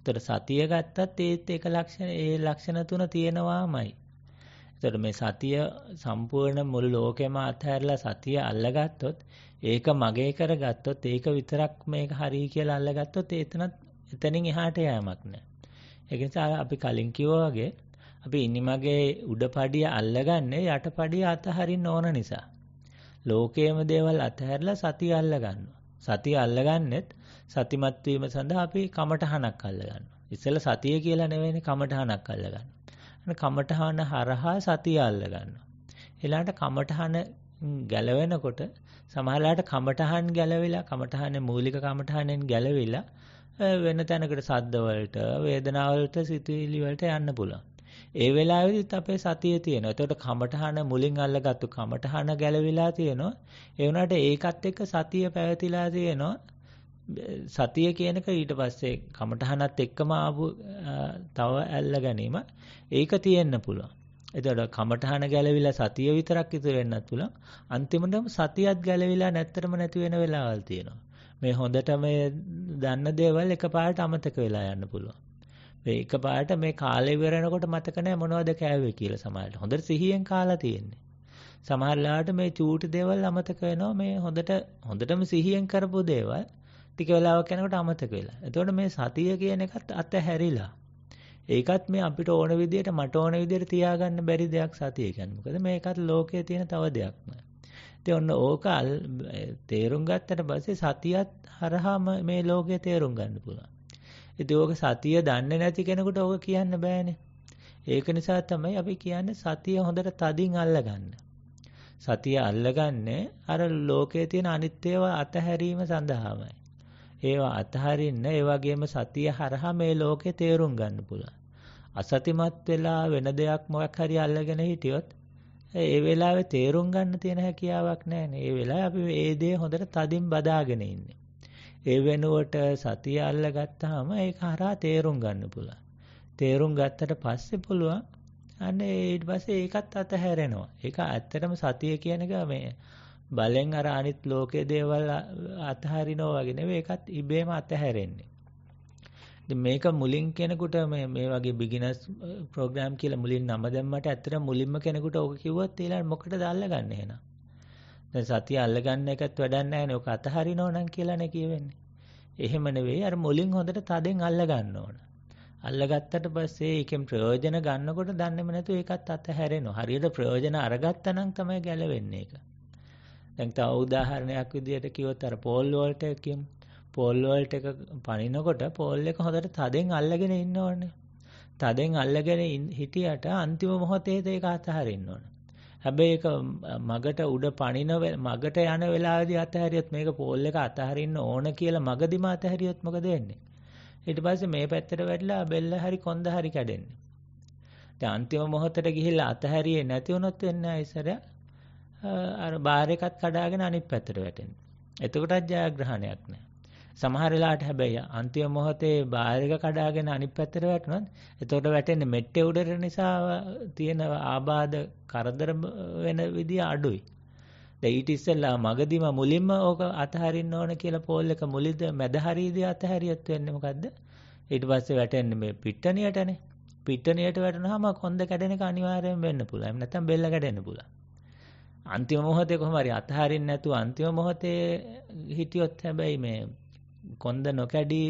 තොට සතිය ගත්තත් ඒත් එක ලක්ෂණ ඒ ලක්ෂණ තුන තියෙනවාමයි. එතකොට මේ සතිය සම්පූර්ණ මුළු ලෝකෙම අත්හැරලා සතිය අල්ලගත්තොත් ඒක මගේ කරගත්තොත් ඒක විතරක් මේක හරි කියලා අල්ලගත්තොත් එතනත් එතනින් එහාට යෑමක් නැහැ. ඒක නිසා අපි කලින් කිව්වා වගේ අපි ඉනිමගේ උඩපඩිය අල්ලගන්නේ යටපඩිය අතහරින්න ඕන නිසා. ලෝකයේම දේවල් අතහැරලා සතිය අල්ලගන්නවා. සතිය අල්ලගන්නෙත් සතිමත් වීම සඳහා අපි කමටහනක් අල්ලගන්නවා. ඉස්සෙල්ලා සතිය කියලා නෙවෙයිනේ කමටහනක් අල්ලගන්නේ. කමටහන හරහා සතිය අල්ල ගන්නවා. එලාට කමටහන ගැලවෙනකොට සමහරලාට කමටහන් ගැලවිලා කමටහන මූලික කමටහනෙන් ගැලවිලා වෙන තැනකට සද්දවලට වේදනාවලට සිතුවිලි වලට යන්න පුළුවන්. ඒ වෙලාවෙදිත් අපේ සතිය තියෙනවා. එතකොට කමටහන මුලින් අල්ලගත්තු කමටහන ගැලවිලා තියෙනවා. ඒ වුණාට ඒකත් එක්ක සතිය පැවතිලා තියෙනවා. සතිය කියනක ඊට පස්සේ කමටහනත් එක්කම ආපු තව ඇල්ල ගැනීම ඒක තියෙන්න පුළුවන්. එතකොට කමටහන ගැලවිලා සතිය විතරක් ඉතුරු වෙන්නත් පුළුවන්. අන්තිමටම සතියත් ගැලවිලා නැත්තරම නැති වෙන වෙලාවල් තියෙනවා. මේ හොඳට මේ දන්න දේවල් එකපාරට අමතක වෙලා යන්න පුළුවන්. මේ එකපාරට මේ කාලේ වෙරනකොට මතක නැහැ මොනවද කෑවේ කියලා සමහරට. හොඳට සිහියෙන් කාලා තියෙන්නේ. සමහරලාට මේ චූටි දේවල් අමතක වෙනවා මේ හොඳට හොඳටම සිහියෙන් කරපු දේවල් ටික වෙලාවක් යනකොට අමතක වෙලා. එතකොට මේ සතිය කියන එකත් අතහැරිලා. ඒකත් මේ අපිට ඕන විදියට මට ඕන විදියට තියාගන්න බැරි දෙයක් සතිය කියන්නේ. මොකද මේකත් ලෝකයේ තියෙන තව දෙයක්ම. ඉතින් ඔන්න ඕක තේරුම් ගත්තට පස්සේ සතියත් හරහාම මේ ලෝකය තේරුම් ගන්න පුළුවන්. ඉතින් ඕක සතිය දන්නේ නැති කෙනෙකුට ඕක කියන්න බෑනේ. ඒක නිසා තමයි අපි කියන්නේ සතිය හොඳට තදින් අල්ලගන්න. සතිය අල්ලගන්නේ අර ලෝකයේ තියෙන අනිත්‍යව අතහැරීම සඳහාමයි. ඒවා අතහරින්න ඒ වගේම සතිය හරහා මේ ලෝකේ තේරුම් ගන්න පුළුවන්. අසතිමත් වෙලා වෙන දෙයක් මොකක් හරි අල්ලගෙන හිටියොත් ඒ වෙලාවේ තේරුම් ගන්න තියෙන හැකියාවක් නැහැනේ. ඒ වෙලාවේ අපි ඒ දේ හොඳට තදින් බදාගෙන ඉන්නේ. ඒ වෙනුවට සතිය අල්ලගත්තාම ඒක හරහා තේරුම් ගන්න පුළුවන්. තේරුම් ගත්තට පස්සේ පුළුවන් අන්න ඊට පස්සේ ඒකත් අතහැරෙනවා. ඒක ඇත්තටම සතිය කියන එක මේ බලෙන් අර අනිත් ලෝකයේ දේවල් අතහරිනවා වගේ නෙවෙයි ඒකත් ඉබේම අතහැරෙන්නේ. ඉතින් මේක මුලින් කෙනෙකුට මේ මේ වගේ බිග්ිනර්ස් ප්‍රෝග්‍රෑම් කියලා මුලින් නම දැම්මට ඇත්තට මුලින්ම කෙනෙකුට ඕක කිව්වොත් ඊළඟ මොකටද අල්ලගන්නේ එහෙනම්. දැන් සතිය අල්ලගන්න එකත් වැඩක් නැහැ නේ. ඕක අතහරිනෝ නම් කියලානේ කියවෙන්නේ. එහෙම නෙවෙයි අර මුලින් හොඳට තදෙන් අල්ලගන්න ඕන. අල්ලගත්තට පස්සේ ඒකෙන් ප්‍රයෝජන ගන්නකොට දන්නේම නැතුව ඒකත් අතහැරෙනවා. හරියට ප්‍රයෝජන අරගත්තා නම් තමයි ගැලවෙන්නේ ඒක. දැන් තව උදාහරණයක් විදියට කිව්වොත් අර පෝල් වෝල්ට කියමු. පෝල් වෝල්ට එක පනිනකොට පෝල් එක හොඳට තදෙන් අල්ලගෙන ඉන්න ඕනේ. තදෙන් අල්ලගෙන හිටියට අන්තිම මොහොතේදී ඒක අතහරින්න ඕනේ. හැබැයි ඒක මගට උඩ පනින මගට යන වෙලාවේදී අතහැරියොත් මේක පෝල් එක අතහරින්න ඕන කියලා මගදිම අතහැරියොත් මොකද වෙන්නේ? ඊට පස්සේ මේ පැත්තට වැටිලා බෙල්ල හරි කොන්ද හරි කැඩෙන්නේ. දැන් අන්තිම මොහොතට ගිහිල්ලා අතහැරියේ නැති වුණොත් වෙන්නේ ඉස්සර අර බාර් එකත් කඩාගෙන අනිත් පැත්තට වැටෙනවා. එතකොටත් ජයග්‍රහණයක් නැහැ. සමහර වෙලාවට හැබැයි අන්තිම මොහොතේ බාර් එක කඩාගෙන අනිත් පැත්තට වැටුණොත් එතකොට වැටෙන්නේ මෙට්ටේ උඩට නිසා තියෙන ආබාධ කරදර වෙන විදිය අඩුයි. දැන් ඊට ඉස්සෙල්ලා මගදීම මුලින්ම ඕක අතහරින්න ඕන කියලා පෝල් එක මුලින්ද මැද හරියදී අතහැරියත් වෙන්නේ මොකද්ද? ඊට පස්සේ වැටෙන්නේ මේ පිට්ටනියටනේ. පිට්ටනියට වැටුනහම කොන්ද කැඩෙන එක අනිවාර්යෙන් වෙන්න පුළුවන්. එහෙම නැත්නම් බෙල්ල කැඩෙන්න පුළුවන්. අන්තිම මොහොතේ කොහොම හරි අතහරින්න නැතුව අන්තිම මොහොතේ හිටියොත් හැබැයි මේ කොන්ද නොකැඩී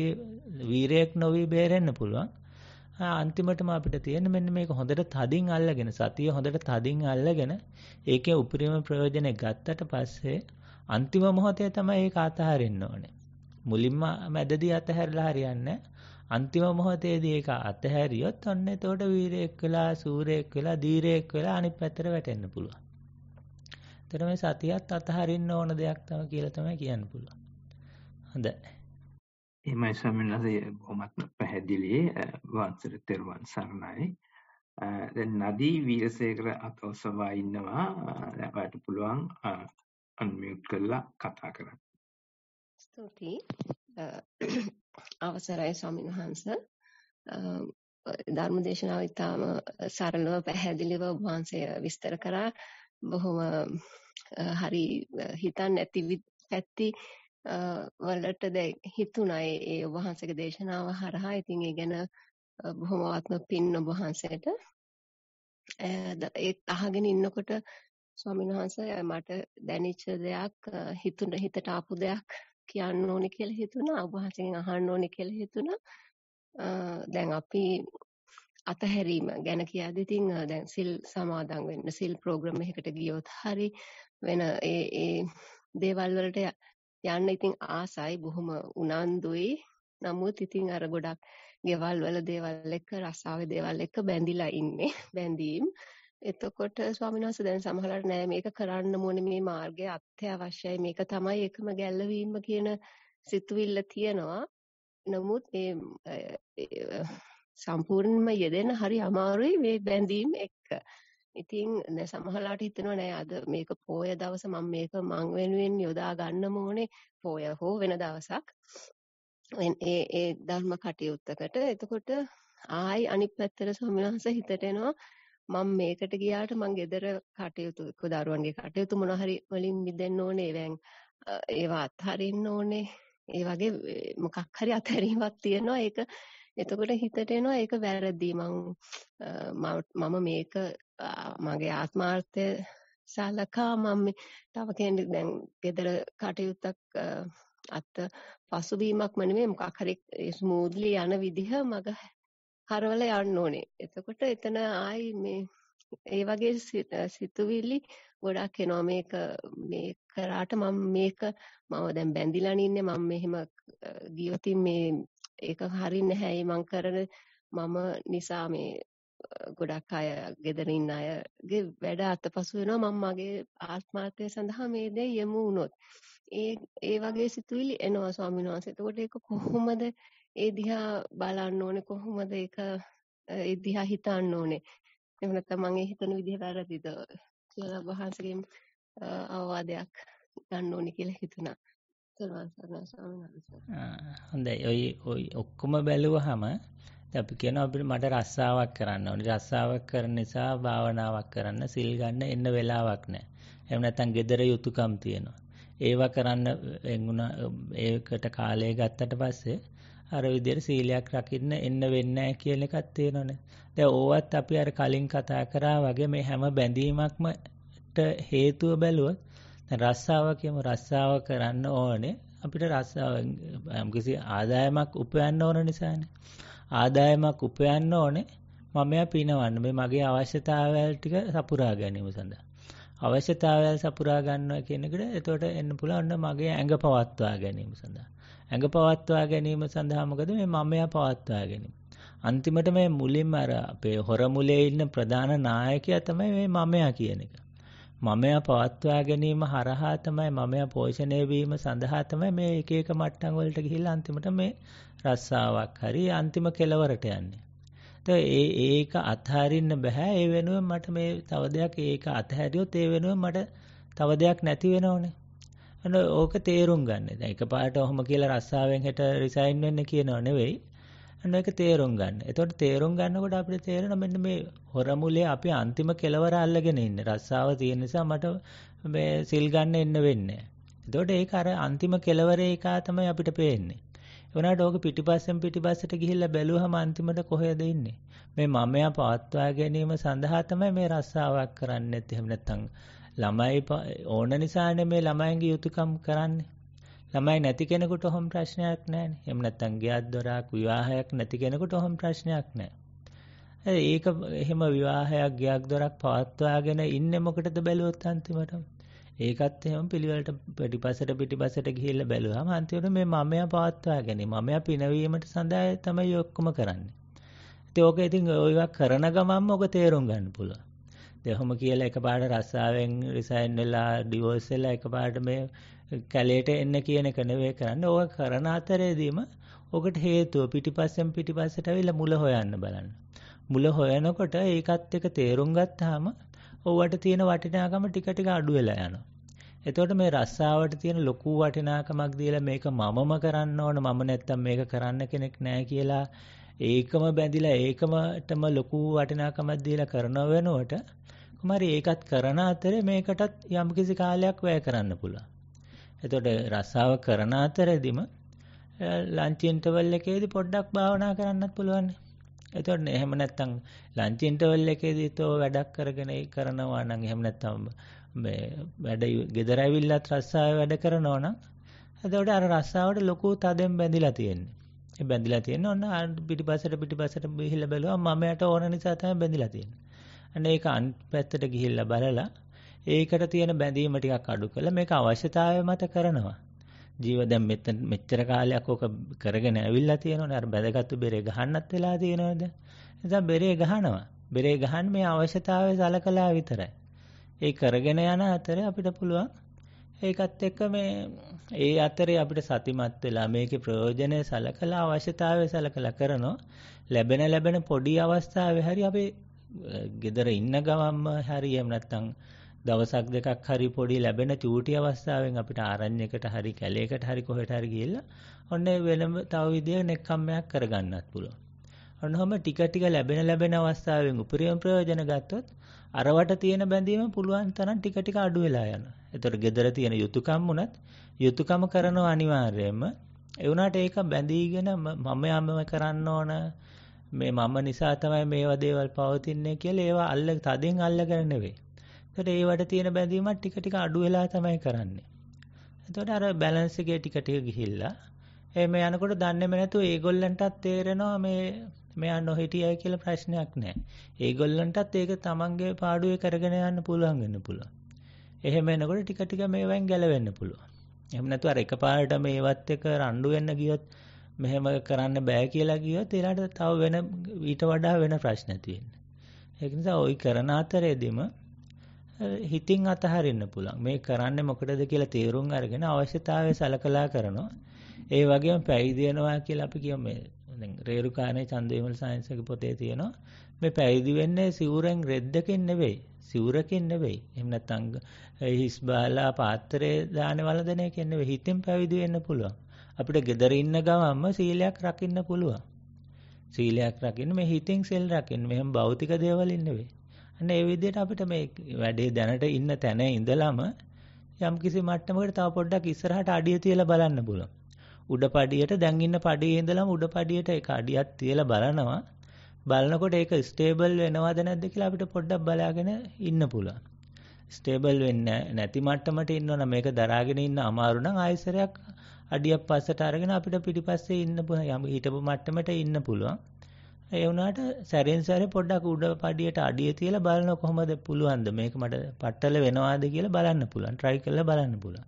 වීරයෙක් නොවී බේරෙන්න පුළුවන්. අන්තිමටම අපිට තියෙන මෙන්න මේක හොඳට තදින් අල්ලගෙන සතිය හොඳට තදින් අල්ලගෙන ඒකේ උපරිම ප්‍රයෝජනය ගත්තට පස්සේ අන්තිම මොහොතේ තමයි ඒක අතහරින්න ඕනේ. මුලින්ම මැදදී අතහැරලා හරියන්නේ අන්තිම මොහොතේදී ඒක අතහැරියොත් ඔන්න එතකොට වීරයෙක් වෙලා සූරයෙක් වෙලා දීරයෙක් වෙලා අනිත් පැත්තට වැටෙන්න පුළුවන්. එතකොට මේ සතියත් අතහරින්න ඕන දෙයක් තමයි කියලා තමයි කියන්න පුළුවන්. හොඳයි. එහෙමයි ස්වාමීනි බොහොමත් පැහැදිලි වන්සර තෙරුවන් සරණයි. දැන් නදී වීරසේකර අතෝසවා ඉන්නවා. ඔයාලට පුළුවන් අන්මියුට් කරලා කතා කරන්න. ස්තුතියි. අවසරයි ස්වාමීන් වහන්සේ. ධර්මදේශනාව ඉතාම සරලව පැහැදිලිව වහන්සේ විස්තර කරා. බොහොම හරි හිතන්න ඇති ඇති වලට දැන් හිතුණා ඒ ඔබ වහන්සේගේ දේශනාව හරහා ඉතින් ඒ ගැන බොහොමත්ම පින් ඔබ වහන්සේට ඒත් අහගෙන ඉන්නකොට ස්වාමීන් වහන්සේ මට දැනෙච්ච දෙයක් හිතුන හිතට ආපු දෙයක් කියන්න ඕනේ කියලා හිතුණා ඔබ වහන්සේගෙන් අහන්න ඕනේ කියලා හිතුණා දැන් අපි අතහැරීම ගැන කියද්දි ඉතින් දැන් සිල් සමාදන් වෙන්න සිල් ප්‍රෝග්‍රෑම් එකකට ගියොත් හරි වෙන ඒ ඒ දේවල් වලට යන්න ඉතින් ආසයි බොහොම උනන්දුයි නමුත් ඉතින් අර ගොඩක් ගෙවල් වල දේවල් එක්ක රසාවේ දේවල් එක්ක බැඳිලා ඉන්නේ බැඳීම් එතකොට ස්වාමීන් වහන්සේ දැන් සමහරවිට නෑ මේක කරන්න ඕනේ මේ මාර්ගය අත්‍යවශ්‍යයි මේක තමයි එකම ගැල්ලවීම කියන සිතුවිල්ල තියෙනවා නමුත් මේ සම්පූර්ණයෙන්ම යෙදෙන හරි අමාරුයි මේ බැඳීම් එක්ක. ඉතින් නෑ සමහරලාට හිතෙනවා නෑ අද මේක පෝය දවස මම මේක මං වෙනුවෙන් යොදා ගන්නම ඕනේ පෝය හෝ වෙන දවසක්. ඒ ඒ ධර්ම කටයුත්තකට එතකොට ආයි අනිත් පැත්තට ස්වාමීන් වහන්සේ හිතට එනවා මම මේකට ගියාට මං ගෙදර කටයුතු එක්ක දරුවන්ගේ කටයුතු මොන හරි වලින් මිදෙන්න ඕනේ එවෙන් ඒවා අත්හරින්න ඕනේ ඒ වගේ මොකක් හරි අත්හැරීමක් තියෙනවා ඒක එතකොට හිතට එනවා ඒක වැරදි මම මේක මගේ ආත්මාර්ථය සලකා මම තව කෙනෙක් දැන් ගෙදර කටයුත්තක් අත් පසුබීමක්ම නෙමෙයි මොකක් හරි ස්මූත්ලි යන විදිහ මග හරවල යන්න ඕනේ. එතකොට එතන ආයි මේ ඒ වගේ සිතුවිලි ගොඩක් එනවා මේක මේ කරාට මම මේක මම දැන් බැඳිලානේ ඉන්නේ මම මෙහෙම ගියොතින් මේ ඒක හරින්නේ නැහැ. මේ මං කරන මම නිසා මේ ගොඩක් අය ගෙදර ඉන්න අයගේ වැඩ අතපසු වෙනවා මම මගේ ආත්මාර්ථය සඳහා මේ දේ යමු වුණොත්. ඒ ඒ වගේ සිතුවිලි එනවා ස්වාමීන් වහන්සේ. එතකොට ඒක කොහොමද ඒ දිහා බලන්න ඕනේ කොහොමද ඒක ඒ දිහා හිතන්න ඕනේ. එහෙම නැත්නම් මම ඒ හිතන විදිහ වැරදිද කියලා වහන්සේගෙන් අවවාදයක් ගන්න ඕනේ කියලා හිතුණා. හොඳයි ඔය ඔය ඔක්කොම බැලුවහම අපි කියන අපිට මට රස්සාවක් කරන්න ඕනේ රස්සාවක් කරන නිසා භාවනාවක් කරන්න සිල් ගන්න එන්න වෙලාවක් නැහැ. එහෙම නැත්නම් gedara යුතුයකම් තියෙනවා. ඒවා කරන්න එන්ුණා ඒකට කාලය ගත්තට පස්සේ අර විදිහට සීලයක් රකින්න එන්න වෙන්නේ නැහැ කියන එකක් තියෙනවනේ. දැන් ඕවත් අපි අර කලින් කතා කරා වගේ මේ හැම බැඳීමක්මට හේතුව බැලුවොත් රස්සාව කියමු රස්සාව කරන්න ඕනේ අපිට රස්සාව යම්කිසි ආදායමක් උපයන්න ඕන නිසානේ. ආදායමක් උපයන්න ඕනේ මමයා පිනවන්න මේ මගේ අවශ්‍යතාවල් ටික සපුරා ගැනීම සඳහා. අවශ්‍යතාවල් සපුරා ගන්නවා කියන එකට එතකොට එන්න පුළුවන් මගේ ඇඟ පවත්වා ගැනීම සඳහා. ඇඟ පවත්වා ගැනීම සඳහා මොකද මේ මමයා පවත්වා ගැනීම. අන්තිමට මේ මුලින්ම අර අපේ හොර මුලේ ඉන්න ප්‍රධාන නායකයා තමයි මේ මමයා කියන එක. මමයා පවත්වා ගැනීම හරහා තමයි මමයා පෝෂණය වීම සඳහා තමයි මේ එක එක මට්ටම් වලට ගිහිල්ලා අන්තිමට මේ රස්සාවක් හරි අන්තිම කෙලවරට යන්නේ. ඒ ඒක අත්හරින්න බෑ. ඒ වෙනුවෙන් මට මේ තව දෙයක් ඒක අත්හැරියොත් ඒ වෙනුවෙන් මට තව දෙයක් නැති වෙනවනේ. අන්න ඕක තේරුම් ගන්න. දැන් එකපාරට ඔහොම කියලා රස්සාවෙන් හෙට රිසයින් වෙන්න කියනව නෙවෙයි. අන්න ඒක තේරුම් ගන්න. එතකොට තේරුම් ගන්නකොට අපිට තේරෙනවා මෙන්න මේ හොරමුලේ අපි අන්තිම කෙලවර අල්ලගෙන ඉන්නේ. රස්සාව තියෙන නිසා මට මේ සිල් ගන්න එන්න වෙන්නේ. එතකොට ඒක අර අන්තිම කෙලවරේ එක තමයි අපිට පේන්නේ. ඒ වුණාට ඕක පිටිපස්සෙන් පිටිපස්සට ගිහිල්ලා බැලුවහම අන්තිමට කොහෙද ඉන්නේ? මේ මමයා පවත්වා ගැනීම සඳහා තමයි මේ රස්සාවක් කරන්නෙත් එහෙම නැත්නම් ළමයි ඕන නිසානේ මේ ළමයින්ගේ යුතුයකම් කරන්නේ. ළමයි නැති කෙනෙකුට හොම ප්‍රශ්නයක් නෑන එම නැත්තන් ගියත් දොරක් විවාහයක් නැති කෙනෙකුට හොම ප්‍රශ්නයක් නෑ ඒක එහෙම විවාහයක් ගයක් දොරක් පවත්වාගෙන ඉන්න මොකටද බැලුවොත් අන්තිමට ඒකත් එම පිළිවලට පිටිපසට පිටිපසට ගිහිල්ල බැලුවා අන්තිවට මේ මමය පවත්වාගෙන මමය පිනවීමට සඳහා තමයි යොක්කම කරන්න තෝක ඉතින් ඔයවක් කරන ගමම් ඕක තේරුම් ගන්න පුළුව දෙහොම කියලා එක පාට රස්සාාවෙන් රිසයින් වෙලා ඩිවෝස්සෙල්ලා එක පාට මේ කැලේට එන්න කියන එක නෙවෙයි කරන්නේ. ඕක කරන අතරේදීම ඔකට හේතුව පිටිපස්සෙන් පිටිපස්සට ඇවිල්ලා මුල හොයන්න බලන්න. මුල හොයනකොට ඒකත් එක තේරුම් ගත්තාම ඕවට තියෙන වටිනාකම ටික ටික අඩු වෙලා යනවා. එතකොට මේ රස්සාවට තියෙන ලොකු වටිනාකමක් දීලා මේක මමම කරන්න ඕන මම නැත්තම් මේක කරන්න කෙනෙක් නැහැ කියලා ඒකම බැඳිලා ඒකමටම ලොකු වටිනාකමක් දීලා කරන වෙනුවට කොහමරි ඒකත් කරන අතරේ මේකටත් යම්කිසි කාලයක් වැය කරන්න පුළුවන්. එතකොට රස්සාව කරන අතරෙදිම ලන්ච් ඉන්ටර්වල් එකේදී පොඩ්ඩක් භාවනා කරන්නත් පුළුවන්. එතකොට එහෙම නැත්නම් ලන්ච් ඉන්ටර්වල් එකේදී තෝ වැඩක් කරගෙන කරනවා නම් එහෙම නැත්නම් මේ වැඩ ගෙදර ඇවිල්ලත් රස්සාව වැඩ කරනවා නම් එතකොට අර රස්සාවට ලොකු තදෙන් බැඳිලා තියෙන්නේ. ඒ බැඳිලා තියෙන්නේ ඔන්න පිටිපස්සට පිටිපස්සට ගිහිල්ලා බැලුවා මම යට ඕන නිසා තමයි බැඳිලා තියෙන්නේ. අන්න ඒක අන් පැත්තට ගිහිල්ලා බලලා ඒකට තියෙන බැඳීම ටිකක් අඩු කළා මේක අවශ්‍යතාවය මත කරනවා. ජීව දැන් මෙතන මෙච්චර කාලයක් ඕක කරගෙන ඇවිල්ලා තියෙනවනේ අර බැඳගත්තු බෙරේ ගහන්නත් වෙලා තියෙනවද? එතන බෙරේ ගහනවා. බෙරේ ගහන්න මේ අවශ්‍යතාවය සලකලා විතරයි. ඒ කරගෙන යන අතරේ අපිට පුළුවන් ඒකත් එක්ක මේ ඒ අතරේ අපිට සතිමත් වෙලා මේකේ ප්‍රයෝජනය සලකලා අවශ්‍යතාවය සලකලා කරනවා ලැබෙන ලැබෙන පොඩි අවස්ථාවේ හරි අපි ගෙදර ඉන්න ගමන්ම හරි එහෙම නැත්නම් දවසක් දෙකක් හරි පොඩි ලැබෙන චූටි අවස්ථාවෙන් අපිට ආරණ්‍යයකට හරි කැලේකට හරි කොහෙට හරි ගිහිල්ලා ඔන්න වෙනම තව විදියක නෙක්කම්මයක් කරගන්නත් පුළුවන්. ඔන්න ඔහම ටික ටික ලැබෙන ලැබෙන අවස්ථාවෙන් උපරිම ප්‍රයෝජන ගත්තොත් අරවට තියෙන බැඳීම පුළුවන් තරම් ටික ටික අඩු වෙලා යනවා. ඒතර gedara තියෙන යුතුයකම් උනත් යුතුයකම කරනව අනිවාර්යයෙන්ම ඒ වුණාට ඒක බැඳීගෙන මම යම කරන්න ඕන මේ මම නිසා තමයි මේවා දේවල් පවතින්නේ කියලා ඒවා අල්ල තදින් අල්ලගෙන නෙවෙයි. එතකොට ඒ වඩ තියෙන බැඳීමත් ටික ටික අඩු වෙලා තමයි කරන්නේ. එතකොට අර බැලන්ස් එකේ ටික ටික ගිහිල්ලා එහෙම යනකොට දන්නේම නැතුව ඒගොල්ලන්ටත් තේරෙනවා මේ මෙයා නොහිටියයි කියලා ප්‍රශ්නයක් නැහැ. ඒගොල්ලන්ටත් ඒක තමන්ගේ පාඩුවේ කරගෙන යන්න පුළුවන් වෙන්න පුළුවන්. එහෙම එනකොට ටික ටික මේවෙන් ගැලවෙන්න පුළුවන්. එහෙම නැතුව අර එකපාරට මේවත් එක රණ්ඩු වෙන්න ගියොත් මෙහෙම කරන්න බෑ කියලා ගියොත් ඊළඟට තව වෙන ඊට වඩා වෙන ප්‍රශ්න තියෙනවා. ඒක නිසා ওই කරන අතරේදීම හිතින් අතහරින්න පුළුවන් මේ කරන්නේ මොකටද කියලා තේරුම් අරගෙන අවශ්‍යතාවය සලකලා කරනවා ඒ වගේම පැවිදිනවා කියලා අපි කියමු මේ දැන් රේරුකානේ චන්දවිමල සයන්ස් එක පොතේ තියෙනවා මේ පැවිදි වෙන්නේ සිවුරෙන් රෙද්දකින් නෙවෙයි සිවුරකින් නෙවෙයි එහෙම නැත්නම් හිස් බාලා පාත්‍රයේ දාන වළඳන එකෙන් නෙවෙයි හිතෙන් පැවිදි වෙන්න පුළුවන් අපිට gedara ඉන්න ගමන්ම සීලයක් රකින්න පුළුවන් සීලයක් රකින්න මේ හිතෙන් සෙල් රකින්න මෙහෙම භෞතික දේවල් නෙවෙයි අන්න ඒ විදිහට අපිට මේ වැඩේ දැනට ඉන්න තැන ඉඳලම යම්කිසි මට්ටමකට තව පොඩ්ඩක් ඉස්සරහට අඩිය තියලා බලන්න පුළුවන්. උඩ පඩියට දැන් ඉන්න පඩියේ ඉඳලම උඩ පඩියට එක අඩියක් තියලා බලනවා. බලනකොට ඒක ස්ටේබල් වෙනවද නැද්ද කියලා අපිට පොඩ්ඩක් බලාගෙන ඉන්න පුළුවන්. ස්ටේබල් වෙන්නේ නැති මට්ටමට ඉන්නවනම් මේක දරාගෙන ඉන්න අමාරු නම් ආයෙසරයක් අඩියක් පස්සට අරගෙන අපිට පිටිපස්සේ ඉන්න පුළුවන්. යම් හිටපු මට්ටමට ඉන්න පුළුවන්. ඒ වුණාට සැරෙන් සැරේ පොඩ්ඩක් උඩ පඩියට අඩිය තියලා බලන කොහොමද පුළුවන්ද මේක මට පట్టල වෙනවාද කියලා බලන්න පුළුවන්. try කරලා බලන්න පුළුවන්.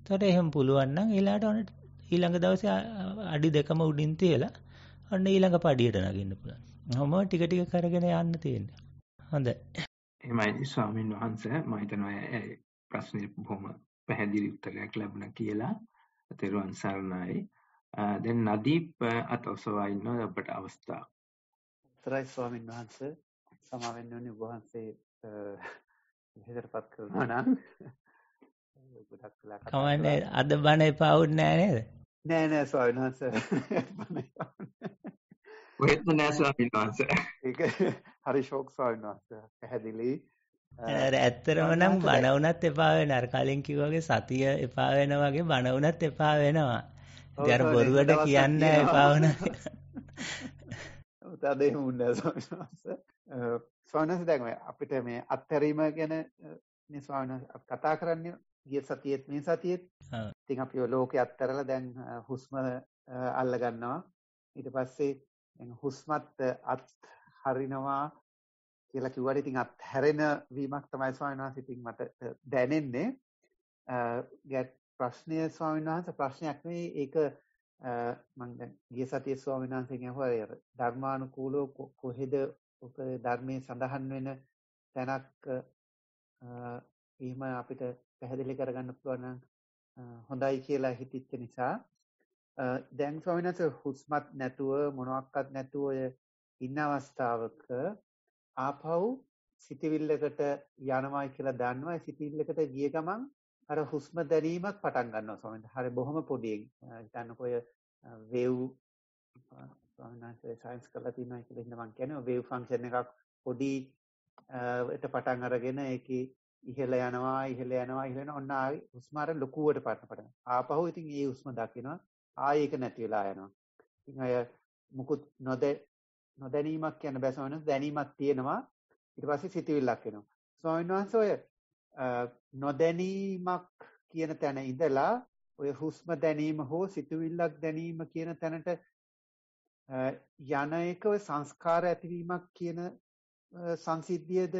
එතකොට එහෙම පුළුවන් නම් ඊළාට ඔන්න ඊළඟ දවසේ අඩි දෙකම උඩින් තියලා ඔන්න ඊළඟ පඩියට නගින්න පුළුවන්. ඔහොම ටික ටික කරගෙන යන්න තියෙනවා. හොඳයි. එහෙමයි ස්වාමින් වහන්සේ මම හිතනවා ප්‍රශ්නේ බොහොම පැහැදිලි උත්තරයක් ලැබුණා කියලා. තෙරුවන් සරණයි. දැන් නදීප් අතවසවා ඉන්නවා ඔබට අවස්ථාව. විතරයි ස්වාමීන් වහන්සේ සමාවෙන්න ඕනේ ඔබ වහන්සේ හෙදරපත් කරනවා නම් ගොඩක් වෙලා කමන්නේ අද බණ එපා වුන්නේ නෑ නේද නෑ නෑ ස්වාමීන් වහන්සේ ඔහෙත් නෑ ස්වාමීන් වහන්සේ ඒක හරි ෂෝක් ස්වාමීන් වහන්සේ පැහැදිලි ඇත්තරම නම් බණ වුණත් එපා වෙන අර කලින් කිව්වාගේ සතිය එපා වෙනා වගේ බණ වුණත් එපා වෙනවා. ඉතින් අර බොරුවට කියන්න එපා වුණා. තද එහෙම වුණා ස්වාමීන් වහන්සේ. ස්වාමීන් දැන් ඔය අපිට මේ අත්හැරීම ගැන මේ ස්වාමීන් කතා කරන්නේ ගිය සතියේත් මේ සතියේත්. ඉතින් අපි ඔය ලෝකේ අත්හැරලා දැන් හුස්ම අල්ල ගන්නවා. ඊට පස්සේ හුස්මත් අත් හරිනවා කියලා කිව්වට ඉතින් අත්හැරෙන වීමක් තමයි ස්වාමීන් වහන්සේ ඉතින් මට දැනෙන්නේ. ගැට් ප්‍රශ්නය ස්වාමීන් වහන්සේ ප්‍රශ්නයක් නෙවෙයි ඒක මම දැන් ගිය සතියේ ස්වාමීන් වහන්සේගෙන් අහුවා ඒ ධර්මානුකූලව කොහෙද ඔක ධර්මයේ සඳහන් වෙන තැනක් එහෙම අපිට පැහැදිලි කරගන්න පුළුවන් නම් හොඳයි කියලා හිතෙච්ච නිසා දැන් ස්වාමීන් වහන්සේ හුස්මත් නැතුව මොනවත් නැතුව ඔය ඉන්න අවස්ථාවක ආපහු සිතවිල්ලකට යනවා කියලා දන්නවා ඒ සිතවිල්ලකට ගිය ගමන් අර හුස්ම දැරීමක් පටන් ගන්නවා ස්වාමීන් හරි බොහොම පොඩියෙන් හිතන්නකෝ ඔය වේව් ස්වාමීන් වහන්සේ සයන්ස් කරලා තියෙනවා කියලා හින්දා මම කියන්නේ වේව් ෆන්ක්ෂන් එකක් පොඩි ට පටන් අරගෙන ඒක ඉහළ යනවා ඉහළ යනවා ඉහළන ඔන්න ආයි හුස්ම අර ලොකුවට පටන් පටන් ආපහු ඉතින් ඒ හුස්ම දකිනවා ආයි ඒක නැති වෙලා යනවා ඉතින් අය මුකුත් නොද නොදැනීමක් කියන බැසමන දැනීමක් තියෙනවා ඊට පස්සේ සිතවිල්ලක් එනවා ස්වාමීන් වහන්සේ ඔය නොදැනීමක් කියන තැන ඉඳලා ඔය හුස්ම දැනීම හෝ සිතුවිල්ලක් දැනීම කියන තැනට යන එක ඔය සංස්කාර ඇතිවීමක් කියන සංසිද්ධියද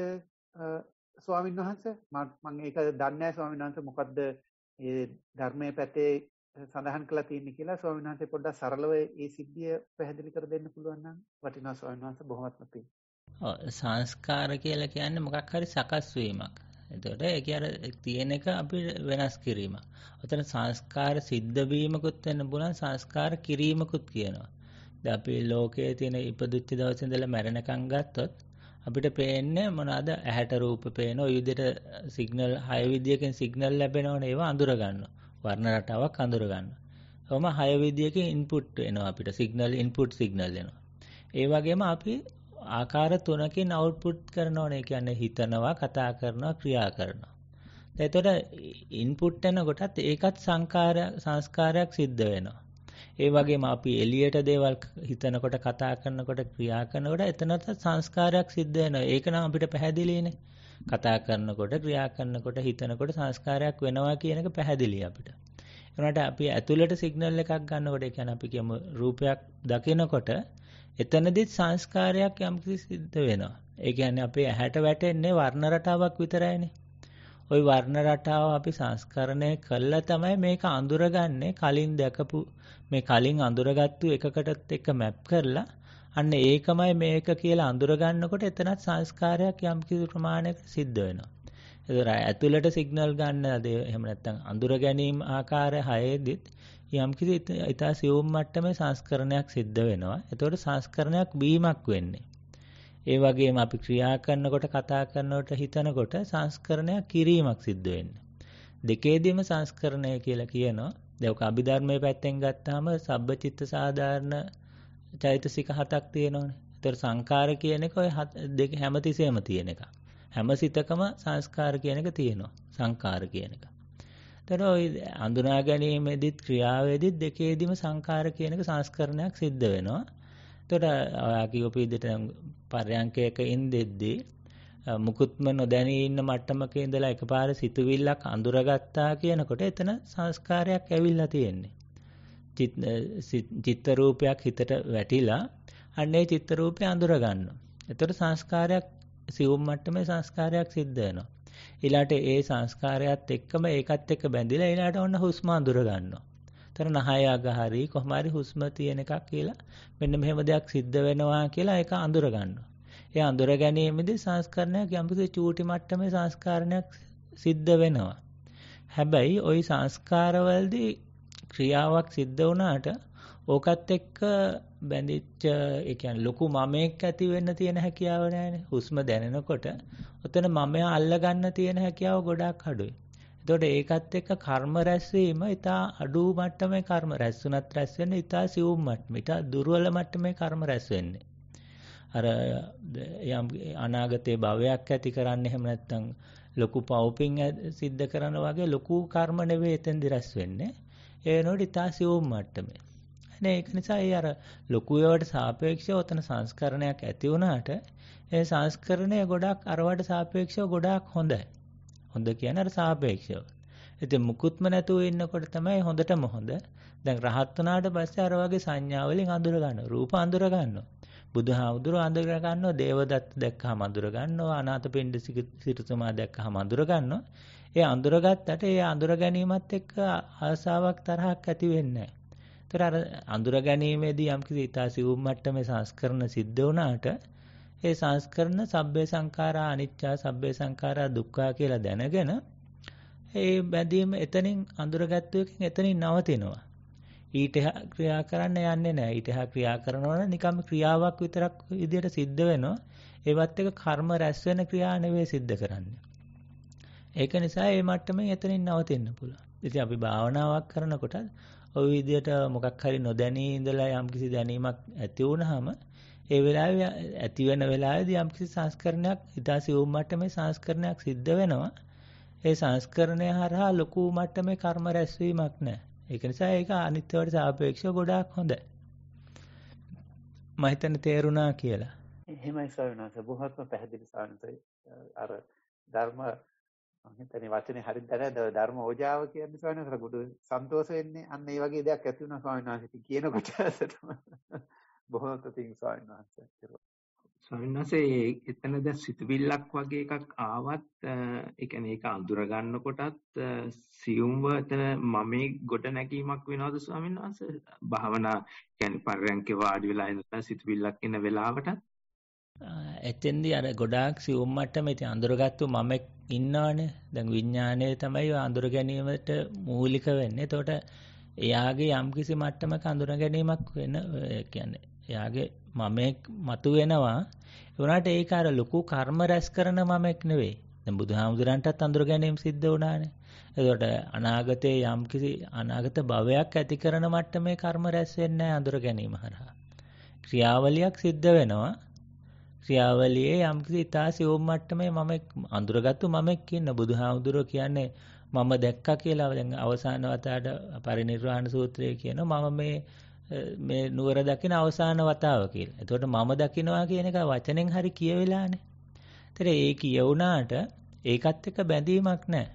ස්වාමීන් වහන්සේ මම ඒක දන්නේ නැහැ ස්වාමීන් වහන්සේ මොකද්ද මේ ධර්මයේ පැත්තේ සඳහන් කළා තියෙන්නේ කියලා ස්වාමීන් වහන්සේ පොඩ්ඩක් සරලව ඒ සිද්ධිය පැහැදිලි කර දෙන්න පුළුවන් නම් වටිනවා ස්වාමීන් වහන්සේ බොහොමත්ම පිං. ඔව් සංස්කාර කියලා කියන්නේ මොකක් හරි සකස් වීමක්. එතකොට එක අර තියෙන එක අපි වෙනස් කිරීම. ඔතන සංස්කාර සිද්ධවීමකුත් වෙන්න පුළුවන් සංස්කාර කිරීමකුත් කියනවා. දැන් අපි ලෝකයේ තියෙන ඉපදුච්ච දවසේ ඉඳලා මැරෙනකන් ගත්තොත් අපිට පේන්නේ මොනවාද ඇහැට රූප පේන ඔය විදිහට සිග්නල් හය විදියකින් සිග්නල් ලැබෙනවනේ ඒවා අඳුර ගන්නවා. වර්ණ රටාවක් අඳුර ගන්නවා. කොහොම හය විදියකින් ඉන්පුට් එනවා අපිට සිග්නල් ඉන්පුට් සිග්නල් එනවා. ඒ වගේම අපි ආකාර තුනකින් අවුට්පුට් කරනවන කියන්නේ හිතනවා කතා කරනවා ක්‍රියා කරනවා. එතකොට ඉන්පුට් එනකොටත් ඒකත් සංකාර සංස්කාරයක් සිද්ධ වෙනවා. ඒ වගේම අපි එළියට දේවල් හිතනකොට කතා කරනකොට ක්‍රියා කරනකොට එතනත් සංස්කාරයක් සිද්ධ වෙනවා. ඒක නම් අපිට පැහැදිලිනේ. කතා කරනකොට ක්‍රියා කරනකොට හිතනකොට සංස්කාරයක් වෙනවා කියන එක පැහැදිලි අපිට. ඒනට අපි ඇතුළට සිග්නල් එකක් ගන්නකොට ඒ කියන්නේ අපි කියමු රූපයක් දකිනකොට එතනදිත් සංස්කාරයක් යම්කිසි සිද්ධ වෙනවා. ඒ කියන්නේ අපේ ඇහැට වැටෙන්නේ වර්ණ රටාවක් විතරයිනේ. ওই වර්ණ රටාව අපි සංස්කරණය කළා තමයි මේක අඳුරගන්නේ කලින් දැකපු මේ කලින් අඳුරගත්තු එකකටත් එක මැප් කරලා අන්න ඒකමයි මේක කියලා අඳුරගන්නකොට එතනත් සංස්කාරයක් යම්කිසි ප්‍රමාණයක සිද්ධ වෙනවා. ඒතර ඇතුළට සිග්නල් ගන්න දේ එහෙම නැත්නම් අඳුර ගැනීම ආකාරය හයේදිත් යම්කිසි ඉතා සියුම් මට්ටමේ සංස්කරණයක් සිද්ධ වෙනවා. එතකොට සංස්කරණයක් බීමක් වෙන්නේ. ඒ වගේම අපි ක්‍රියා කරනකොට කතා කරනකොට හිතනකොට සංස්කරණයක් කිරීමක් සිද්ධ වෙන්නේ. දෙකේදීම සංස්කරණය කියලා කියනවා. දැන් අභිධර්මයේ පැත්තෙන් ගත්තාම සබ්බචිත්ත සාධාරණ චෛතසික හතක් තියෙනවනේ. ඒතර සංකාර කියන එක ඔය දෙක හැමතිසෙම තියෙන එක. හැම සිතකම සංස්කාර කියන එක තියෙනවා. සංකාර කියන එක. තර ඔය අඳුනා ගැනීමෙදිත් ක්‍රියාවේදිත් දෙකේදීම සංකාර කියනක සංස්කරණයක් සිද්ධ වෙනවා. එතකොට ඔයා කියපු විදිහට පරයන්කයක ඉඳෙද්දී මුකුත්ම නොදැනී ඉන්න මට්ටමක ඉඳලා එකපාර සිතුවිල්ලක් අඳුරගත්තා කියනකොට එතන සංස්කාරයක් ඇවිල්ලා තියෙන්නේ. චිත්ත රූපයක් හිතට වැටිලා අන්නේ චිත්ත රූපය අඳුර ගන්නවා. එතකොට සංස්කාරයක් සියුම් මට්ටමේ සංස්කාරයක් සිද්ධ වෙනවා. ඊළාට ඒ සංස්කාරයත් එක්කම ඒකත් එක්ක බැඳිලා ඊළාට ඔන්න හුස්ම අඳුර ගන්නවා. එතන නහය අග හරි කොහොම හරි හුස්ම තියෙන එකක් කියලා මෙන්න මෙහෙම දෙයක් සිද්ධ වෙනවා කියලා ඒක අඳුර ගන්නවා. ඒ අඳුර ගැනීමේදී සංස්කරණයක් යම්කිසි චූටි මට්ටමේ සංස්කරණයක් සිද්ධ වෙනවා. හැබැයි ওই සංස්කාරවලදී ක්‍රියාවක් සිද්ධ වුණාට ඕකත් එක්ක බැඳිච්ච ඒ කියන්නේ ලොකු මමෙක් ඇති වෙන්න තියෙන හැකියාව නැහැනේ. හුස්ම දැනෙනකොට ඔතන මමයා අල්ල ගන්න තියෙන හැකියාව ගොඩාක් අඩුයි. එතකොට ඒකත් එක්ක කර්ම රැස්වීම ඊටා අඩු මට්ටමේ කර්ම රැස්ුණත් රැස් වෙන්නේ ඊටා සිවුම් මට්ටම ඊටා දුර්වල මට්ටමේ කර්ම රැස් වෙන්නේ. අර යම් අනාගතයේ භවයක් ඇති කරන්න එහෙම නැත්නම් ලොකු පවුපින් සිද්ධ කරන වගේ ලොකු කර්ම නෙවෙයි එතෙන්දි රැස් වෙන්නේ. ඒ වෙනකොට ඊටා සිවුම් මට්ටමේ. නේ ඒක නිසා ඒ අර ලොකු ඒවාට සාපේක්ෂව ඔතන සංස්කරණයක් ඇති වුණාට ඒ සංස්කරණය ගොඩක් අරවට සාපේක්ෂව ගොඩක් හොඳයි. හොඳ කියන්නේ අර සාපේක්ෂව. ඉතින් මුකුත්ම නැතුව ඉන්නකොට තමයි හොඳටම හොඳ. දැන් රහත් වුණාට පස්සේ අර වගේ සංඥා වලින් අඳුර ගන්නවා. රූප අඳුර ගන්නවා. බුදුහාමුදුර අඳුර ගන්නවා. දේවදත්ත දැක්කහම අඳුර ගන්නවා. අනාථපිණ්ඩ සිටුතුමා දැක්කහම අඳුර ගන්නවා. ඒ අඳුරගත්තට ඒ අඳුර ගැනීමත් එක්ක ආසාවක් තරහක් ඇති වෙන්නේ ඒතර අර අඳුර ගැනීමේදී යම්කිසි ඊතා සිවුම් මට්ටමේ සංස්කරණ සිද්ධ වුණාට ඒ සංස්කරණ සබ්බේ සංඛාරා අනිච්චා සබ්බේ සංඛාරා දුක්ඛා කියලා දැනගෙන ඒ බැඳීම එතනින් අඳුරගත්තු එකෙන් එතනින් නවතිනවා. ඊට ක්‍රියා කරන්න යන්නේ නැහැ. ඊට ක්‍රියා කරනවා නම් නිකම් ක්‍රියාවක් විතරක් විදියට සිද්ධ වෙනවා. ඒවත් එක කර්ම රැස් වෙන ක්‍රියා නෙවෙයි සිද්ධ කරන්නේ. ඒක නිසා මේ මට්ටමෙන් එතනින් නවතින්න පුළුවන්. ඉතින් අපි භාවනාවක් කරනකොට ඔය විදියට මොකක් හරි නොදැනී ඉඳලා යම්කිසි දැනීමක් ඇති වුණාම ඒ වෙලාවේ ඇති වෙන වෙලාවේදී යම්කිසි සංස්කරණයක් ඊට සිවුම් මට්ටමේ සංස්කරණයක් සිද්ධ වෙනවා. ඒ සංස්කරණය හරහා ලොකු මට්ටමේ කර්ම රැස්වීමක් නැහැ. ඒක නිසා ඒක අනිත්‍යවට සාපේක්ෂව ගොඩාක් හොඳයි. මම හිතන්නේ තේරුණා කියලා. එහෙමයි සවිනාස බොහොත්ම පැහැදිලි සාන්තයි. අර ධර්ම මම හිතන්නේ වචනේ හරියට දැනද ධර්ම ඕජාව කියන්නේ ස්වාමීන් වහන්සේට ගොඩ සන්තෝෂ වෙන්නේ අන්න ඒ වගේ දෙයක් ඇති වෙනවා ස්වාමීන් වහන්සේ කියන කොටසට බොහොම තදින් ස්වාමීන් වහන්සේ කියලා ස්වාමීන් වහන්සේ එතන දැන් සිතවිල්ලක් වගේ එකක් ආවත් ඒ කියන්නේ ඒක අඳුර ගන්නකොටත් සියුම්ව එතන මමේ ගොඩ නැගීමක් වෙනවද ස්වාමීන් වහන්සේ භාවනා කියන්නේ පරයන්ක වාඩි වෙලා ඉඳලා සිතවිල්ලක් එන වෙලාවටත් එතෙන්දී අර ගොඩාක් සියුම් මට්ටම ඉතින් අඳුරගත්තු මම ඉන්නවනේ. දැන් විඥාණය තමයි අඳුර ගැනීමට මූලික වෙන්නේ. එතකොට එයාගේ යම්කිසි මට්ටමක අඳුර ගැනීමක් වෙන කියන්නේ එයාගේ මමෙක් මතු වෙනවා. ඒ වුණාට ඒක අර ලොකු කර්ම රැස් කරන මමෙක් නෙවෙයි. දැන් බුදුහාමුදුරන්ටත් අඳුර ගැනීම සිද්ධ වුණානේ. එතකොට අනාගතයේ යම්කිසි අනාගත භවයක් ඇති කරන මට්ටමේ කර්ම රැස් වෙන්නේ අඳුර ගැනීම හරහා. ක්‍රියාවලියක් සිද්ධ වෙනවා. ක්‍රියාවලියේ යම්කිසි ඉතා සියුම් මට්ටමේ මම අඳුරගත්තු මමෙක් කියන්න බුදුහාමුදුරුව කියන්නේ මම දැක්කා කියලා දැන් අවසාන වතාවට පරිනිර්වාණ සූත්‍රය කියන මම මේ මේ නුවර දකින අවසාන වතාව කියලා. එතකොට මම දකිනවා කියන එක වචනෙන් හරි කියවෙලානේ. ඒතර ඒ කියවුණාට ඒකත් එක්ක බැඳීමක් නැහැ.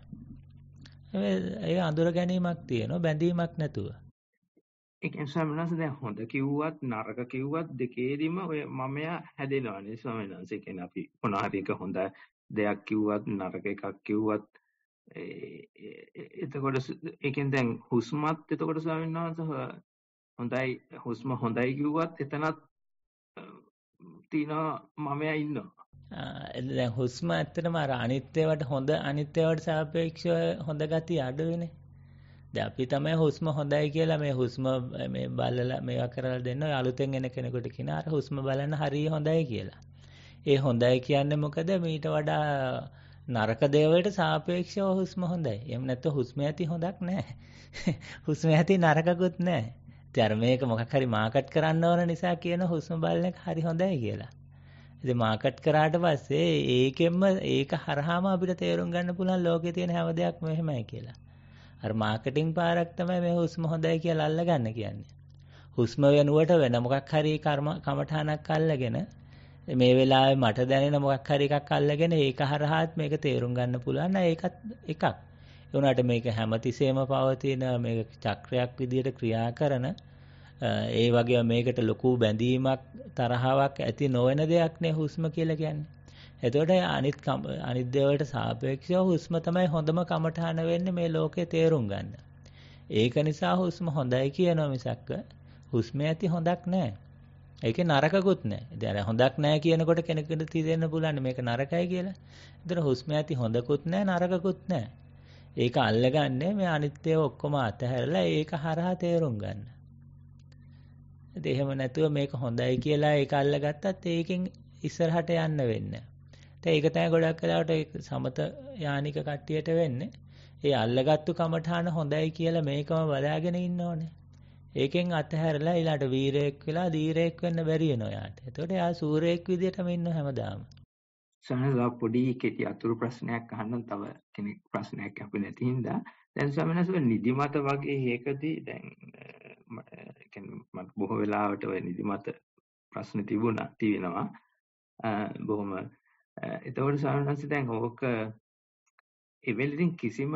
ඒ අඳුර ගැනීමක් තියෙනවා බැඳීමක් නැතුව. ඒ කියන්නේ ස්වාමීන් දැන් හොඳ කිව්වත් නරක කිව්වත් දෙකේදීම ඔය මමයා හැදෙනවානේ ස්වාමීන් වහන්සේ. කියන්නේ අපි මොනවා හරි එක හොඳ දෙයක් කිව්වත් නරක එකක් කිව්වත් එතකොට ඒකෙන් දැන් හුස්මත් එතකොට ස්වාමීන් වහන්සේ හොඳයි හුස්ම හොඳයි කිව්වත් එතනත් තිනවා මමයා ඉන්නවා. දැන් හුස්ම ඇත්තටම අර අනිත්‍යවට හොඳ අනිත්‍යවට සාපේක්ෂව හොඳ ගතිය අඩු වෙනේ. අපි තමයි හුස්ම හොඳයි කියලා මේ හුස්ම මේ බලලා මේවා කරලා දෙන්න ඔය අලුතෙන් එන කෙනෙකුට කියන අර හුස්ම බලන්න හරිය හොඳයි කියලා. ඒ හොඳයි කියන්නේ මොකද මීට වඩා නරක දේවලට සාපේක්ෂව හුස්ම හොඳයි. එහෙම නැත්නම් හුස්ම ඇති හොඳක් නැහැ. හුස්ම ඇති නරකකුත් නැහැ. ඉතින් මේක මොකක් හරි මාකට් කරන්න ඕන නිසා කියන හුස්ම බලන එක හරි හොඳයි කියලා. ඉතින් මාකට් කරාට පස්සේ ඒකෙන්ම ඒක හරහාම අපිට තේරුම් ගන්න පුළුවන් ලෝකේ තියෙන හැම දෙයක්ම එහෙමයි කියලා. අර මාකටිං පාරක් තමයි මේ හුස්ම හොඳයි කියලා අල්ලගන්න කියන්නේ. හුස්ම වෙනුවට වෙන මොකක් හරි කර්ම කමඨාණක් අල්ලගෙන මේ වෙලාවේ මට දැනෙන මොකක් හරි එකක් අල්ලගෙන ඒක හරහාත් මේක තේරුම් ගන්න පුළුවන් නෑ ඒකත් එකක්. ඒ වුණාට මේක හැමතිසෙම පවතින මේක චක්‍රයක් විදියට ක්‍රියා කරන ඒ වගේ මේකට ලොකු බැඳීමක් තරහාවක් ඇති නොවන දෙයක් නේ හුස්ම කියලා කියන්නේ. එතකොට අනිත් අනිත් දේවල්ට සාපේක්ෂව හුස්ම තමයි හොඳම කමඨාන වෙන්නේ මේ ලෝකේ තේරුම් ගන්න. ඒක නිසා හුස්ම හොඳයි කියනවා මිසක්ක හුස්මේ ඇති හොඳක් නැහැ. ඒකේ නරකකුත් නැහැ. ඉතින් අර හොඳක් නැහැ කියනකොට කෙනෙකුට තීරෙන්න පුළුවන් මේක නරකයි කියලා. ඉතින් හුස්මේ ඇති හොඳකුත් නැහැ නරකකුත් නැහැ. ඒක අල්ලගන්නේ මේ අනිත්‍යය ඔක්කොම අතහැරලා ඒක හරහා තේරුම් ගන්න. ඉතින් එහෙම නැතුව මේක හොඳයි කියලා ඒක අල්ලගත්තත් ඒකෙන් ඉස්සරහට යන්න වෙන්නේ ඒක තෑ ගොඩක් කලාට සමත යානික කට්ටියට වෙන්න ඒ අල්ලගත්තු කමටහන හොඳයි කියලා මේකම බලාගෙන ඉන්න ඕනේ ඒකෙන් අතහැරලා ඊළාට වීරයෙක් වෙලා දීරයෙක් වෙන්න බැරි වෙනවා යාට. එතකොට යා සූරයෙක් විදියටම ඉන්න හැමදාම. සමහරවිට පොඩි කෙටි අතුරු ප්‍රශ්නයක් අහන්නම් තව කෙනෙක් ප්‍රශ්නයක් අපිට නැති හින්දා. දැන් සමහරවිට නිදිමත වගේ එකදී දැන් කියන්නේ බොහෝ වෙලාවට ওই නිදිමත ප්‍රශ්න තිබුණා තියෙනවා. බොහොම Eh, එතකොට සාමාන්‍යයෙන් දැන් ඕක එවෙලෙන් කිසිම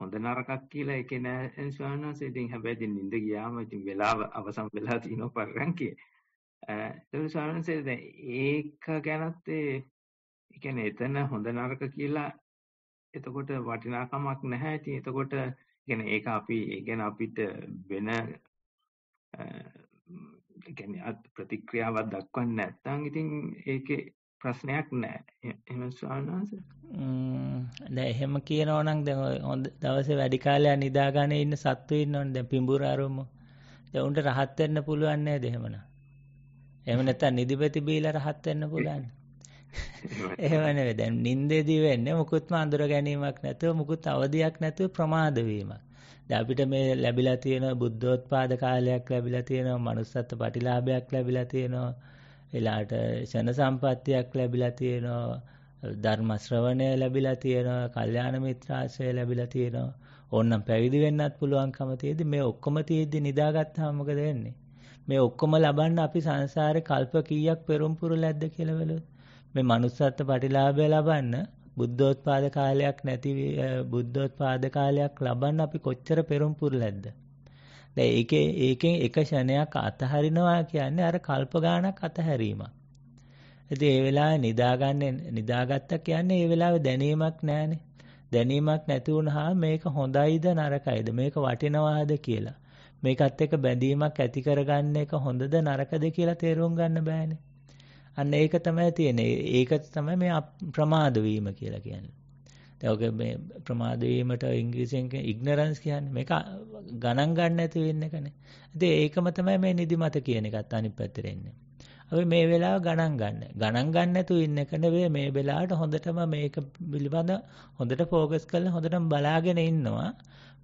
හොඳ නරකක් කියලා ඒකේ නෑ ස්වාමීන් ඉතින් හැබැයි ඉතින් නිින්ද ගියාම ඉතින් වෙලාව අවසන් වෙලා තිනෝ පරයන්කේ. ඒතකොට eh, ස්වාමීන් දැන් ඒක ගැනත් ඒ කියන්නේ එතන හොඳ නරක කියලා එතකොට වටිනාකමක් නැහැ. ඉතින් එතකොට කියන්නේ ඒක අපි ඒ ගැන අපිට වෙන eh, කියන්නේ ප්‍රතික්‍රියාවක් දක්වන්නේ නැත්නම් ඉතින් ඒකේ ප්‍රශ්නයක් නෑ එම ස්වාවනාස දැ එහෙම කියනවනක් දැ හොඳ දවස වැඩිකාලය නිදාගන ඉන්න සත්තු ඉන්නවන් දැ පිඹුර අරුම දැවුන්ට රහත්වෙන්න පුළුවන්නේ දෙහෙමන එම නැතා නිදිපති බීල රහත්වෙන්න පුළන් එහවන දැන් නින්දේදී වෙන්න මුකුත්ම අඳුර ගැනීමක් නැතුව මුකුත් අවධයක් නැතුව ප්‍රමාදවීමක් අපිට මේ ලැබිලා තියෙන බුද්ධෝත්පාද කාලයක් ලැබිලා තියෙනවා මනුස්සත්ව පටිලාභයක් ලැබිලා තියෙනවා එලාට ෂණ සම්පත්තියක් ලැබිලා තියෙනවා ධර්මශ්‍රවණය ලැබිලා තියෙනවා කල්්‍යාන මිත්‍රාශය ලැබිලා තියෙනවා ඔන්නම් පැවිදි වෙන්නත් පුළුවන්කම තියේද මේ ඔක්කොම තියේද්දි නිදාගත්තාම මොකද වෙන්නේ මේ ඔක්කොම ලබන්න අපි සංසාරේ කල්ප කීයක් පෙරම්පුරු ලැද්ද කියලා බැලුවොත් මේ manussත් ප්‍රතිලාභය ලබන්න බුද්ධෝත්පාද කාලයක් නැති බුද්ධෝත්පාද කාලයක් ලබන්න අපි කොච්චර පෙරම්පුරු ලැද්ද දැන් ඒකේ ඒකෙන් එක ෂණයක් අතහරිනවා කියන්නේ අර කල්ප ගාණක් අතහැරීමක්. ඉතින් ඒ වෙලාවේ නිදාගන්නේ නිදාගත්තා කියන්නේ ඒ වෙලාවේ දැනීමක් නැහැනේ. දැනීමක් නැති වුණාම මේක හොඳයිද නරකයිද මේක වටිනවාද කියලා. මේකත් එක්ක බැඳීමක් ඇති කරගන්න එක හොඳද නරකද කියලා තේරුම් ගන්න බෑනේ. අන්න ඒක තමයි තියෙන්නේ. ඒක තමයි මේ ප්‍රමාද වීම කියලා කියන්නේ. ඔක මේ ප්‍රමාද වීමට ඉංග්‍රීසියෙන් ඉග්නරන්ස් කියන්නේ මේක ගණන් ගන්න නැති වෙන්න එකනේ. ඉතින් ඒකම තමයි මේ නිදිමත කියන එකත් අනිත් පැත්තට එන්නේ. අපි මේ වෙලාව ගණන් ගන්න. ගණන් ගන්න නැතුව ඉන්න එක නෙවෙයි මේ වෙලාවට හොඳටම මේක පිළිබඳ හොඳට ફોකස් කරලා හොඳටම බලාගෙන ඉන්නවා.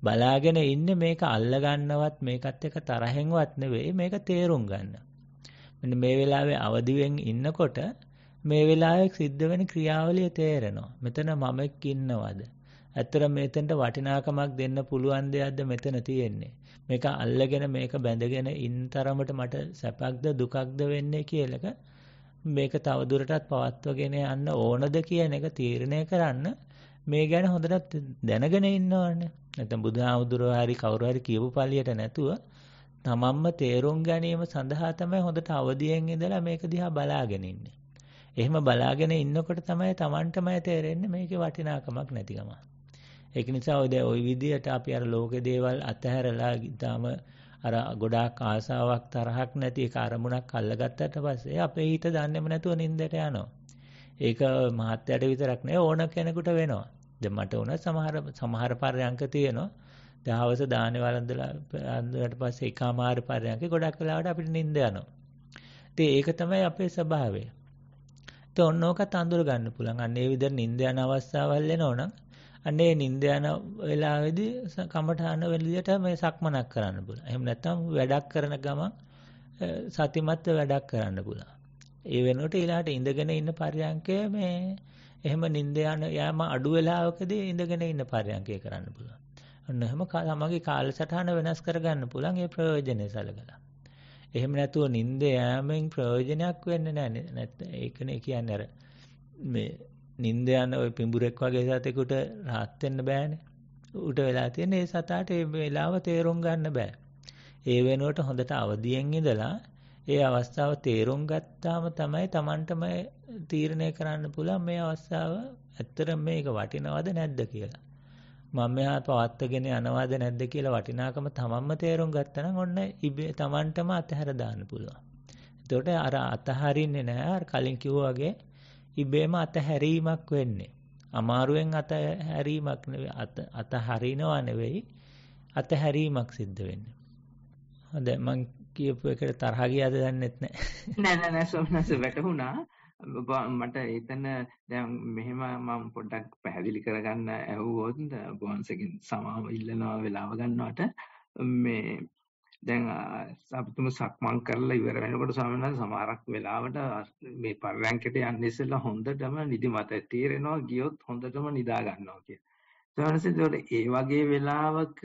බලාගෙන ඉන්නේ මේක අල්ල ගන්නවත් මේකත් එක තරහෙන්වත් නෙවෙයි මේක තේරුම් ගන්න. මෙන්න මේ වෙලාවේ අවදිවෙන් ඉන්නකොට මේ වෙලාවේ සිද්ධ වෙන ක්‍රියාවලිය තේරෙනවා. මෙතන මමෙක් ඉන්නවද? ඇත්තට මෙතෙන්ට වටිනාකමක් දෙන්න පුළුවන් දෙයක්ද මෙතන තියෙන්නේ? මේක අල්ලගෙන මේක බැඳගෙන ඉන්න තරමට මට සැපක්ද දුකක්ද වෙන්නේ කියලක මේක තවදුරටත් පවත්වගෙන යන්න ඕනද කියන එක තීරණය කරන්න මේ ගැන හොඳට දැනගෙන ඉන්න ඕනේ. නැත්නම් බුදුහාමුදුරුවෝ හරි කවුරු හරි කියපු පළියට නැතුව තමන්ම තේරුම් ගැනීම සඳහා තමයි හොඳට අවදියෙන් ඉඳලා මේක දිහා බලාගෙන ඉන්නේ. එහෙම බලාගෙන ඉන්නකොට තමයි Tamanටම තේරෙන්නේ මේකේ වටිනාකමක් නැතිකම. ඒක නිසා ඔය දැන් ওই විදියට අපි අර ලෝකේ දේවල් අතහැරලා ඊටාම අර ගොඩාක් ආසාවක් තරහක් නැති එක අරමුණක් අල්ලගත්තට පස්සේ අපේ හිත දන්නේම නැතුව නින්දට යනවා. ඒක මහත්යට විතරක් නෙවෙයි ඕන කෙනෙකුට වෙනවා. දැන් මට උන සමහර සමහර පරයන්ක තියෙනවා. දහවස දානේ වළඳලා අන්දුවට පස්සේ එකමාර පරයන්ක ගොඩක් වෙලාවට අපිට නිින්ද යනවා. ඉතින් ඒක තමයි අපේ ස්වභාවය. ඉතින් ඔන්න ඕකත් අඳුර ගන්න පුළුවන්. අන්න ඒ විදිහට නිින්ද යන අවස්ථාවල් එනවනම් අන්න ඒ නිින්ද යන වෙලාවේදී කමඨාන වෙලියට මේ සක්මනක් කරන්න පුළුවන්. එහෙම නැත්නම් වැඩක් කරන ගමන් සතිමත්ව වැඩක් කරන්න පුළුවන්. ඒ වෙනුවට ඊළාට ඉඳගෙන ඉන්න පරියන්කය මේ එහෙම නිින්ද යන යෑම අඩු වෙලාවකදී ඉඳගෙන ඉන්න පරියන්කය කරන්න පුළුවන්. ඔන්න එහෙම තමගේ කාලසටහන වෙනස් කරගන්න පුළුවන් ඒ ප්‍රයෝජනෙ සලකලා. එහෙම නැතුව නිින්ද යෑමෙන් ප්‍රයෝජනයක් වෙන්නේ නැහැ නැත් ඒකනේ කියන්නේ අර මේ නිින්ද යන ওই පිඹුරෙක් වගේ සතෙකුට rahat වෙන්න බෑනේ. උට වෙලා තියෙන ඒ සතාට ඒ වෙලාව තේරුම් ගන්න බෑ. ඒ වෙනුවට හොඳට අවදියෙන් ඉඳලා ඒ අවස්ථාව තේරුම් ගත්තාම තමයි Tamanටම තීරණය කරන්න පුළුවන් මේ අවස්ථාව ඇත්තට මේක වටිනවද නැද්ද කියලා. මම මෙහා පවත්වගෙන යනවාද නැද්ද කියලා වටිනාකම තමන්ම තේරුම් ගත්ත නම් ඔන්න ඉබේ තමන්ටම අතහැර දාන්න පුළුවන්. එතකොට අර අතහරින්නේ නැහැ අර කලින් කිව්වා වගේ ඉබේම අතහැරීමක් වෙන්නේ. අමාරුවෙන් අතහැරීමක් නෙවෙයි අත අතහරිනවා නෙවෙයි අතහැරීමක් සිද්ධ වෙන්නේ. හොඳයි මං කියපු එකට තරහ ගියාද දන්නෙත් නැහැ. නෑ නෑ නෑ සොම්නස වැටුණා. මට එතන දැන් මෙහෙම මම පොඩ්ඩක් පැහැදිලි කරගන්න ඇහුවොත් බොහන්සගෙන් සමාව ඉල්ලනවා වෙලාව ගන්නවට මේ දැන් අපිටම සක්මන් කරලා ඉවර වෙනකොට ස්වාමීන් වහන්සේ සමහරක් වෙලාවට මේ පරයන්කට යන්නේ ඉස්සෙල්ලා හොඳටම නිදිමත තීරෙනවා ගියොත් හොඳටම නිදා ගන්නවා කියලා. ස්වාමීන් වහන්සේ ඒ වගේ වෙලාවක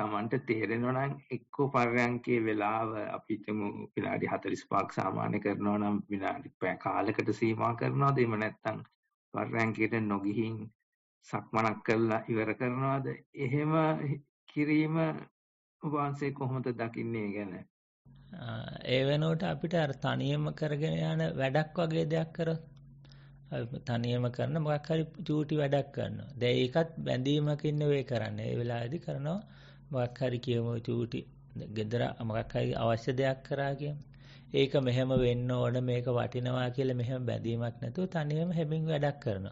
තමන්ට තේරෙනවා නම් එක්කෝ පරයන්කේ වෙලාව අපි හිතමු විනාඩි 45ක් සාමාන්‍ය කරනවා නම් විනාඩි පැය කාලකට සීමා කරනවාද එහෙම නැත්නම් පරයන්කේට නොගිහින් සක්මනක් කරලා ඉවර කරනවාද එහෙම කිරීම වහන්සේ කොහොමද දකින්නේ ගැන ඒ වෙනුවට අපිට අර තනියම කරගෙන යන වැඩක් වගේ දෙයක් කරොත් තනියම කරන මොකක් හරි චූටි වැඩක් කරනවා. දැන් ඒකත් බැඳීමකින් නෙවෙයි කරන්නේ. ඒ වෙලාවේදී කරනවා මක්හරි කියමු චූටි ගෙදර අමකක්හරි අවශ්‍ය දෙයක් කරා කියම් ඒක මෙහෙම වෙන්න ඕන මේක වටිනවා කියල මෙහෙම බැඳීමක් නැතුව තනියම හැබින් වැඩක් කරන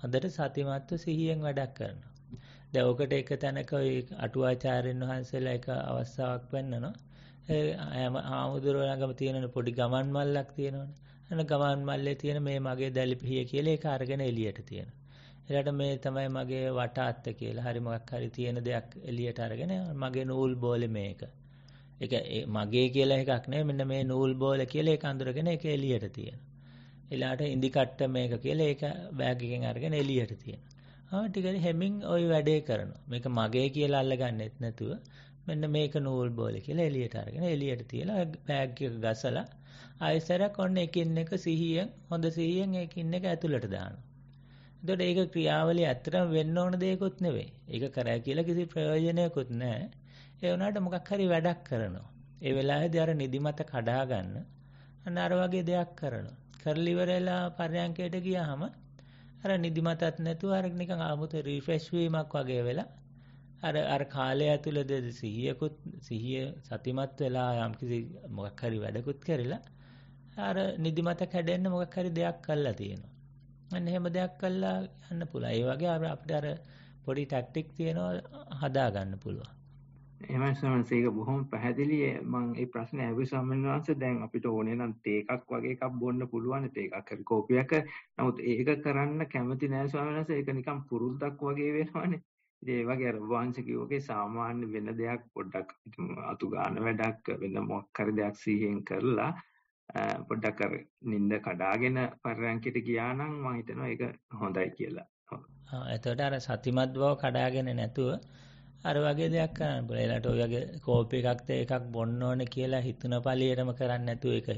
හොඳට සතිමත්තු සිහියෙන් වැඩක් කරන දැවකට එක තැනක අටුවාචාරයෙන් වහන්සේලා එක අවස්ථාවක් වෙන්නනවා ඇම හාමුදුරුවනගම තියෙන පොඩි ගමන් මල්ලක් තියෙනවන ඇන ගමන් මල්ලේ තියෙන මේ මගේ දැලිපිහිය කියලේ කාර්ගෙන එලියට තියෙනවා එලට මේ තමයි මගේ වටාත්ත කියලා හරි මොකක් හරි තියෙන දෙයක් එලියට අරගෙන මගේ නූල් බෝලෙ මේක. ඒක මගේ කියලා එකක් නෑ මෙන්න මේ නූල් බෝල කියලා ඒක අඳුරගෙන ඒක එලියට තියෙන. එලාට ඉදි කට්ට මේක කියලා ඒක බෑග් එකෙන් අරගෙන එලියට තියෙන. ආ ටිකරි හැමින් ওই වැඩේ කරනවා. මේක මගේ කියලා අල්ලගන්නෙත් නැතුව මෙන්න මේක නූල් බෝල කියලා එලියට අරගෙන එලියට තියලා බෑග් එක ගසලා ආයෙසරක් ඔන්න එකින් එක සිහියෙන් හොඳ සිහියෙන් එකින් එක ඇතුළට දානවා. දොට ඒක ක්‍රියාවලි ඇත්තරම් වෙන්න ඕන දෙයකුත් නෙවෙයි ඒක කරෑ කියලා කිසි ප්‍රයෝජනයකුත් නෑ ඒ වුණාට මොකක් හරි වැඩක් කරනවා ඒ වෙලාවේදී අර නිදිමත කඩා ගන්න අන්න අර වගේ දෙයක් කරනවා කරලා ඉවරලා පරයන්කයට ගියාම අර නිදිමතත් නැතුව අර නිකන් ආමුත රිෆ්‍රෙෂ් වීමක් වගේ වෙලා අර අර කාලය ඇතුළත සිහියකුත් සිහිය සතිමත් වෙලා යම්කිසි මොකක් හරි වැඩකුත් කරලා අර නිදිමත කැඩෙන්න මොකක් හරි දෙයක් කරලා තියෙනවා අන්න එහෙම දෙයක් කළා යන්න පුළුවන්. ඒ වගේ අපිට අර පොඩි ටැක්ටික් තියෙනවා හදා ගන්න පුළුවන්. එහෙමයි ස්වාමීන් වහන්සේ ඒක බොහොම පැහැදිලි. මම ඒ ප්‍රශ්නේ අහුවේ ස්වාමීන් වහන්සේ දැන් අපිට ඕනේ නම් තේකක් වගේ එකක් බොන්න පුළුවන් තේකක් හරි කෝපියක්. නමුත් ඒක කරන්න කැමති නෑ ස්වාමීන් වහන්සේ. ඒක නිකන් පුරුද්දක් වගේ වෙනවනේ. ඉතින් ඒ වගේ අර වංශ කිව්වකේ සාමාන්‍ය වෙන දෙයක් පොඩ්ඩක් අතු ගන්න වැඩක් වෙන මොකක් හරි දෙයක් සිහියෙන් කරලා පොඩ්ඩක් අර නිින්ද කඩාගෙන පරයන්කිට ගියා නම් මම හිතනවා ඒක හොඳයි කියලා. ආ එතකොට අර සතිමත් බව කඩාගෙන නැතුව අර වගේ දෙයක් කරන්න පුළුවන්. එලාට ඔය වගේ කෝපි එකක් තේ එකක් බොන්න ඕනේ කියලා හිතන පළියටම කරන්නේ නැතුව ඒක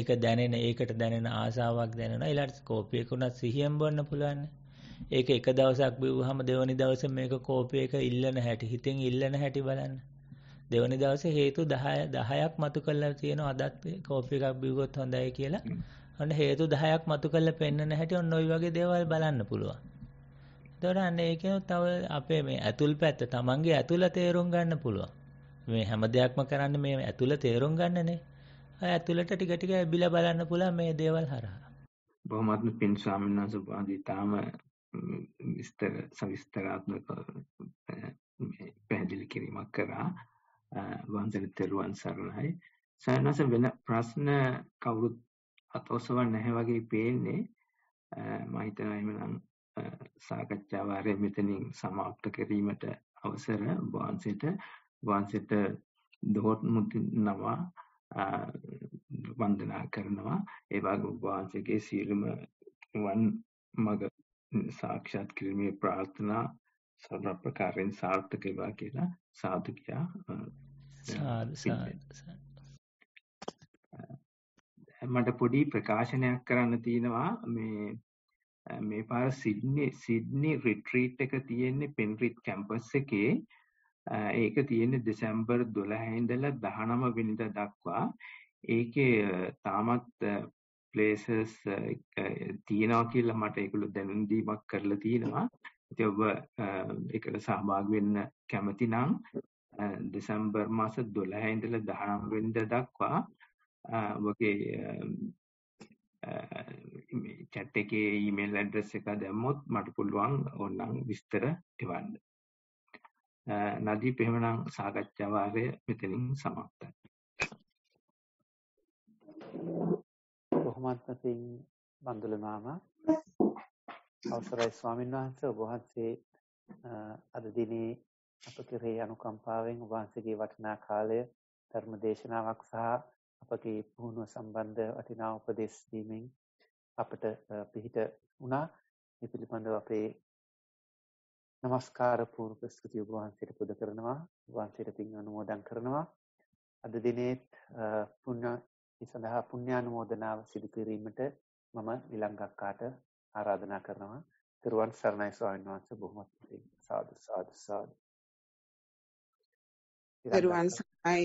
ඒක දැනෙන ඒකට දැනෙන ආසාවක් දැනෙනවා. එලාට කෝපි එක උනත් සිහියෙන් බොන්න පුළුවන්. ඒක එක දවසක් බිව්වහම දෙවනි දවසේ මේක කෝපි එක ඉල්ලන හැටි හිතෙන් ඉල්ලන හැටි බලන්න. දෙවනි දවසේ හේතු 10 10ක් මතු කරලා තියෙනවා අදත් කෝපි එකක් බිව්වොත් හොඳයි කියලා. ඔන්න හේතු 10ක් මතු කරලා පෙන්වන්න හැටි ඔන්න ওই වගේ දේවල් බලන්න පුළුවන්. එතකොට අන්න ඒකෙන් තව අපේ මේ ඇතුල් පැත්ත තමන්ගේ ඇතුළ තේරුම් ගන්න පුළුවන්. මේ හැම දෙයක්ම කරන්න මේ ඇතුළ තේරුම් ගන්නනේ. ඇතුළට ටික ටික ඇබිලා බලන්න පුළුවන් මේ දේවල් හරහා. බොහොමත්ම පින් ස්වාමීන් වහන්සේ වාදී තාම විස්තර සවිස්තරාත්මක පැහැදිලි කිරීමක් කරා. වන්දන තෙරුවන් සරණයි. සයනස වෙන ප්‍රශ්න කවුරුත් අත ඔසවන්නේ නැහැ වගේ පේන්නේ. මම හිතනවා එහෙමනම් සාකච්ඡාව ආරය මෙතනින් સમાપ્ત කිරීමට අවසර වහන්සේට වහන්සේට දොහොත් මුතිනවා වන්දනා කරනවා ඒ වගේම වහන්සේගේ සීලම වන් මග සාක්ෂාත් කිරීමේ ප්‍රාර්ථනා සර්ව ප්‍රකාරයෙන් සාර්ථක වේවා කියලා සාදු කියා මට පොඩි ප්‍රකාශනයක් කරන්න තියෙනවා මේ මේ පාර සිඩ්නි සිඩ්නි රිට්‍රීට් එක තියෙන්නේ පෙන්රිට් කැම්පස් එකේ ඒක තියෙන්නේ දෙසැම්බර් 12 ඉඳලා 19 වෙනිදා දක්වා ඒකේ තාමත් ප්ලේසස් තියෙනවා කියලා මට ඒගොල්ලෝ දැනුම් දීමක් කරලා තියෙනවා ඉතින් ඔබ ඒකට සහභාගී වෙන්න කැමති නම් දෙසැම්බර් මාස 12 ඉඳලා 19 වෙනිදා දක්වා ඔබගේ chat එකේ email address එක දැම්මොත් මට පුළුවන් ඕනනම් විස්තර එවන්න. නදීප් එහෙමනම් සාකච්ඡා වාරය මෙතනින් සමාප්තයි. කොහොමත් අතින් බඳුල මාමා අවසරයි ස්වාමීන් වහන්සේ ඔබ වහන්සේ අද දිනේ අප කෙරෙහි අනුකම්පාවෙන් ඔබ වහන්සේගේ වටිනා කාලය ධර්ම දේශනාවක් සහ අපගේ පුහුණුව සම්බන්ධ වටිනා උපදෙස් දීමෙන් අපට පිහිට වුණා. මේ පිළිබඳව අපේ নমස්කාර පූර්වක ස්තුති ඔබ වහන්සේට පුද කරනවා. ඔබ වහන්සේට පින් අනුමෝදන් කරනවා. අද දිනේත් පුණ්‍ය සඳහා පුණ්‍යානුමෝදනාව සිදු කිරීමට මම ඊළඟ අක්කාට ආරාධනා කරනවා. තිරුවන් සරණයි ස්වාමීන් වහන්සේ බොහොමත් සාදු සාදු සාදු. තිරුවන් සරණයි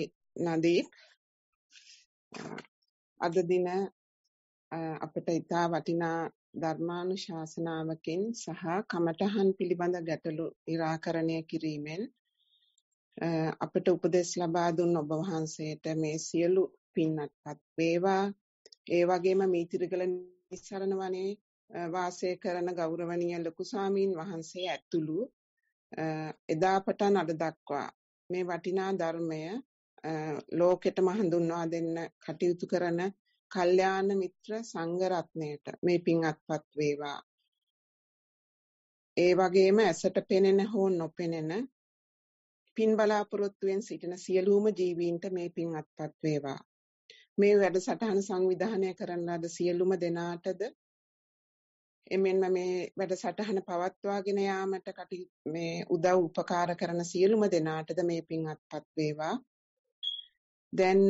නදී. අද දින අපට ඉතා වටිනා ධර්මානුශාසනාවකින් සහ කමඨහන් පිළිබඳ ගැටලු निराකරණය කිරීමෙන් අපට උපදෙස් ලබා දුන් ඔබ වහන්සේට මේ සියලු පින්වත්පත් වේවා ඒ වගේම මේ ත්‍රිගල නිස්සරණ වනේ වාසය කරන ගෞරවනීය ලොකු සාමීන් වහන්සේ ඇතුළු එදා පටන් අද දක්වා මේ වටිනා ධර්මය ලෝකෙටම හඳුන්වා දෙන්න කටයුතු කරන කල්යාණ මිත්‍ර සංඝ රත්නයට මේ පිං අත්පත් වේවා. ඒ වගේම ඇසට පෙනෙන හෝ නොපෙනෙන පින් බලාපොරොත්තුෙන් සිටින සියලුම ජීවීන්ට මේ පින් අත්පත් වේවා. මේ වැඩසටහන සංවිධානය කරන ලද සියලුම දෙනාටද එමෙන්ම මේ වැඩසටහන පවත්වාගෙන යාමට කටයුතු මේ උදව් උපකාර කරන සියලුම දෙනාටද මේ පින් අත්පත් වේවා. දැන්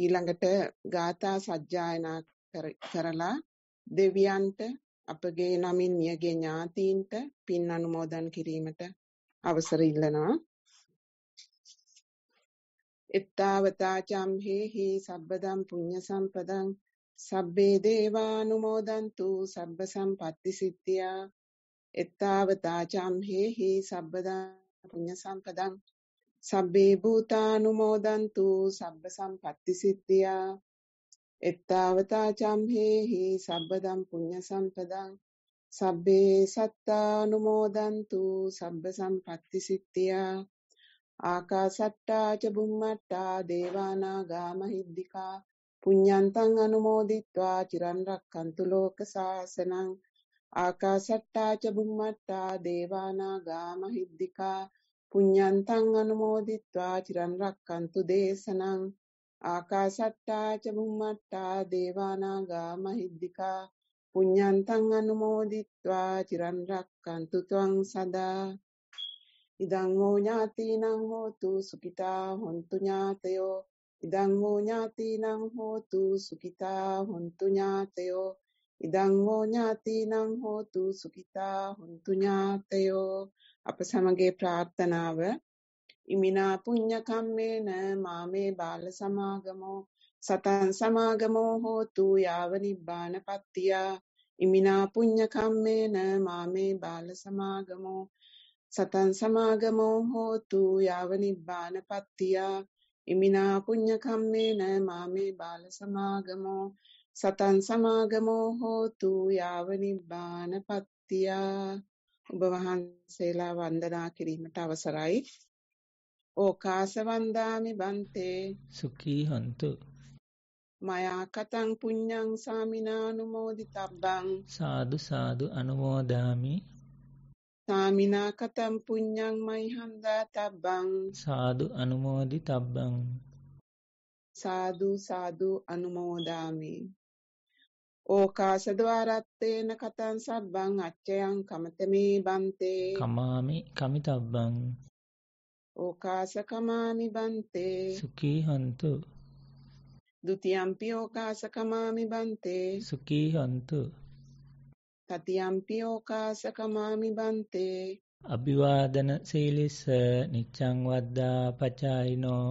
ඊළඟට ගාථා සජ්ජායනා කරලා දෙවියන්ට අපගේ නමින් මියගේ ඥාතීන්ට පින් අනුමෝදන් කිරීමට අවසර ඉල්ලනවා. එත්තාවතා චම්හෙහි සබ්බදම් පුඤ්ඤ සම්පදං සබ්බේ දේවානුමෝදන්තු සබ්බ සම්පත්ති සිද්ධියා එත්තාවතා චම්හෙහි සබ්බදා පුඤ්ඤ සම්පදං සබ්බේ භූතානුමෝදන්තු සබ්බ සම්පත්ති සිද්ධියා එත්තාවතා චම්හෙහි සබ්බදම් පුඤ්ඤ සම්පදං සබ්බේ සත්තානුමෝදන්තු සබ්බ සම්පත්ති සිද්ධියා ආකාසට්ටා ච බුම්මට්ටා දේවානාගා මහිද්దికා පුඤ්ඤන්තං අනුමෝදිත්වා චිරන් රක්칸තු ලෝක සාසනං ආකාශට්ටා ච බුම්මට්ටා දේවානාගා මහිද්దికා පුඤ්ඤන්තං අනුමෝදිත්වා චිරන් රක්칸තු දේශනං ආකාශට්ටා ච බුම්මට්ටා දේවානාගා මහිද්దికා පුඤ්ඤන්තං අනුමෝදිත්වා චිරන් රක්칸තු ත්වං සදා ඉදං හෝ ඥාතිනං හෝතු සුඛිතා හොන්තු ඥාතයෝ ඉදං හෝ ඥාතිනං හෝතු සුඛිතා හොන්තු ඥාතයෝ ඉදං හෝ ඥාතිනං හෝතු සුඛිතා හොන්තු ඥාතයෝ අප සමගේ ප්‍රාර්ථනාව ඉමිනා පුඤ්ඤ කම්මේන මාමේ බාල සමාගමෝ සතං සමාගමෝ හෝතු යාව නිබ්බානපත්තිය ඉමිනා පුඤ්ඤ කම්මේන මාමේ බාල සමාගමෝ සතං සමාගමෝ හෝතු යාව නිබ්බානපත්තිය ඉමිනා පුඤ්ඤ කම්මේන මාමේ බාල සමාගමෝ සතන් සමාගමෝ හෝතු යාව නිබ්බාන පත්තියා ඔබ වහන්සේලා වන්දනා කිරීමට අවසරයි ඕකාස වන්දාමි බන්තේ සුඛී හන්තු මයා කතං පුඤ්ඤං සාමිනානුමෝදිතබ්බං සාදු සාදු අනුමෝදාමි සාමිනා කතම් පුඤ්ඤං මයිහන්දා තබ්බං සාදු අනුමෝදි තබ්බං සාදු සාදු අනුමෝදාමි ඕකාස ద్వාරත්තේන කතං සබ්බං අච්චයන් කමතමේ බන්තේ කමාමි කමිතබ්බං ඕකාස කමාමි බන්තේ සුඛී හන්තු ဒ ුතියම්පි ඕකාස කමාමි බන්තේ සුඛී හන්තු තතියම්පි ඕකාසකමාමි බන්තේ අභිවාදන සීලිස්ස නිච්චං වද්දා පචායිනෝ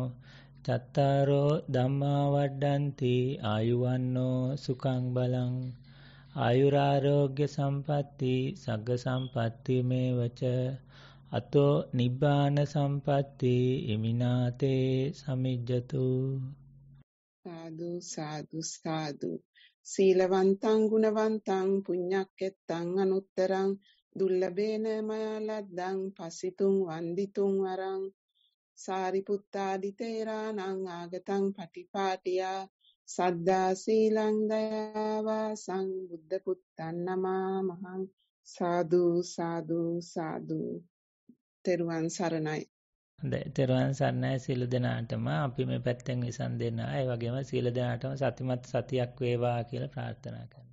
චත්තාරෝ ධම්මා වඩ්ඩන්ති ආයුවන්නෝ සුකං බලං ආයුරාරෝග්‍ය සම්පatti සග්ග සම්පatti මේවච අතෝ නිබ්බාන සම්පatti ඉමිනාතේ සමිජ්ජතු සාදු සාදු සාදු සීලවන්තං ගුණවන්තං පුඤ්ඤක්කෙත්තං අනුත්තරං දුල්ලබේන මයාලද්දං පසිතුං වන්දිතුං වරං සාරිපුත්තාදි තේරාණං ආගතං පටිපාටියා සද්දා සීලං දයාවා සංබුද්ධ පුත්තන් නමා මහං සාදු සාදු සාදු තෙරුවන් සරණයි තෙරවන් සන්නයි සිල දෙනාටම අපි මේ පැත්තෙන් විසන් දෙන්නා ඒ වගේම සීල දෙනාටම සතිමත් සතියක් වේවා කියලා ප්‍රාර්ථනා කරනවා